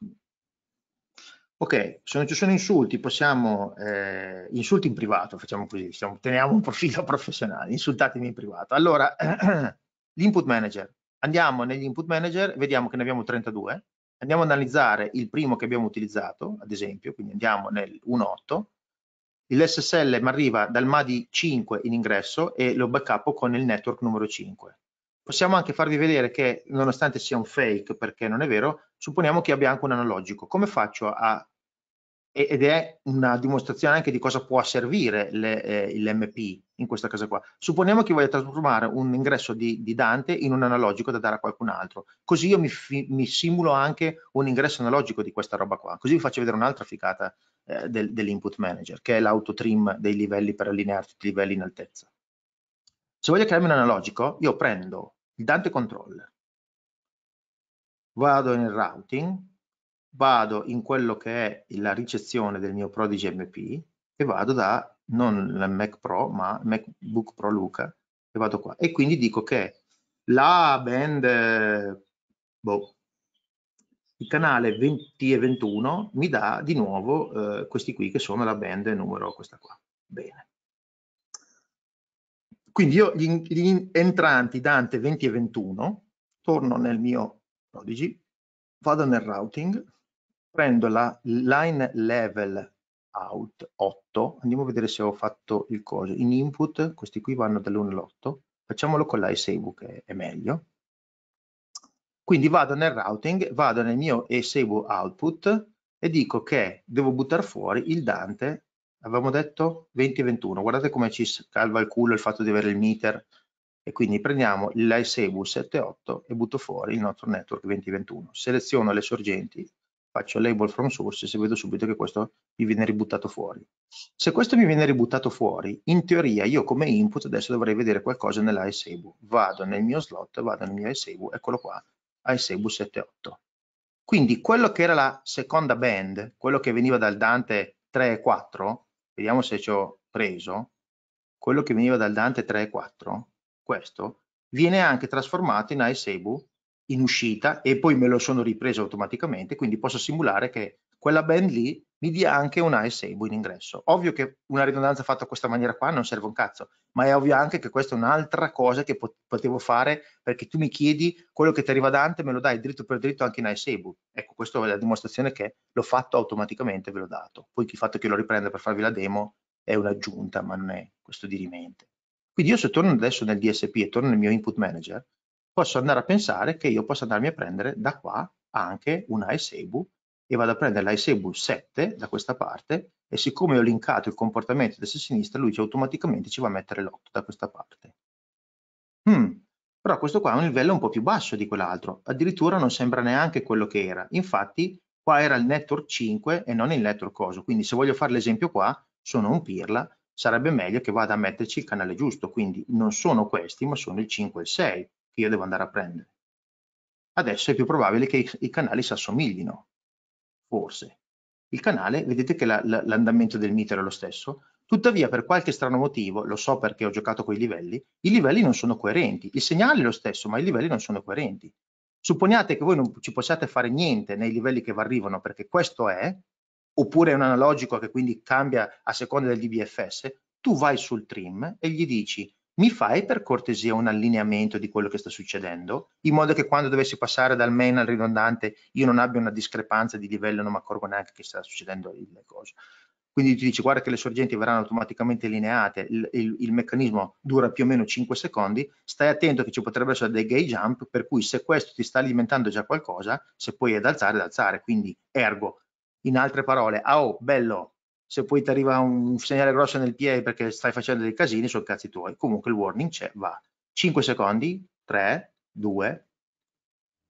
Ok, se non ci sono insulti, possiamo, eh, insulti in privato, facciamo così, siamo, teniamo un profilo professionale, insultatemi in privato. Allora, l'input manager, andiamo negli input manager, vediamo che ne abbiamo 32, andiamo ad analizzare il primo che abbiamo utilizzato, ad esempio, quindi andiamo nel 1.8, l'SSL mi arriva dal MADI 5 in ingresso e lo backup con il network numero 5. Possiamo anche farvi vedere che, nonostante sia un fake, perché non è vero, supponiamo che abbia anche un analogico. Come faccio a... ed è una dimostrazione anche di cosa può servire l'MP eh, in questa casa qua. Supponiamo che voglia trasformare un ingresso di, di, Dante in un analogico da dare a qualcun altro. Così io mi, mi simulo anche un ingresso analogico di questa roba qua. Così vi faccio vedere un'altra ficata eh, del, dell'input manager, che è l'autotrim dei livelli per allineare tutti i livelli in altezza. Se voglio crearmi un analogico, io prendo il Dante Controller, vado nel routing, vado in quello che è la ricezione del mio Prodigy MP e vado da non la Mac Pro ma MacBook Pro Luca e vado qua e quindi dico che la band boh, il canale 20 e 21 mi dà di nuovo eh, questi qui che sono la band numero questa qua. Bene. Quindi io gli, gli entranti Dante 20 e 21, torno nel mio Prodigy, vado nel routing, prendo la line level out 8, andiamo a vedere se ho fatto il coso, in input questi qui vanno dall'1 all'8, facciamolo con l'iSave che è meglio, quindi vado nel routing, vado nel mio eseguo output e dico che devo buttare fuori il Dante, avevamo detto 2021, guardate come ci calva il culo il fatto di avere il meter e quindi prendiamo la 78 e butto fuori il nostro network 2021, seleziono le sorgenti, faccio label from sources e vedo subito che questo mi viene ributtato fuori. Se questo mi viene ributtato fuori, in teoria io come input adesso dovrei vedere qualcosa nella vado nel mio slot, vado nel mio eseguo, eccolo qua, ai Sebu 78. Quindi quello che era la seconda band, quello che veniva dal Dante 3 e 4, vediamo se ci ho preso, quello che veniva dal Dante 3 e 4, questo, viene anche trasformato in Aisebu in uscita e poi me lo sono ripreso automaticamente, quindi posso simulare che quella band lì mi dia anche un ASEBO in ingresso. Ovvio che una ridondanza fatta in questa maniera qua non serve un cazzo, ma è ovvio anche che questa è un'altra cosa che potevo fare perché tu mi chiedi quello che ti arriva Dante, me lo dai dritto per dritto anche in ASEBO. Ecco, questa è la dimostrazione che l'ho fatto automaticamente, ve l'ho dato. Poi il fatto che lo riprenda per farvi la demo è un'aggiunta, ma non è questo di rimente. Quindi io se torno adesso nel DSP e torno nel mio input manager, posso andare a pensare che io possa andarmi a prendere da qua anche una ASEBU e vado a prendere l'ISEBU 7 da questa parte e siccome ho linkato il comportamento destra-sinistra lui automaticamente ci va a mettere l'8 da questa parte. Hmm. Però questo qua è un livello un po' più basso di quell'altro, addirittura non sembra neanche quello che era. Infatti qua era il network 5 e non il network coso, quindi se voglio fare l'esempio qua, sono un pirla, sarebbe meglio che vada a metterci il canale giusto, quindi non sono questi ma sono il 5 e il 6 che io devo andare a prendere. Adesso è più probabile che i canali si assomiglino, corse. Il canale, vedete che la, la, l'andamento del miter è lo stesso, tuttavia per qualche strano motivo, lo so perché ho giocato con i livelli, i livelli non sono coerenti, il segnale è lo stesso, ma i livelli non sono coerenti. Supponiate che voi non ci possiate fare niente nei livelli che vi arrivano perché questo è, oppure è un analogico che quindi cambia a seconda del DBFS, tu vai sul trim e gli dici mi fai per cortesia un allineamento di quello che sta succedendo, in modo che quando dovessi passare dal main al ridondante io non abbia una discrepanza di livello, non mi accorgo neanche che sta succedendo le cose. Quindi ti dici guarda che le sorgenti verranno automaticamente allineate, il, il, il meccanismo dura più o meno 5 secondi, stai attento che ci potrebbero essere dei gay jump, per cui se questo ti sta alimentando già qualcosa, se puoi ad alzare, ad alzare, quindi ergo. In altre parole, ah oh, bello, se poi ti arriva un segnale grosso nel PA perché stai facendo dei casini, sono cazzi tuoi. Comunque il warning c'è, va. 5 secondi, 3, 2,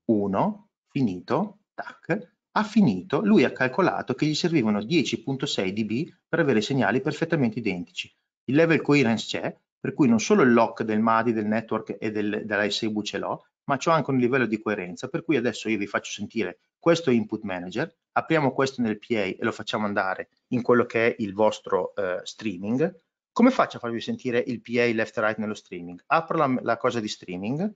1, finito, tac, ha finito, lui ha calcolato che gli servivano 10.6 dB per avere segnali perfettamente identici. Il level coherence c'è, per cui non solo il lock del MADI, del network e del, della SEBU ce l'ho, ma c'ho anche un livello di coerenza, per cui adesso io vi faccio sentire questo input manager, apriamo questo nel PA e lo facciamo andare in quello che è il vostro eh, streaming. Come faccio a farvi sentire il PA left right nello streaming? Apro la, la cosa di streaming,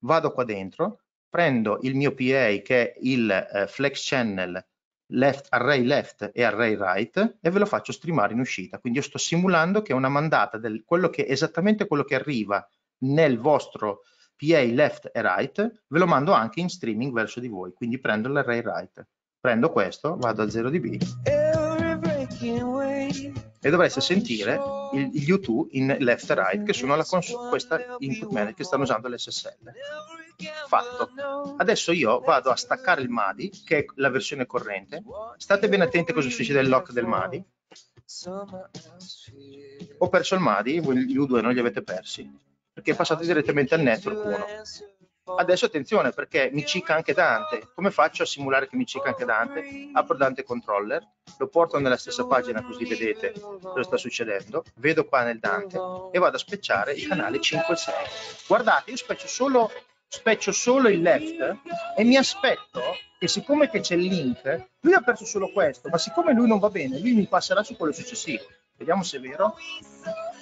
vado qua dentro, prendo il mio PA che è il eh, flex channel left, array left e array right e ve lo faccio streamare in uscita. Quindi io sto simulando che è una mandata del quello che esattamente quello che arriva nel vostro PA left e right, ve lo mando anche in streaming verso di voi. Quindi prendo l'array right, prendo questo, vado a 0 dB. E e dovreste sentire gli U2 in left e right che sono la cons- questa input manager che stanno usando l'SSL fatto adesso io vado a staccare il MADI che è la versione corrente state ben attenti a cosa succede il lock del MADI ho perso il MADI gli U2 non li avete persi perché passate direttamente al network 1 Adesso attenzione perché mi cicca anche Dante. Come faccio a simulare che mi cicca anche Dante? Apro Dante Controller, lo porto nella stessa pagina così vedete cosa sta succedendo. Vedo qua nel Dante e vado a specciare il canale 5 e 6. Guardate, io speccio solo, speccio solo il left e mi aspetto che siccome che c'è il link, lui ha perso solo questo, ma siccome lui non va bene, lui mi passerà su quello successivo. Vediamo se è vero.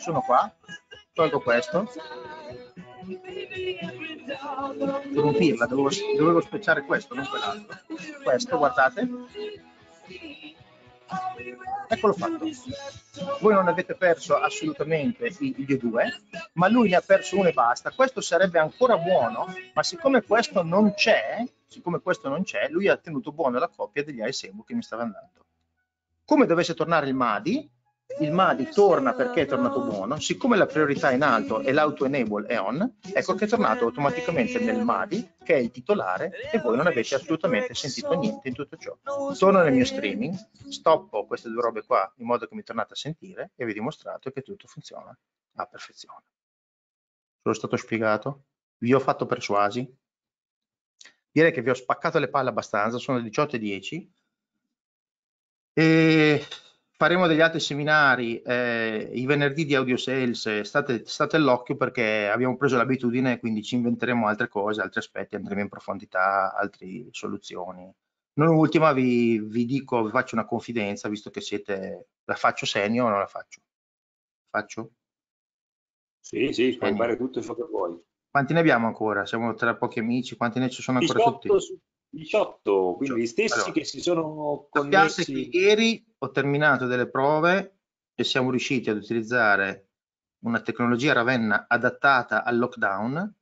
Sono qua, tolgo questo Devo pirla, dovevo, dovevo specciare questo, non quell'altro. Questo, guardate. Eccolo fatto. Voi non avete perso assolutamente gli due, ma lui ne ha perso uno e basta. Questo sarebbe ancora buono, ma siccome questo non c'è, siccome questo non c'è, lui ha tenuto buona la coppia degli ASM che mi stava andando. Come dovesse tornare il Madi, il MADI torna perché è tornato buono, siccome la priorità è in alto e l'auto-enable è on, ecco che è tornato automaticamente nel MADI, che è il titolare, e voi non avete assolutamente sentito niente in tutto ciò. Torno nel mio streaming, stoppo queste due robe qua in modo che mi tornate a sentire e vi ho dimostrato che tutto funziona a perfezione. Sono stato spiegato? Vi ho fatto persuasi? Direi che vi ho spaccato le palle abbastanza, sono le 18.10 e faremo degli altri seminari eh, i venerdì di audio sales state, state all'occhio perché abbiamo preso l'abitudine e quindi ci inventeremo altre cose altri aspetti andremo in profondità altre soluzioni non ultima vi, vi dico vi faccio una confidenza visto che siete la faccio segno o non la faccio faccio sì sì puoi fare tutto ciò che vuoi quanti ne abbiamo ancora siamo tra pochi amici quanti ne ci sono ancora 18, tutti 18 quindi 18. gli stessi allora, che si sono connessi ieri ho terminato delle prove e siamo riusciti ad utilizzare una tecnologia Ravenna adattata al lockdown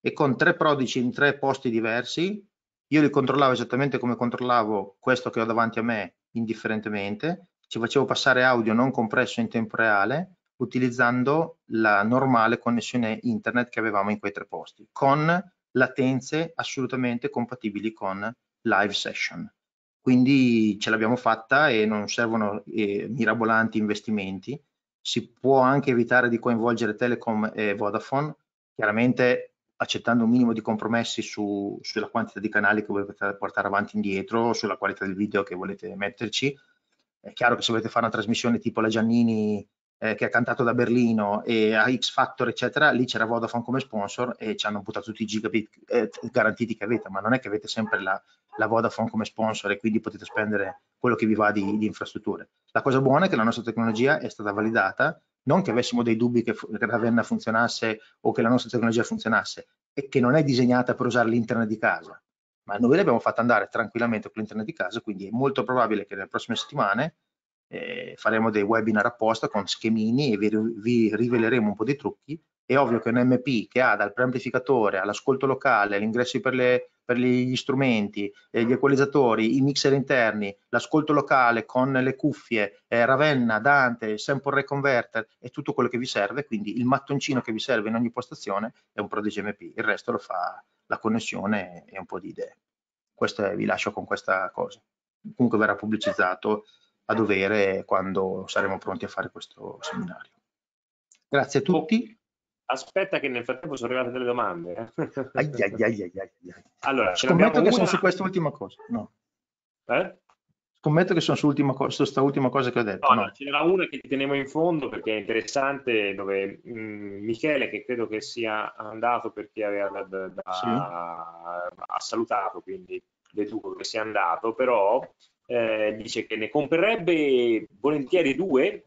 e con tre prodici in tre posti diversi, io li controllavo esattamente come controllavo questo che ho davanti a me indifferentemente, ci facevo passare audio non compresso in tempo reale utilizzando la normale connessione internet che avevamo in quei tre posti, con latenze assolutamente compatibili con live session. Quindi ce l'abbiamo fatta e non servono eh, mirabolanti investimenti. Si può anche evitare di coinvolgere Telecom e Vodafone, chiaramente accettando un minimo di compromessi su, sulla quantità di canali che volete portare avanti e indietro, sulla qualità del video che volete metterci. È chiaro che se volete fare una trasmissione tipo la Giannini eh, che ha cantato da Berlino e a X Factor eccetera, lì c'era Vodafone come sponsor e ci hanno buttato tutti i gigabit eh, garantiti che avete, ma non è che avete sempre la, la, Vodafone come sponsor e quindi potete spendere quello che vi va di, di infrastrutture. La cosa buona è che la nostra tecnologia è stata validata, non che avessimo dei dubbi che Ravenna funzionasse o che la nostra tecnologia funzionasse, e che non è disegnata per usare l'internet di casa, ma noi l'abbiamo fatta andare tranquillamente con l'internet di casa, quindi è molto probabile che nelle prossime settimane eh, faremo dei webinar apposta con schemini e vi, vi, riveleremo un po' di trucchi. È ovvio che un MP che ha dal preamplificatore all'ascolto locale, all'ingresso per, per gli strumenti, eh, gli equalizzatori, i mixer interni, l'ascolto locale con le cuffie, eh, Ravenna, Dante, sample reconverter e tutto quello che vi serve, quindi il mattoncino che vi serve in ogni postazione è un Prodigy MP, il resto lo fa la connessione e un po' di idee. Questo è, vi lascio con questa cosa. Comunque verrà pubblicizzato a dovere quando saremo pronti a fare questo seminario. Grazie a oh, tutti. Aspetta che nel frattempo sono arrivate delle domande. Eh. ai, ai, ai, allora, Scommetto che una... sono su quest'ultima cosa. No. Eh? Scommetto che sono su questa ultima cosa che ho detto. No, no. c'era una che tenevo in fondo perché è interessante, dove mh, mm, Michele, che credo che sia andato perché aveva da, da, sì. ha salutato, quindi deduco che sia andato, però eh, dice che ne comprerebbe volentieri due,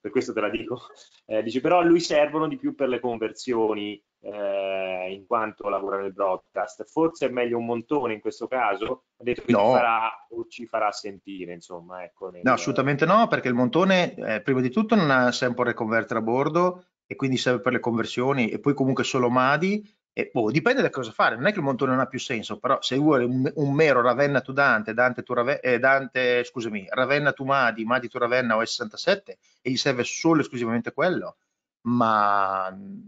per questo te la dico, eh, dice però a lui servono di più per le conversioni eh, in quanto lavora nel broadcast, forse è meglio un montone in questo caso, ha detto che no. ci, farà, ci, farà, sentire insomma. Ecco, nel... No assolutamente no perché il montone eh, prima di tutto non ha sempre un reconverter a bordo e quindi serve per le conversioni e poi comunque solo Madi e, boh, dipende da cosa fare, non è che il montone non ha più senso, però se vuole un, un mero Ravenna tu Dante, Dante, tu Rave, eh, Dante, scusami, Ravenna tu Madi, Madi tu Ravenna o s 67 e gli serve solo e esclusivamente quello, ma mm,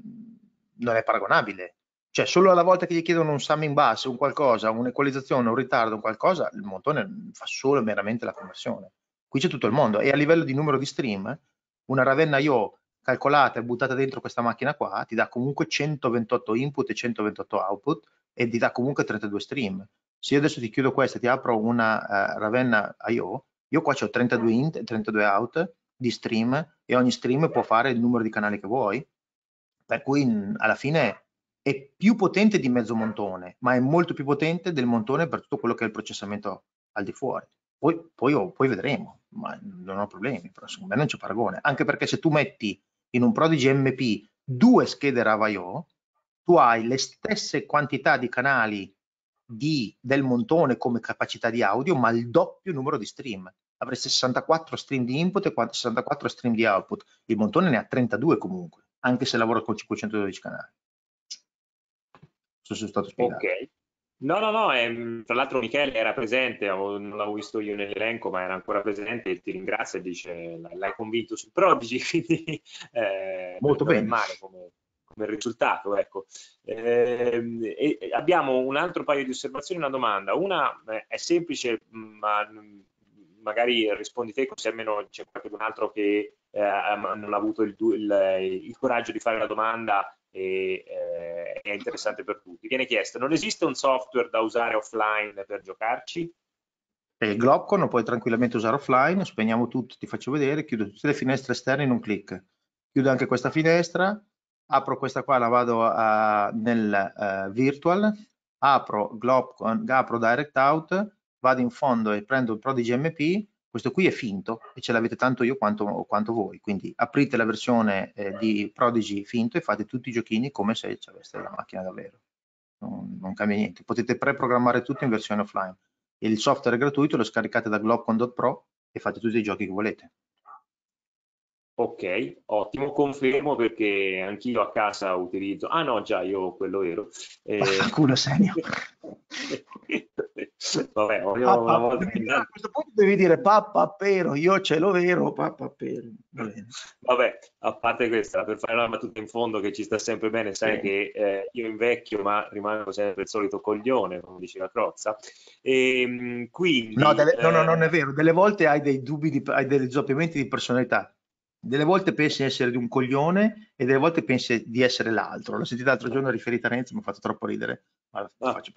non è paragonabile. Cioè solo alla volta che gli chiedono un sum in basso, un qualcosa, un'equalizzazione, un ritardo, un qualcosa, il montone fa solo e meramente la conversione. Qui c'è tutto il mondo e a livello di numero di stream, una Ravenna io calcolata e buttata dentro questa macchina qua, ti dà comunque 128 input e 128 output e ti dà comunque 32 stream. Se io adesso ti chiudo questa e ti apro una uh, Ravenna IO, io qua ho 32 in e 32 out di stream e ogni stream può fare il numero di canali che vuoi, per cui mm, alla fine è più potente di mezzo montone, ma è molto più potente del montone per tutto quello che è il processamento al di fuori. Poi, poi, poi vedremo, ma non ho problemi, però secondo me non c'è paragone, anche perché se tu metti in un Prodigy MP due schede IO, tu hai le stesse quantità di canali di, del montone come capacità di audio, ma il doppio numero di stream. Avrai 64 stream di input e 64 stream di output. Il montone ne ha 32 comunque, anche se lavora con 512 canali. Non so sono stato spiegato. Okay. No, no, no, ehm, tra l'altro Michele era presente, non l'avevo visto io nell'elenco, ma era ancora presente e ti ringrazia e dice l'hai convinto sul Prodigy, quindi eh, molto bene. male come, come risultato. Ecco. Eh, abbiamo un altro paio di osservazioni una domanda. Una eh, è semplice, ma mm, magari rispondi te così almeno c'è qualcun altro che eh, non ha avuto il, il, il, coraggio di fare la domanda e eh, è interessante per tutti. Viene chiesto, non esiste un software da usare offline per giocarci? Eh, Globcon lo puoi tranquillamente usare offline, spegniamo tutto, ti faccio vedere, chiudo tutte le finestre esterne in un clic. Chiudo anche questa finestra, apro questa qua, la vado a, nel uh, virtual, apro, Globcon, apro Direct Out, vado in fondo e prendo il Prodigy MP, questo qui è finto e ce l'avete tanto io quanto, quanto, voi, quindi aprite la versione eh, di Prodigy finto e fate tutti i giochini come se ci aveste la macchina davvero. Non, non cambia niente, potete preprogrammare tutto in versione offline. Il software è gratuito, lo scaricate da globcon.pro e fate tutti i giochi che volete. Ok, ottimo, confermo perché anch'io a casa utilizzo, ah no già io quello ero. Eh... Qualcuno segno. Vabbè, pappa, una volta a questo punto devi dire pappa pero, io ce l'ho vero, pappa pero. Vabbè, a parte questa, per fare una battuta in fondo che ci sta sempre bene, sai sì. che eh, io invecchio ma rimango sempre il solito coglione, come dice la Crozza. E, ehm, quindi, no, delle, eh... no, no, eh, non è vero, delle volte hai dei dubbi, di, hai dei sdoppiamenti di personalità delle volte pensi di essere di un coglione e delle volte pensi di essere l'altro. L'ho sentita l'altro giorno riferita a Renzi, mi ha fatto troppo ridere. Ma la ah. faccio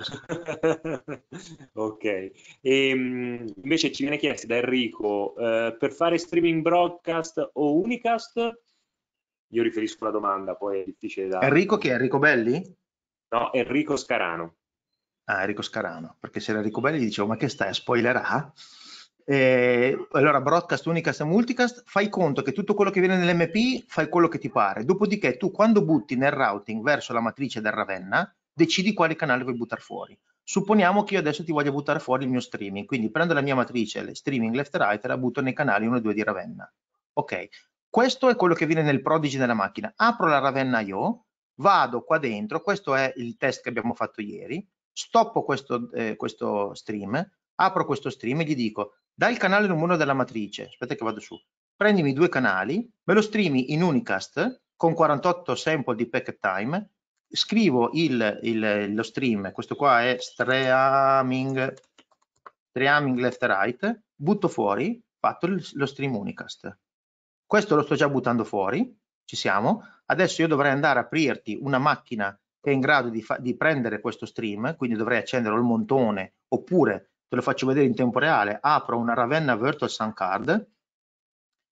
ok. E, ehm, invece ci viene chiesto da Enrico, eh, per fare streaming broadcast o unicast? Io riferisco la domanda, poi è difficile da... Enrico chi è Enrico Belli? No, Enrico Scarano. Ah, Enrico Scarano, perché se era Enrico Belli gli dicevo, ma che stai a spoilerà? Eh, allora, broadcast, unicast e multicast, fai conto che tutto quello che viene nell'MP fai quello che ti pare. Dopodiché tu quando butti nel routing verso la matrice del Ravenna, decidi quale canale vuoi buttare fuori. Supponiamo che io adesso ti voglia buttare fuori il mio streaming, quindi prendo la mia matrice, le streaming left e right e la butto nei canali 1 e 2 di Ravenna. Ok, questo è quello che viene nel Prodigy della macchina. Apro la Ravenna IO, vado qua dentro, questo è il test che abbiamo fatto ieri, stoppo questo, eh, questo stream, apro questo stream e gli dico dal canale numero della matrice, aspetta che vado su, prendimi due canali, me lo streami in unicast con 48 sample di packet time, scrivo il, il, lo stream, questo qua è streaming, streaming left right, butto fuori, fatto lo stream unicast. Questo lo sto già buttando fuori, ci siamo. Adesso io dovrei andare a aprirti una macchina che è in grado di, di prendere questo stream, quindi dovrei accendere il montone oppure te lo faccio vedere in tempo reale, apro una Ravenna Virtual Sun Card,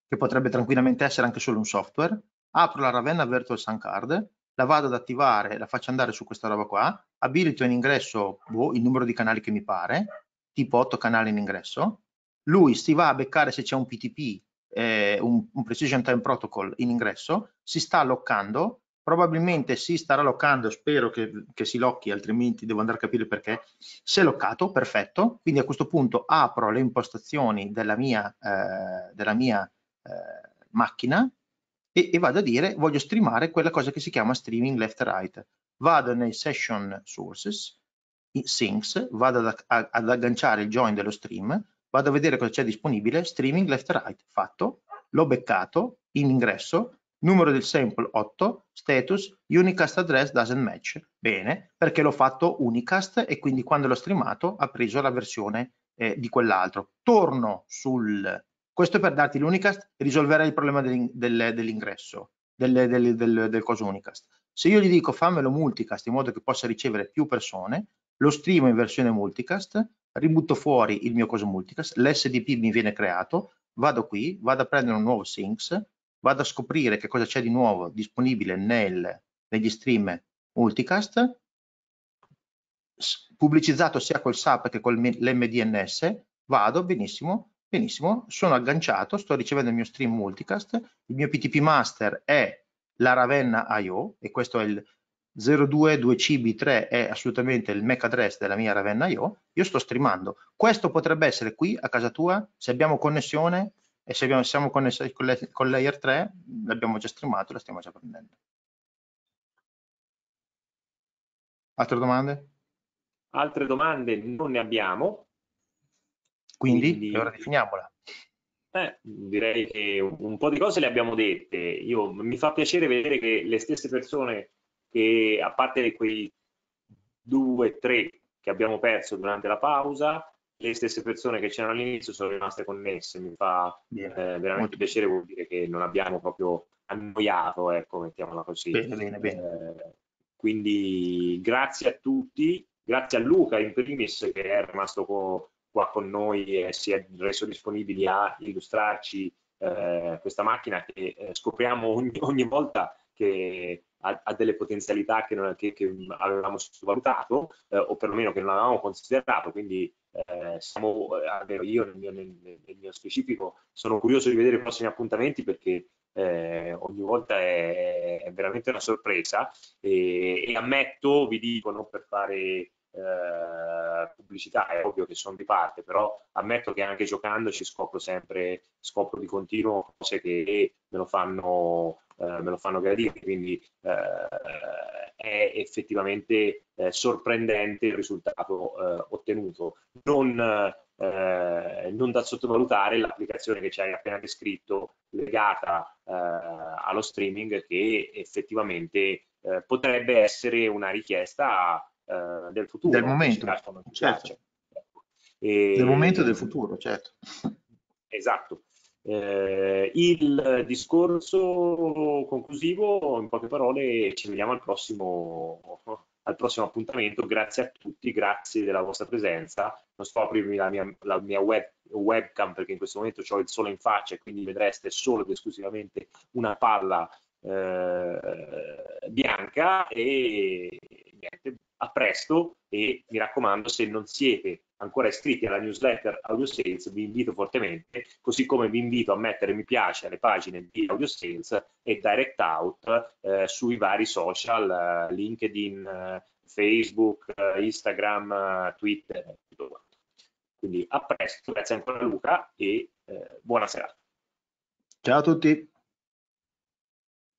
che potrebbe tranquillamente essere anche solo un software, apro la Ravenna Virtual Sun Card, la vado ad attivare, la faccio andare su questa roba qua, abilito in ingresso boh, il numero di canali che mi pare, tipo 8 canali in ingresso, lui si va a beccare se c'è un PTP, eh, un, un Precision Time Protocol in ingresso, si sta alloccando probabilmente si starà locando, spero che, che si locchi, altrimenti devo andare a capire perché, si è locato, perfetto, quindi a questo punto apro le impostazioni della mia, eh, della mia eh, macchina e, e, vado a dire voglio streamare quella cosa che si chiama streaming left right, vado nei session sources, syncs, vado ad, ad agganciare il join dello stream, vado a vedere cosa c'è disponibile, streaming left right, fatto, l'ho beccato in ingresso, numero del sample 8, status, unicast address doesn't match. Bene, perché l'ho fatto unicast e quindi quando l'ho streamato ha preso la versione eh, di quell'altro. Torno sul... Questo è per darti l'unicast, risolverai il problema del, del, dell'ingresso, del, del, coso unicast. Se io gli dico fammelo multicast in modo che possa ricevere più persone, lo streamo in versione multicast, ributto fuori il mio coso multicast, l'SDP mi viene creato, vado qui, vado a prendere un nuovo Syncs, vado a scoprire che cosa c'è di nuovo disponibile nel, negli stream multicast, pubblicizzato sia col SAP che con l'MDNS, vado benissimo, benissimo, sono agganciato, sto ricevendo il mio stream multicast, il mio PTP master è la Ravenna IO e questo è il 022CB3 è assolutamente il MAC address della mia Ravenna IO, io sto streamando. Questo potrebbe essere qui a casa tua, se abbiamo connessione e se abbiamo, siamo connessi con, le, con layer 3 l'abbiamo già streamato e la stiamo già prendendo. Altre domande? Altre domande non ne abbiamo. Quindi, Quindi... ora definiamola. Eh, direi che un po' di cose le abbiamo dette. Io, mi fa piacere vedere che le stesse persone che, a parte quei due, tre che abbiamo perso durante la pausa, le stesse persone che c'erano all'inizio sono rimaste connesse, mi fa eh, veramente Molto. piacere, vuol dire che non abbiamo proprio annoiato, ecco, mettiamola così. Bene, bene, bene. Eh, quindi grazie a tutti, grazie a Luca in primis che è rimasto co qua con noi e si è reso disponibile a illustrarci eh, questa macchina che eh, scopriamo ogni, ogni volta che ha, ha, delle potenzialità che, non, che, che avevamo sottovalutato eh, o perlomeno che non avevamo considerato, quindi eh, siamo, eh, almeno io nel mio, nel, nel mio, specifico, sono curioso di vedere i prossimi appuntamenti perché eh, ogni volta è, è, veramente una sorpresa e, e, ammetto, vi dico, non per fare eh, pubblicità, è ovvio che sono di parte, però ammetto che anche giocando ci scopro sempre, scopro di continuo cose che me lo fanno eh, me lo fanno gradire, quindi eh, è effettivamente eh, sorprendente il risultato eh, ottenuto. Non, eh, non, da sottovalutare l'applicazione che ci hai appena descritto legata allo streaming che effettivamente potrebbe essere una richiesta del futuro. Del momento, Certo. Ecco. E, del momento e del futuro, certo. Esatto. Eh, il discorso conclusivo, in poche parole, ci vediamo al prossimo, al prossimo appuntamento. Grazie a tutti, grazie della vostra presenza. Non sto aprirmi la mia, la mia web, webcam perché in questo momento ho il sole in faccia e quindi vedreste solo ed esclusivamente una palla eh, bianca e niente, a presto e mi raccomando se non siete ancora iscritti alla newsletter Audio Sales, vi invito fortemente, così come vi invito a mettere mi piace alle pagine di Audio Sales e Direct Out eh, sui vari social, eh, LinkedIn, eh, Facebook, eh, Instagram, eh, Twitter, tutto quanto. Quindi a presto, grazie ancora Luca e eh, buona serata. Ciao a tutti.